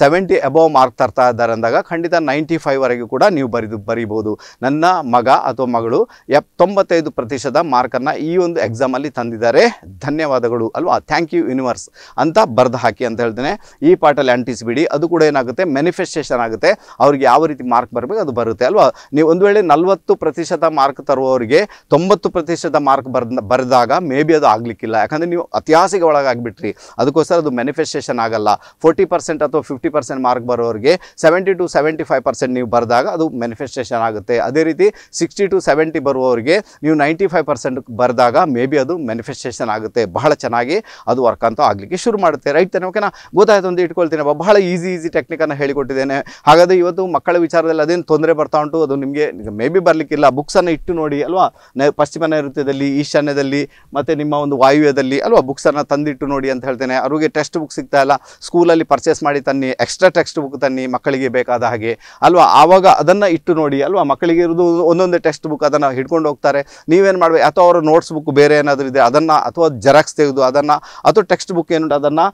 ಸೆವೆಂಟಿ ಅಬೌವ್ ಮಾರ್ಕ್ ತರ್ತಾ ಇದ್ದಾರೆ ಅಂದಾಗ ಖಂಡಿತ ನೈಂಟಿ ಫೈವ್ವರೆಗೂ ಕೂಡ ನೀವು ಬರೆದು ಬರೀಬೋದು ನನ್ನ ಮಗ ಅಥವಾ ಮಗಳು ಎಪ್ಪತ್ತೊಂಬತ್ತೈದು ಪ್ರತಿಶತ ಮಾರ್ಕನ್ನು ಈ ಒಂದು ಎಕ್ಸಾಮಲ್ಲಿ ತಂದಿದ್ದಾರೆ ಧನ್ಯವಾದಗಳು ಅಲ್ವಾ ಥ್ಯಾಂಕ್ ಯು ಯೂನಿವರ್ಸ್ ಅಂತ ಬರೆದು ಹಾಕಿ ಅಂತ ಹೇಳ್ತೇನೆ ಈ ಪಾಟಲ್ಲಿ ಅಂಟಿಸಿಬಿಡಿ ಅದು ಕೂಡ ಏನಾಗುತ್ತೆ ಮ್ಯಾನಿಫೆಸ್ಟೇಷನ್ ಆಗುತ್ತೆ ಅವ್ರಿಗೆ ಯಾವ ರೀತಿ ಮಾರ್ಕ್ ಬರಬೇಕು ಅದು ಬರುತ್ತೆ ಅಲ್ವಾ ನೀವು ಒಂದು ವೇಳೆ ನಲವತ್ತು ಪ್ರತಿಶತ ಮಾರ್ಕ್ ತರುವವರಿಗೆ ತೊಂಬತ್ತು ಪ್ರತಿಶತ ಮಾರ್ಕ್ ಬರ್ದ ಬರೆದಾಗ ಮೇ ಬಿ ಅದು ಆಗಲಿಕ್ಕಿಲ್ಲ ಯಾಕಂದರೆ ನೀವು ಅತಿಹಾಸಿಗೆ ಒಳಗಾಗಿಬಿಟ್ರಿ ಅದಕ್ಕೋಸ್ಕರ ಅದು ಮ್ಯಾನಿಫೆಸ್ಟೇಷನ್ ಆಗಲ್ಲ ಫೋರ್ಟಿ ಪರ್ಸೆಂಟ್ ಅಥವಾ ಫಿಫ್ಟಿ ಪರ್ಸೆಂಟ್ ಮಾರ್ಕ್ ಬರೋರಿಗೆ seventy to seventy five percent ನೀವು ಬರೆದಾಗ ಅದು ಮ್ಯಾನಿಫೆಸ್ಟೇಷನ್ ಆಗುತ್ತೆ ಅದೇ ರೀತಿ ಸಿಕ್ಸ್ಟಿ ಟು ಸೆವೆಂಟಿ ಬರುವವರಿಗೆ ನೀವು ನೈಂಟಿ ಫೈವ್ ಪರ್ಸೆಂಟ್ ಬರೆದಾಗ ಮೇ ಬಿ ಅದು ಮ್ಯಾನಿಫೆಸ್ಟೇಷನ್ ಆಗುತ್ತೆ ಬಹಳ ಚೆನ್ನಾಗಿ ಅದು ವರ್ಕ್ ಅಂತ ಆಗಲಿಕ್ಕೆ ಶುರು ಮಾಡುತ್ತೆ ರೈಟ್ ತಾನೆ ಓಕೆನಾ ಗೊತ್ತಾಯ್ತು ಒಂದು ಇಟ್ಕೊಳ್ತೀನಿ ಬಹಳ ಈಸಿ ಈಸಿ ಟೆಕ್ನಿಕನ್ನು ಹೇಳಿಕೊಟ್ಟಿದ್ದೇನೆ ಹಾಗಾದರೆ ಇವತ್ತು ಮಕ್ಕಳ ವಿಚಾರದಲ್ಲಿ ಅದೇನು ತೊಂದರೆ ಬರ್ತಾ ಉಂಟು ಅದು ನಿಮಗೆ ಮೇ ಬಿ ಬರಲಿಕ್ಕಿಲ್ಲ ಬುಕ್ಸನ್ನು ಇಟ್ಟು ನೋಡಿ ಅಲ್ವಾ ಪಶ್ಚಿಮ ನೈಋತ್ಯದಲ್ಲಿ ಈಶಾನ್ಯದಲ್ಲಿ ಮತ್ತು ನಿಮ್ಮ ಒಂದು ವಾಯುವ್ಯದಲ್ಲಿ ಅಲ್ವಾ ಬುಕ್ಸನ್ನು ತಂದಿಟ್ಟು ನೋಡಿ ಅಂತ ಹೇಳ್ತೇನೆ ಅವ್ರಿಗೆ ಟೆಕ್ಸ್ಟ್ ಬುಕ್ ಸಿಗ್ತಾ ಇಲ್ಲ ಸ್ಕೂಲಲ್ಲಿ ಪರ್ಚೇಸ್ ಮಾಡಿ ತನ್ನಿ ಎಕ್ಸ್ಟ್ರಾ ಟೆಕ್ಸ್ಟ್ ಬುಕ್ ತನ್ನಿ ಮಕ್ಕಳಿಗೆ ಬೇಕಾದ ಹಾಗೆ ಅಲ್ವಾ ಆವಾಗ ಅದನ್ನು ಇಟ್ಟು ನೋಡಿ ಅಲ್ವಾ ಮಕ್ಕಳಿಗೆ ಇರೋದು ಒಂದೊಂದೇ ಟೆಕ್ಸ್ಟ್ ಬುಕ್ ಅದನ್ನು ಹಿಡ್ಕೊಂಡು ಹೋಗ್ತಾರೆ ನೀವೇನು ಮಾಡಬೇಕು ಅಥವಾ ಅವರ ನೋಟ್ಸ್ ಬುಕ್ ಬೇರೆ ಏನಾದರೂ ಇದೆ ಅದನ್ನು ಅಥವಾ ಜೆರಾಕ್ಸ್ ತೆಗೆದು ಅದನ್ನು ಅಥವಾ ಟೆಕ್ಸ್ಟ್ ಬುಕ್ ಏನುಂಟು ಅದನ್ನು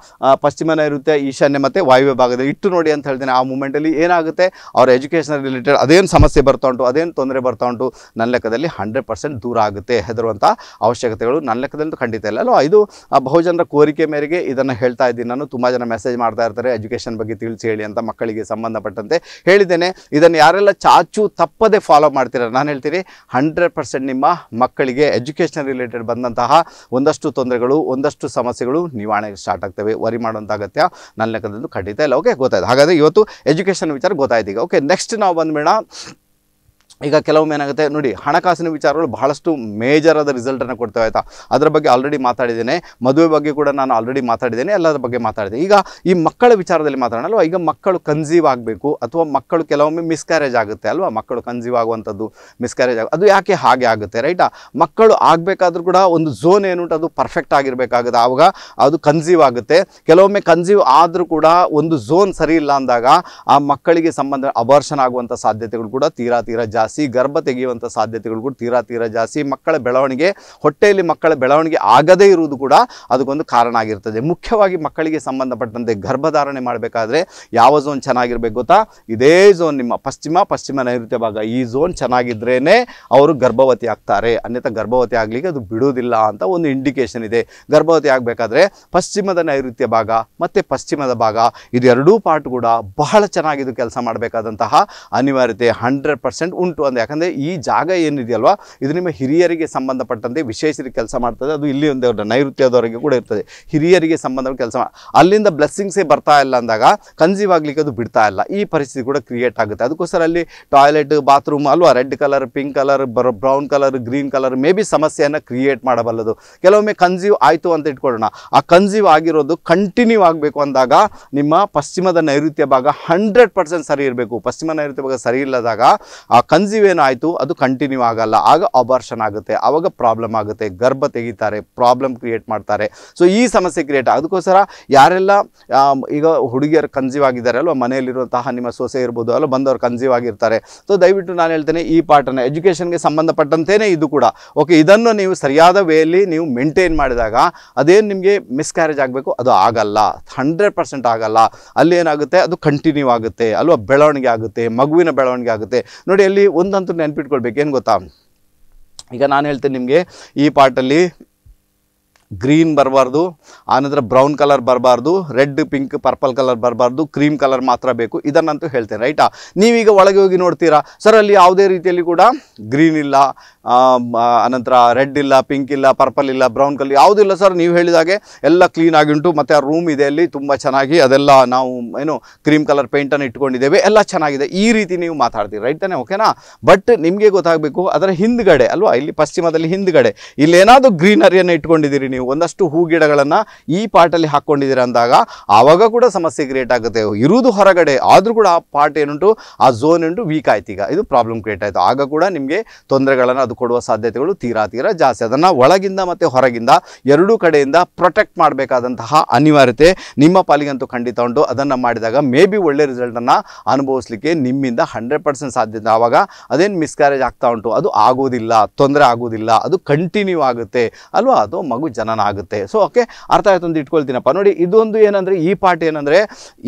ಪಶ್ಚಿಮ ನೈಋತ್ಯ ಈಶಾನ್ಯ ಮತ್ತು ವಾಯುವ್ಯ ಭಾಗದಲ್ಲಿ ಇಟ್ಟು ನೋಡಿ ಅಂತ ಹೇಳ್ತೇನೆ ಆ ಮೂಮೆಂಟಲ್ಲಿ ಏನಾಗುತ್ತೆ ಅವ್ರ ಎಜುಕೇಷನ್ ರಿಲೇಟೆಡ್ ಅದೇನು ಸಮಸ್ಯೆ ಬರ್ತಾ ಉಂಟು ಅದೇನು ತೊಂದರೆ ಬರ್ತಾ ಉಂಟು ನನ್ನ ಲೆಕ್ಕದಲ್ಲಿ ಹಂಡ್ರೆಡ್ ಪರ್ಸೆಂಟ್ ದೂರ ಆಗುತ್ತೆ ಹೆದರುವಂಥ ಅವಶ್ಯಕತೆಗಳು ನನ್ನ ಲೆಕ್ಕದಲ್ಲಿ ಖಂಡಿತ ಇಲ್ಲ ಅಲ್ವಾ ಇದು ಬಹುಜನರ ಕೋರಿಕೆ ಮೇರೆಗೆ ಇದನ್ನು ಹೇಳ್ತಾ ಇದ್ದೀನಿ ನಾನು ತುಂಬ ಜನ ಮೆಸೇಜ್ ಮಾಡ್ತಾ ಇರ್ತಾರೆ ಎಜುಕೇಷನ್ ಬಗ್ಗೆ ತಿಳಿಸಿ ಹೇಳಿ ಅಂತ ಮಕ್ಕಳಿಗೆ ಸಂಬಂಧಪಟ್ಟಂತೆ ಹೇಳಿದ್ದೇನೆ ಇದನ್ನು ಯಾರೆಲ್ಲ ಚಾಚು ತಪ್ಪದೆ ಫಾಲೋ ಮಾಡ್ತೀರ ನಾನು ಹೇಳ್ತೀನಿ ಹಂಡ್ರೆಡ್ ಪರ್ಸೆಂಟ್ ನಿಮ್ಮ ಮಕ್ಕಳಿಗೆ ಎಜುಕೇಷನ್ ರಿಲೇಟೆಡ್ ಬಂದಂತಹ ಒಂದಷ್ಟು ತೊಂದರೆಗಳು ಒಂದಷ್ಟು ಸಮಸ್ಯೆಗಳು ನಿವಾರಣೆಗೆ ಸ್ಟಾರ್ಟ್ ಆಗ್ತವೆ ವರಿ ಮಾಡುವಂಥ ಅಗತ್ಯ ನನ್ನ ಲೆಕ್ಕದಲ್ಲೂ ಖಂಡಿತ ಇಲ್ಲ ಓಕೆ ಗೊತ್ತಾಯ್ತು ಹಾಗಾದರೆ ಇವತ್ತು ಎಜುಕೇಷನ್ ವಿಚಾರ ಗೊತ್ತಾಯ್ತು ಈಗ ಓಕೆ ನೆಕ್ಸ್ಟ್ ನಾವು ಬಂದ್ಬಿಡೋಣ ಈಗ ಕೆಲವೊಮ್ಮೆ ಏನಾಗುತ್ತೆ ನೋಡಿ ಹಣಕಾಸಿನ ವಿಚಾರಗಳು ಬಹಳಷ್ಟು ಮೇಜರಾದ ರಿಸಲ್ಟನ್ನು ಕೊಡ್ತೇವೆ ಆಯಿತಾ ಅದರ ಬಗ್ಗೆ ಆಲ್ರೆಡಿ ಮಾತಾಡಿದ್ದೇನೆ ಮದುವೆ ಬಗ್ಗೆ ಕೂಡ ನಾನು ಆಲ್ರೆಡಿ ಮಾತಾಡಿದ್ದೇನೆ ಎಲ್ಲದರ ಬಗ್ಗೆ ಮಾತಾಡಿದೆ ಈಗ ಈ ಮಕ್ಕಳ ವಿಚಾರದಲ್ಲಿ ಮಾತಾಡೋಣ ಈಗ ಮಕ್ಕಳು ಕನ್ಸೀವ್ ಆಗಬೇಕು ಅಥವಾ ಮಕ್ಕಳು ಕೆಲವೊಮ್ಮೆ ಮಿಸ್ಕ್ಯಾರೇಜ್ ಆಗುತ್ತೆ ಅಲ್ವಾ ಮಕ್ಕಳು ಕನ್ಸೀವ್ ಆಗುವಂಥದ್ದು ಮಿಸ್ಕ್ಯಾರೇಜ್ ಆಗ ಅದು ಯಾಕೆ ಹಾಗೆ ಆಗುತ್ತೆ ರೈಟಾ ಮಕ್ಕಳು ಆಗಬೇಕಾದ್ರೂ ಕೂಡ ಒಂದು ಝೋನ್ ಏನುಂಟು ಅದು ಪರ್ಫೆಕ್ಟ್ ಆಗಿರಬೇಕಾಗುತ್ತೆ ಆವಾಗ ಅದು ಕನ್ಸೀವ್ ಆಗುತ್ತೆ ಕೆಲವೊಮ್ಮೆ ಕನ್ಸೀವ್ ಆದರೂ ಕೂಡ ಒಂದು ಝೋನ್ ಸರಿ ಇಲ್ಲ ಅಂದಾಗ ಆ ಮಕ್ಕಳಿಗೆ ಸಂಬಂಧ ಅಬರ್ಷನ್ ಆಗುವಂಥ ಸಾಧ್ಯತೆಗಳು ಕೂಡ ತೀರಾ ತೀರಾ ಜಾಸ್ತಿ ಜಾಸ್ತಿ ಗರ್ಭ ತೆಗೆಯುವಂಥ ಸಾಧ್ಯತೆಗಳು ಕೂಡ ತೀರಾ ತೀರಾ ಜಾಸ್ತಿ ಮಕ್ಕಳ ಬೆಳವಣಿಗೆ ಹೊಟ್ಟೆಯಲ್ಲಿ ಮಕ್ಕಳ ಬೆಳವಣಿಗೆ ಆಗದೇ ಇರುವುದು ಕೂಡ ಅದಕ್ಕೊಂದು ಕಾರಣ ಆಗಿರ್ತದೆ ಮುಖ್ಯವಾಗಿ ಮಕ್ಕಳಿಗೆ ಸಂಬಂಧಪಟ್ಟಂತೆ ಗರ್ಭಧಾರಣೆ ಮಾಡಬೇಕಾದ್ರೆ ಯಾವ ಝೋನ್ ಚೆನ್ನಾಗಿರ್ಬೇಕು ಗೊತ್ತಾ ಇದೇ ಝೋನ್ ನಿಮ್ಮ ಪಶ್ಚಿಮ ಪಶ್ಚಿಮ ನೈಋತ್ಯ ಭಾಗ ಈ ಝೋನ್ ಚೆನ್ನಾಗಿದ್ರೇ ಅವರು ಗರ್ಭವತಿ ಆಗ್ತಾರೆ ಅನ್ಯತ ಗರ್ಭವತಿ ಆಗಲಿಕ್ಕೆ ಅದು ಬಿಡುವುದಿಲ್ಲ ಅಂತ ಒಂದು ಇಂಡಿಕೇಶನ್ ಇದೆ ಗರ್ಭವತಿ ಆಗಬೇಕಾದ್ರೆ ಪಶ್ಚಿಮದ ನೈಋತ್ಯ ಭಾಗ ಮತ್ತು ಪಶ್ಚಿಮದ ಭಾಗ ಇದೆರಡೂ ಪಾರ್ಟ್ ಕೂಡ ಬಹಳ ಚೆನ್ನಾಗಿದ್ದು ಕೆಲಸ ಮಾಡಬೇಕಾದಂತಹ ಅನಿವಾರ್ಯತೆ ಹಂಡ್ರೆಡ್ ಪರ್ಸೆಂಟ್ ಉಂಟು ಉಂಟು ಅಂದರೆ ಯಾಕಂದರೆ ಈ ಜಾಗ ಏನಿದೆಯಲ್ವಾ ಇದು ನಿಮ್ಮ ಹಿರಿಯರಿಗೆ ಸಂಬಂಧಪಟ್ಟಂತೆ ವಿಶೇಷರಿಗೆ ಕೆಲಸ ಮಾಡ್ತದೆ ಅದು ಇಲ್ಲಿ ಒಂದು ನೈಋತ್ಯದವರೆಗೆ ಕೂಡ ಇರ್ತದೆ ಹಿರಿಯರಿಗೆ ಸಂಬಂಧ ಕೆಲಸ ಅಲ್ಲಿಂದ ಬ್ಲೆಸ್ಸಿಂಗ್ಸೇ ಬರ್ತಾ ಇಲ್ಲ ಅಂದಾಗ ಕನ್ಸೀವ್ ಆಗಲಿಕ್ಕೆ ಅದು ಬಿಡ್ತಾ ಇಲ್ಲ ಈ ಪರಿಸ್ಥಿತಿ ಕೂಡ ಕ್ರಿಯೇಟ್ ಆಗುತ್ತೆ ಅದಕ್ಕೋಸ್ಕರ ಅಲ್ಲಿ ಟಾಯ್ಲೆಟ್ ಬಾತ್ರೂಮ್ ಅಲ್ವಾ red colour pink colour brown colour green colour maybe ಸಮಸ್ಯೆಯನ್ನು ಕ್ರಿಯೇಟ್ ಮಾಡಬಲ್ಲದು ಕೆಲವೊಮ್ಮೆ ಕನ್ಸೀವ್ ಆಯಿತು ಅಂತ ಇಟ್ಕೊಳ್ಳೋಣ ಆ ಕನ್ಸೀವ್ ಆಗಿರೋದು ಕಂಟಿನ್ಯೂ ಆಗಬೇಕು ಅಂದಾಗ ನಿಮ್ಮ ಪಶ್ಚಿಮದ ನೈಋತ್ಯ ಭಾಗ ಹಂಡ್ರೆಡ್ ಪರ್ಸೆಂಟ್ ಸರಿ ಇರಬೇಕು ಪಶ್ಚಿಮ ನೈಋತ್ಯ ಭಾಗ ಸರಿ ಇಲ್ಲದಾಗ ಆ ಏನಾಯ್ತು ಅದು ಕಂಟಿನ್ಯೂ ಆಗಲ್ಲ ಆಗ ಅಬಾರ್ಷನ್ ಆಗುತ್ತೆ ಆವಾಗ ಪ್ರಾಬ್ಲಮ್ ಆಗುತ್ತೆ ಗರ್ಭ ತೆಗಿತಾರೆ ಪ್ರಾಬ್ಲಮ್ ಕ್ರಿಯೇಟ್ ಮಾಡ್ತಾರೆ ಸೊ ಈ ಸಮಸ್ಯೆ ಕ್ರಿಯೇಟ್ ಅದಕ್ಕೋಸ್ಕರ ಯಾರೆಲ್ಲ ಈಗ ಹುಡುಗಿಯರು ಕನ್ಸೀವ್ ಆಗಿದ್ದಾರೆ ಅಲ್ವಾ ಮನೆಯಲ್ಲಿರುವಂತಹ ನಿಮ್ಮ ಸೊಸೆ ಇರ್ಬೋದು ಅಲ್ಲ ಬಂದವರು ಕನ್ಸೀವ್ ಆಗಿರ್ತಾರೆ ಸೊ ದಯವಿಟ್ಟು ನಾನು ಹೇಳ್ತೇನೆ ಈ ಪಾಠನ ಎಜುಕೇಷನ್ಗೆ ಸಂಬಂಧಪಟ್ಟಂತೆಯೇ ಇದು ಕೂಡ ಓಕೆ ಇದನ್ನು ನೀವು ಸರಿಯಾದ ವೇಯಲ್ಲಿ ನೀವು ಮೇಂಟೈನ್ ಮಾಡಿದಾಗ ಅದೇನು ನಿಮಗೆ ಮಿಸ್ಕ್ಯಾರೇಜ್ ಆಗಬೇಕು ಅದು ಆಗಲ್ಲ ಹಂಡ್ರೆಡ್ ಪರ್ಸೆಂಟ್ ಆಗಲ್ಲ ಅಲ್ಲಿ ಏನಾಗುತ್ತೆ ಅದು ಕಂಟಿನ್ಯೂ ಆಗುತ್ತೆ ಅಲ್ವಾ ಬೆಳವಣಿಗೆ ಆಗುತ್ತೆ ಮಗುವಿನ ಬೆಳವಣಿಗೆ ಆಗುತ್ತೆ ನೋಡಿ ಅಲ್ಲಿ ಒಂದಂತೂ ನೆನ್ಪಿಟ್ಕೊಳ್ಬೇಕು ಏನು ಗೊತ್ತಾ ಈಗ ನಾನು ಹೇಳ್ತೇನೆ ನಿಮಗೆ ಈ ಪಾಟಲ್ಲಿ ಗ್ರೀನ್ ಬರಬಾರ್ದು ಆನಂತರ ಬ್ರೌನ್ ಕಲರ್ ಬರಬಾರ್ದು ರೆಡ್ ಪಿಂಕ್ ಪರ್ಪಲ್ ಕಲರ್ ಬರಬಾರ್ದು ಕ್ರೀಮ್ ಕಲರ್ ಮಾತ್ರ ಬೇಕು ಇದನ್ನಂತೂ ಹೇಳ್ತೇನೆ ರೈಟಾ ನೀವೀಗ ಒಳಗೆ ಹೋಗಿ ನೋಡ್ತೀರಾ ಸರ್ ಅಲ್ಲಿ ಯಾವುದೇ ರೀತಿಯಲ್ಲಿ ಕೂಡ ಗ್ರೀನ್ ಇಲ್ಲ ಅನಂತರ ರೆಡ್ ಇಲ್ಲ ಪಿಂಕ್ ಇಲ್ಲ ಪರ್ಪಲ್ ಇಲ್ಲ ಬ್ರೌನ್ ಕಲರ್ ಯಾವುದಿಲ್ಲ ಸರ್ ನೀವು ಹೇಳಿದಾಗೆ ಎಲ್ಲ ಕ್ಲೀನ್ ಆಗಿ ಉಂಟು ಮತ್ತು ಆ ರೂಮ್ ಇದೆ ಅಲ್ಲಿ ತುಂಬ ಚೆನ್ನಾಗಿ ಅದೆಲ್ಲ ನಾವು ಏನು ಕ್ರೀಮ್ ಕಲರ್ ಪೇಂಟನ್ನು ಇಟ್ಕೊಂಡಿದ್ದೇವೆ ಎಲ್ಲ ಚೆನ್ನಾಗಿದೆ ಈ ರೀತಿ ನೀವು ಮಾತಾಡ್ತೀರಿ ರೈಟ್ ತಾನೆ ಓಕೆನಾ ಬಟ್ ನಿಮಗೆ ಗೊತ್ತಾಗಬೇಕು ಅದರ ಹಿಂದ್ಗಡೆ ಅಲ್ವಾ ಇಲ್ಲಿ ಪಶ್ಚಿಮದಲ್ಲಿ ಹಿಂದ್ಗಡೆ ಇಲ್ಲೇನಾದರೂ ಗ್ರೀನರಿಯನ್ನು ಇಟ್ಕೊಂಡಿದ್ದೀರಿ ನೀವು ಒಂದಷ್ಟು ಹೂ ಗಿಡಗಳನ್ನು ಈ ಪಾಟಲ್ಲಿ ಹಾಕ್ಕೊಂಡಿದ್ದೀರಿ ಅಂದಾಗ ಆವಾಗ ಕೂಡ ಸಮಸ್ಯೆ ಕ್ರಿಯೇಟ್ ಆಗುತ್ತೆ ಇರುವುದು ಹೊರಗಡೆ ಆದರೂ ಕೂಡ ಆ ಪಾಟ್ ಏನುಂಟು ಆ ಝೋನ್ ಉಂಟು ವೀಕ್ ಆಯ್ತು ಈಗ ಇದು ಪ್ರಾಬ್ಲಮ್ ಕ್ರಿಯೇಟ್ ಆಯಿತು ಆಗ ಕೂಡ ನಿಮಗೆ ತೊಂದರೆಗಳನ್ನು ಅದು ಕೊಡುವ ಸಾಧ್ಯತೆಗಳು ತೀರಾ ತೀರಾ ಜಾಸ್ತಿ ಅದನ್ನು ಒಳಗಿಂದ ಮತ್ತು ಹೊರಗಿಂದ ಎರಡೂ ಕಡೆಯಿಂದ ಪ್ರೊಟೆಕ್ಟ್ ಮಾಡಬೇಕಾದಂತಹ ಅನಿವಾರ್ಯತೆ ನಿಮ್ಮ ಪಾಲಿಗಂತೂ ಖಂಡಿತ ಉಂಟು ಅದನ್ನು ಮಾಡಿದಾಗ ಮೇ ಬಿ ಒಳ್ಳೆ ರಿಸಲ್ಟನ್ನು ಅನುಭವಿಸಲಿಕ್ಕೆ ನಿಮ್ಮಿಂದ ಹಂಡ್ರೆಡ್ ಪರ್ಸೆಂಟ್ ಸಾಧ್ಯತೆ ಆವಾಗ ಅದೇನು ಮಿಸ್ಕ್ಯಾರೇಜ್ ಆಗ್ತಾ ಉಂಟು ಅದು ಆಗೋದಿಲ್ಲ ತೊಂದರೆ ಆಗೋದಿಲ್ಲ ಅದು ಕಂಟಿನ್ಯೂ ಆಗುತ್ತೆ ಅಲ್ವಾ ಅದು ಮಗು ಜನನ ಆಗುತ್ತೆ ಸೊ ಓಕೆ ಅರ್ಥ ಆಯ್ತು ಒಂದು ಇಟ್ಕೊಳ್ತೀನಪ್ಪ ನೋಡಿ ಇದೊಂದು ಏನಂದರೆ ಈ ಪಾರ್ಟ್ ಏನಂದರೆ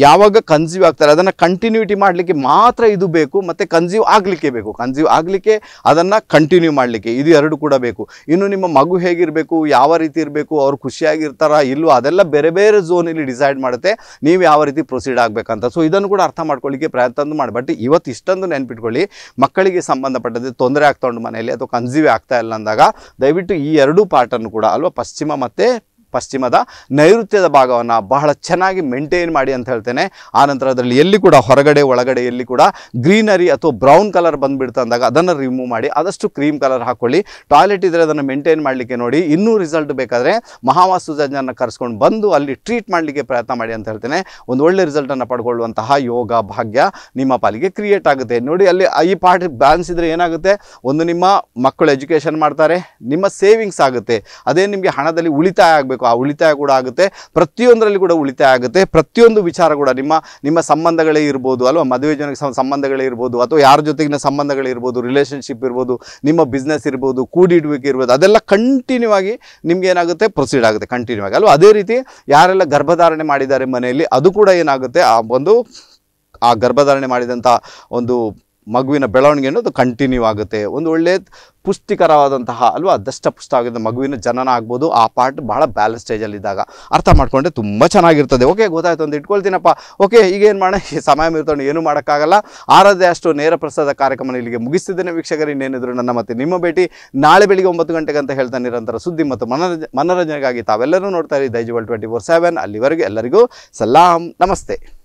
ಯಾವಾಗ ಕನ್ಸ್ಯೂವ್ ಆಗ್ತಾರೆ ಅದನ್ನು ಕಂಟಿನ್ಯೂಟಿ ಮಾಡಲಿಕ್ಕೆ ಮಾತ್ರ ಇದು ಬೇಕು ಮತ್ತು ಕನ್ಸ್ಯೂವ್ ಆಗಲಿಕ್ಕೆ ಬೇಕು ಕನ್ಸ್ಯೂವ್ ಆಗಲಿಕ್ಕೆ ಅದನ್ನು ಕಂಟಿನ್ಯೂ ಮಾಡಲಿಕ್ಕೆ ಇದು ಎರಡು ಕೂಡ ಬೇಕು ಇನ್ನು ನಿಮ್ಮ ಮಗು ಹೇಗಿರಬೇಕು ಯಾವ ರೀತಿ ಇರಬೇಕು ಅವ್ರು ಖುಷಿಯಾಗಿರ್ತಾರ ಇಲ್ಲೋ ಅದೆಲ್ಲ ಬೇರೆ ಬೇರೆ ಝೋನಲ್ಲಿ ಡಿಸೈಡ್ ಮಾಡುತ್ತೆ ನೀವು ಯಾವ ರೀತಿ ಪ್ರೊಸೀಡ್ ಆಗಬೇಕಂತ ಸೊ ಇದನ್ನು ಕೂಡ ಅರ್ಥ ಮಾಡ್ಕೊಳ್ಳಿಕ್ಕೆ ಪ್ರಯತ್ನ ಮಾಡಿ ಬಟ್ ಇವತ್ತು ಇಷ್ಟೊಂದು ನೆನ್ಪಿಟ್ಕೊಳ್ಳಿ ಮಕ್ಕಳಿಗೆ ಸಂಬಂಧಪಟ್ಟದ್ದು ತೊಂದರೆ ಆಗ್ತಾ ಉಂಟು ಮನೆಯಲ್ಲಿ ಅಥವಾ ಕನ್ಸೀವ್ ಆಗ್ತಾ ಇಲ್ಲ ಅಂದಾಗ ದಯವಿಟ್ಟು ಈ ಎರಡೂ ಪಾರ್ಟನ್ನು ಕೂಡ ಅಲ್ವಾ ಪಶ್ಚಿಮ ಮತ್ತು ಪಶ್ಚಿಮದ ನೈಋತ್ಯದ ಭಾಗವನ್ನು ಬಹಳ ಚೆನ್ನಾಗಿ ಮೇಂಟೈನ್ ಮಾಡಿ ಅಂತ ಹೇಳ್ತೇನೆ ಆನಂತರ ಅದರಲ್ಲಿ ಎಲ್ಲಿ ಕೂಡ ಹೊರಗಡೆ ಒಳಗಡೆ ಎಲ್ಲಿ ಕೂಡ ಗ್ರೀನರಿ ಅಥವಾ ಬ್ರೌನ್ ಕಲರ್ ಬಂದುಬಿಡ್ತು ಅಂದಾಗ ಅದನ್ನು ರಿಮೂವ್ ಮಾಡಿ ಆದಷ್ಟು ಕ್ರೀಮ್ ಕಲರ್ ಹಾಕ್ಕೊಳ್ಳಿ ಟಾಯ್ಲೆಟ್ ಇದ್ದರೆ ಅದನ್ನು ಮೇಂಟೈನ್ ಮಾಡಲಿಕ್ಕೆ ನೋಡಿ ಇನ್ನೂ ರಿಸಲ್ಟ್ ಬೇಕಾದರೆ ಮಹಾವಾಸ್ತು ಕರೆಸ್ಕೊಂಡು ಬಂದು ಅಲ್ಲಿ ಟ್ರೀಟ್ ಮಾಡಲಿಕ್ಕೆ ಪ್ರಯತ್ನ ಮಾಡಿ ಅಂತ ಹೇಳ್ತೇನೆ ಒಂದು ಒಳ್ಳೆ ರಿಸಲ್ಟನ್ನು ಪಡ್ಕೊಳ್ಳುವಂತಹ ಯೋಗ ಭಾಗ್ಯ ನಿಮ್ಮ ಪಾಲಿಗೆ ಕ್ರಿಯೇಟ್ ಆಗುತ್ತೆ ನೋಡಿ ಅಲ್ಲಿ ಈ ಪಾರ್ಟ್ ಬ್ಯಾಲೆನ್ಸ್ ಇದ್ದರೆ ಏನಾಗುತ್ತೆ ಒಂದು ನಿಮ್ಮ ಮಕ್ಕಳು ಎಜುಕೇಷನ್ ಮಾಡ್ತಾರೆ ನಿಮ್ಮ ಸೇವಿಂಗ್ಸ್ ಆಗುತ್ತೆ ಅದೇ ನಿಮಗೆ ಹಣದಲ್ಲಿ ಉಳಿತಾಯ ಆಗಬೇಕು ಆ ಉಳಿತಾಯ ಕೂಡ ಆಗುತ್ತೆ ಪ್ರತಿಯೊಂದರಲ್ಲಿ ಕೂಡ ಉಳಿತಾಯ ಆಗುತ್ತೆ ಪ್ರತಿಯೊಂದು ವಿಚಾರ ಕೂಡ ನಿಮ್ಮ ನಿಮ್ಮ ಸಂಬಂಧಗಳೇ ಇರ್ಬೋದು ಅಲ್ವಾ ಮದುವೆ ಜನಕ್ಕೆ ಸಂಬಂಧಗಳೇ ಇರ್ಬೋದು ಅಥವಾ ಯಾರ ಜೊತೆಗಿನ ಸಂಬಂಧಗಳಿರ್ಬೋದು ಇರ್ಬೋದು ರಿಲೇಷನ್ಶಿಪ್ ಇರ್ಬೋದು ನಿಮ್ಮ ಬಿಸ್ನೆಸ್ ಇರ್ಬೋದು ಕೂಡಿಡುವಿಕೆ ಇರ್ಬೋದು ಅದೆಲ್ಲ ಕಂಟಿನ್ಯೂ ಆಗಿ ನಿಮ್ಗೆ ಏನಾಗುತ್ತೆ ಪ್ರೊಸೀಡ್ ಆಗುತ್ತೆ ಕಂಟಿನ್ಯೂ ಆಗಿ ಅಲ್ವಾ ಅದೇ ರೀತಿ ಯಾರೆಲ್ಲ ಗರ್ಭಧಾರಣೆ ಮಾಡಿದ್ದಾರೆ ಮನೆಯಲ್ಲಿ ಅದು ಕೂಡ ಏನಾಗುತ್ತೆ ಆ ಒಂದು ಆ ಗರ್ಭಧಾರಣೆ ಮಾಡಿದಂಥ ಒಂದು ಮಗುವಿನ ಬೆಳವಣಿಗೆ ಅನ್ನೋದು ಕಂಟಿನ್ಯೂ ಆಗುತ್ತೆ ಒಂದು ಒಳ್ಳೆಯ ಪುಷ್ಟಿಕರವಾದಂತಹ ಅಲ್ವಾ ಪುಷ್ಟ ಆಗಿದ್ದ ಮಗುವಿನ ಜನನ ಆಗ್ಬೋದು ಆ ಪಾರ್ಟ್ ಭಾಳ ಬ್ಯಾಲೆನ್ಸ್ ಸ್ಟೇಜಲ್ಲಿದ್ದಾಗ ಅರ್ಥ ಮಾಡಿಕೊಂಡ್ರೆ ತುಂಬ ಚೆನ್ನಾಗಿರ್ತದೆ ಓಕೆ ಗೊತ್ತಾಯ್ತು ಅಂತ ಇಟ್ಕೊಳ್ತೀನಪ್ಪ ಓಕೆ ಈಗೇನು ಮಾಡೋಣ ಸಮಯ ಮೀರ್ತವನು ಏನು ಮಾಡೋಕ್ಕಾಗಲ್ಲ ಆರಾಧ್ಯ ಅಷ್ಟು ನೇರ ಪ್ರಸಾದ ಕಾರ್ಯಕ್ರಮ ಇಲ್ಲಿಗೆ ಮುಗಿಸ್ತಿದ್ದೇನೆ ವೀಕ್ಷಕರು ಇನ್ನೇನಿದ್ರು ನನ್ನ ಮತ್ತೆ ನಿಮ್ಮ ಭೇಟಿ ನಾಳೆ ಬೆಳಿಗ್ಗೆ ಒಂಬತ್ತು ಗಂಟೆಗೆ ಅಂತ ಹೇಳ್ತಾ ನಿರಂತರ ಸುದ್ದಿ ಮತ್ತು ಮನರಂಜ ಮನರಂಜನೆಗಾಗಿ ತಾವೆಲ್ಲರೂ ನೋಡ್ತಾ ಇರಿ ದೈಜುವಲ್ ಟ್ವೆಂಟಿ ಫೋರ್ ಸೆವೆನ್ ಅಲ್ಲಿವರೆಗೂ ಎಲ್ಲರಿಗೂ ಸಲಾಂ ನಮಸ್ತೆ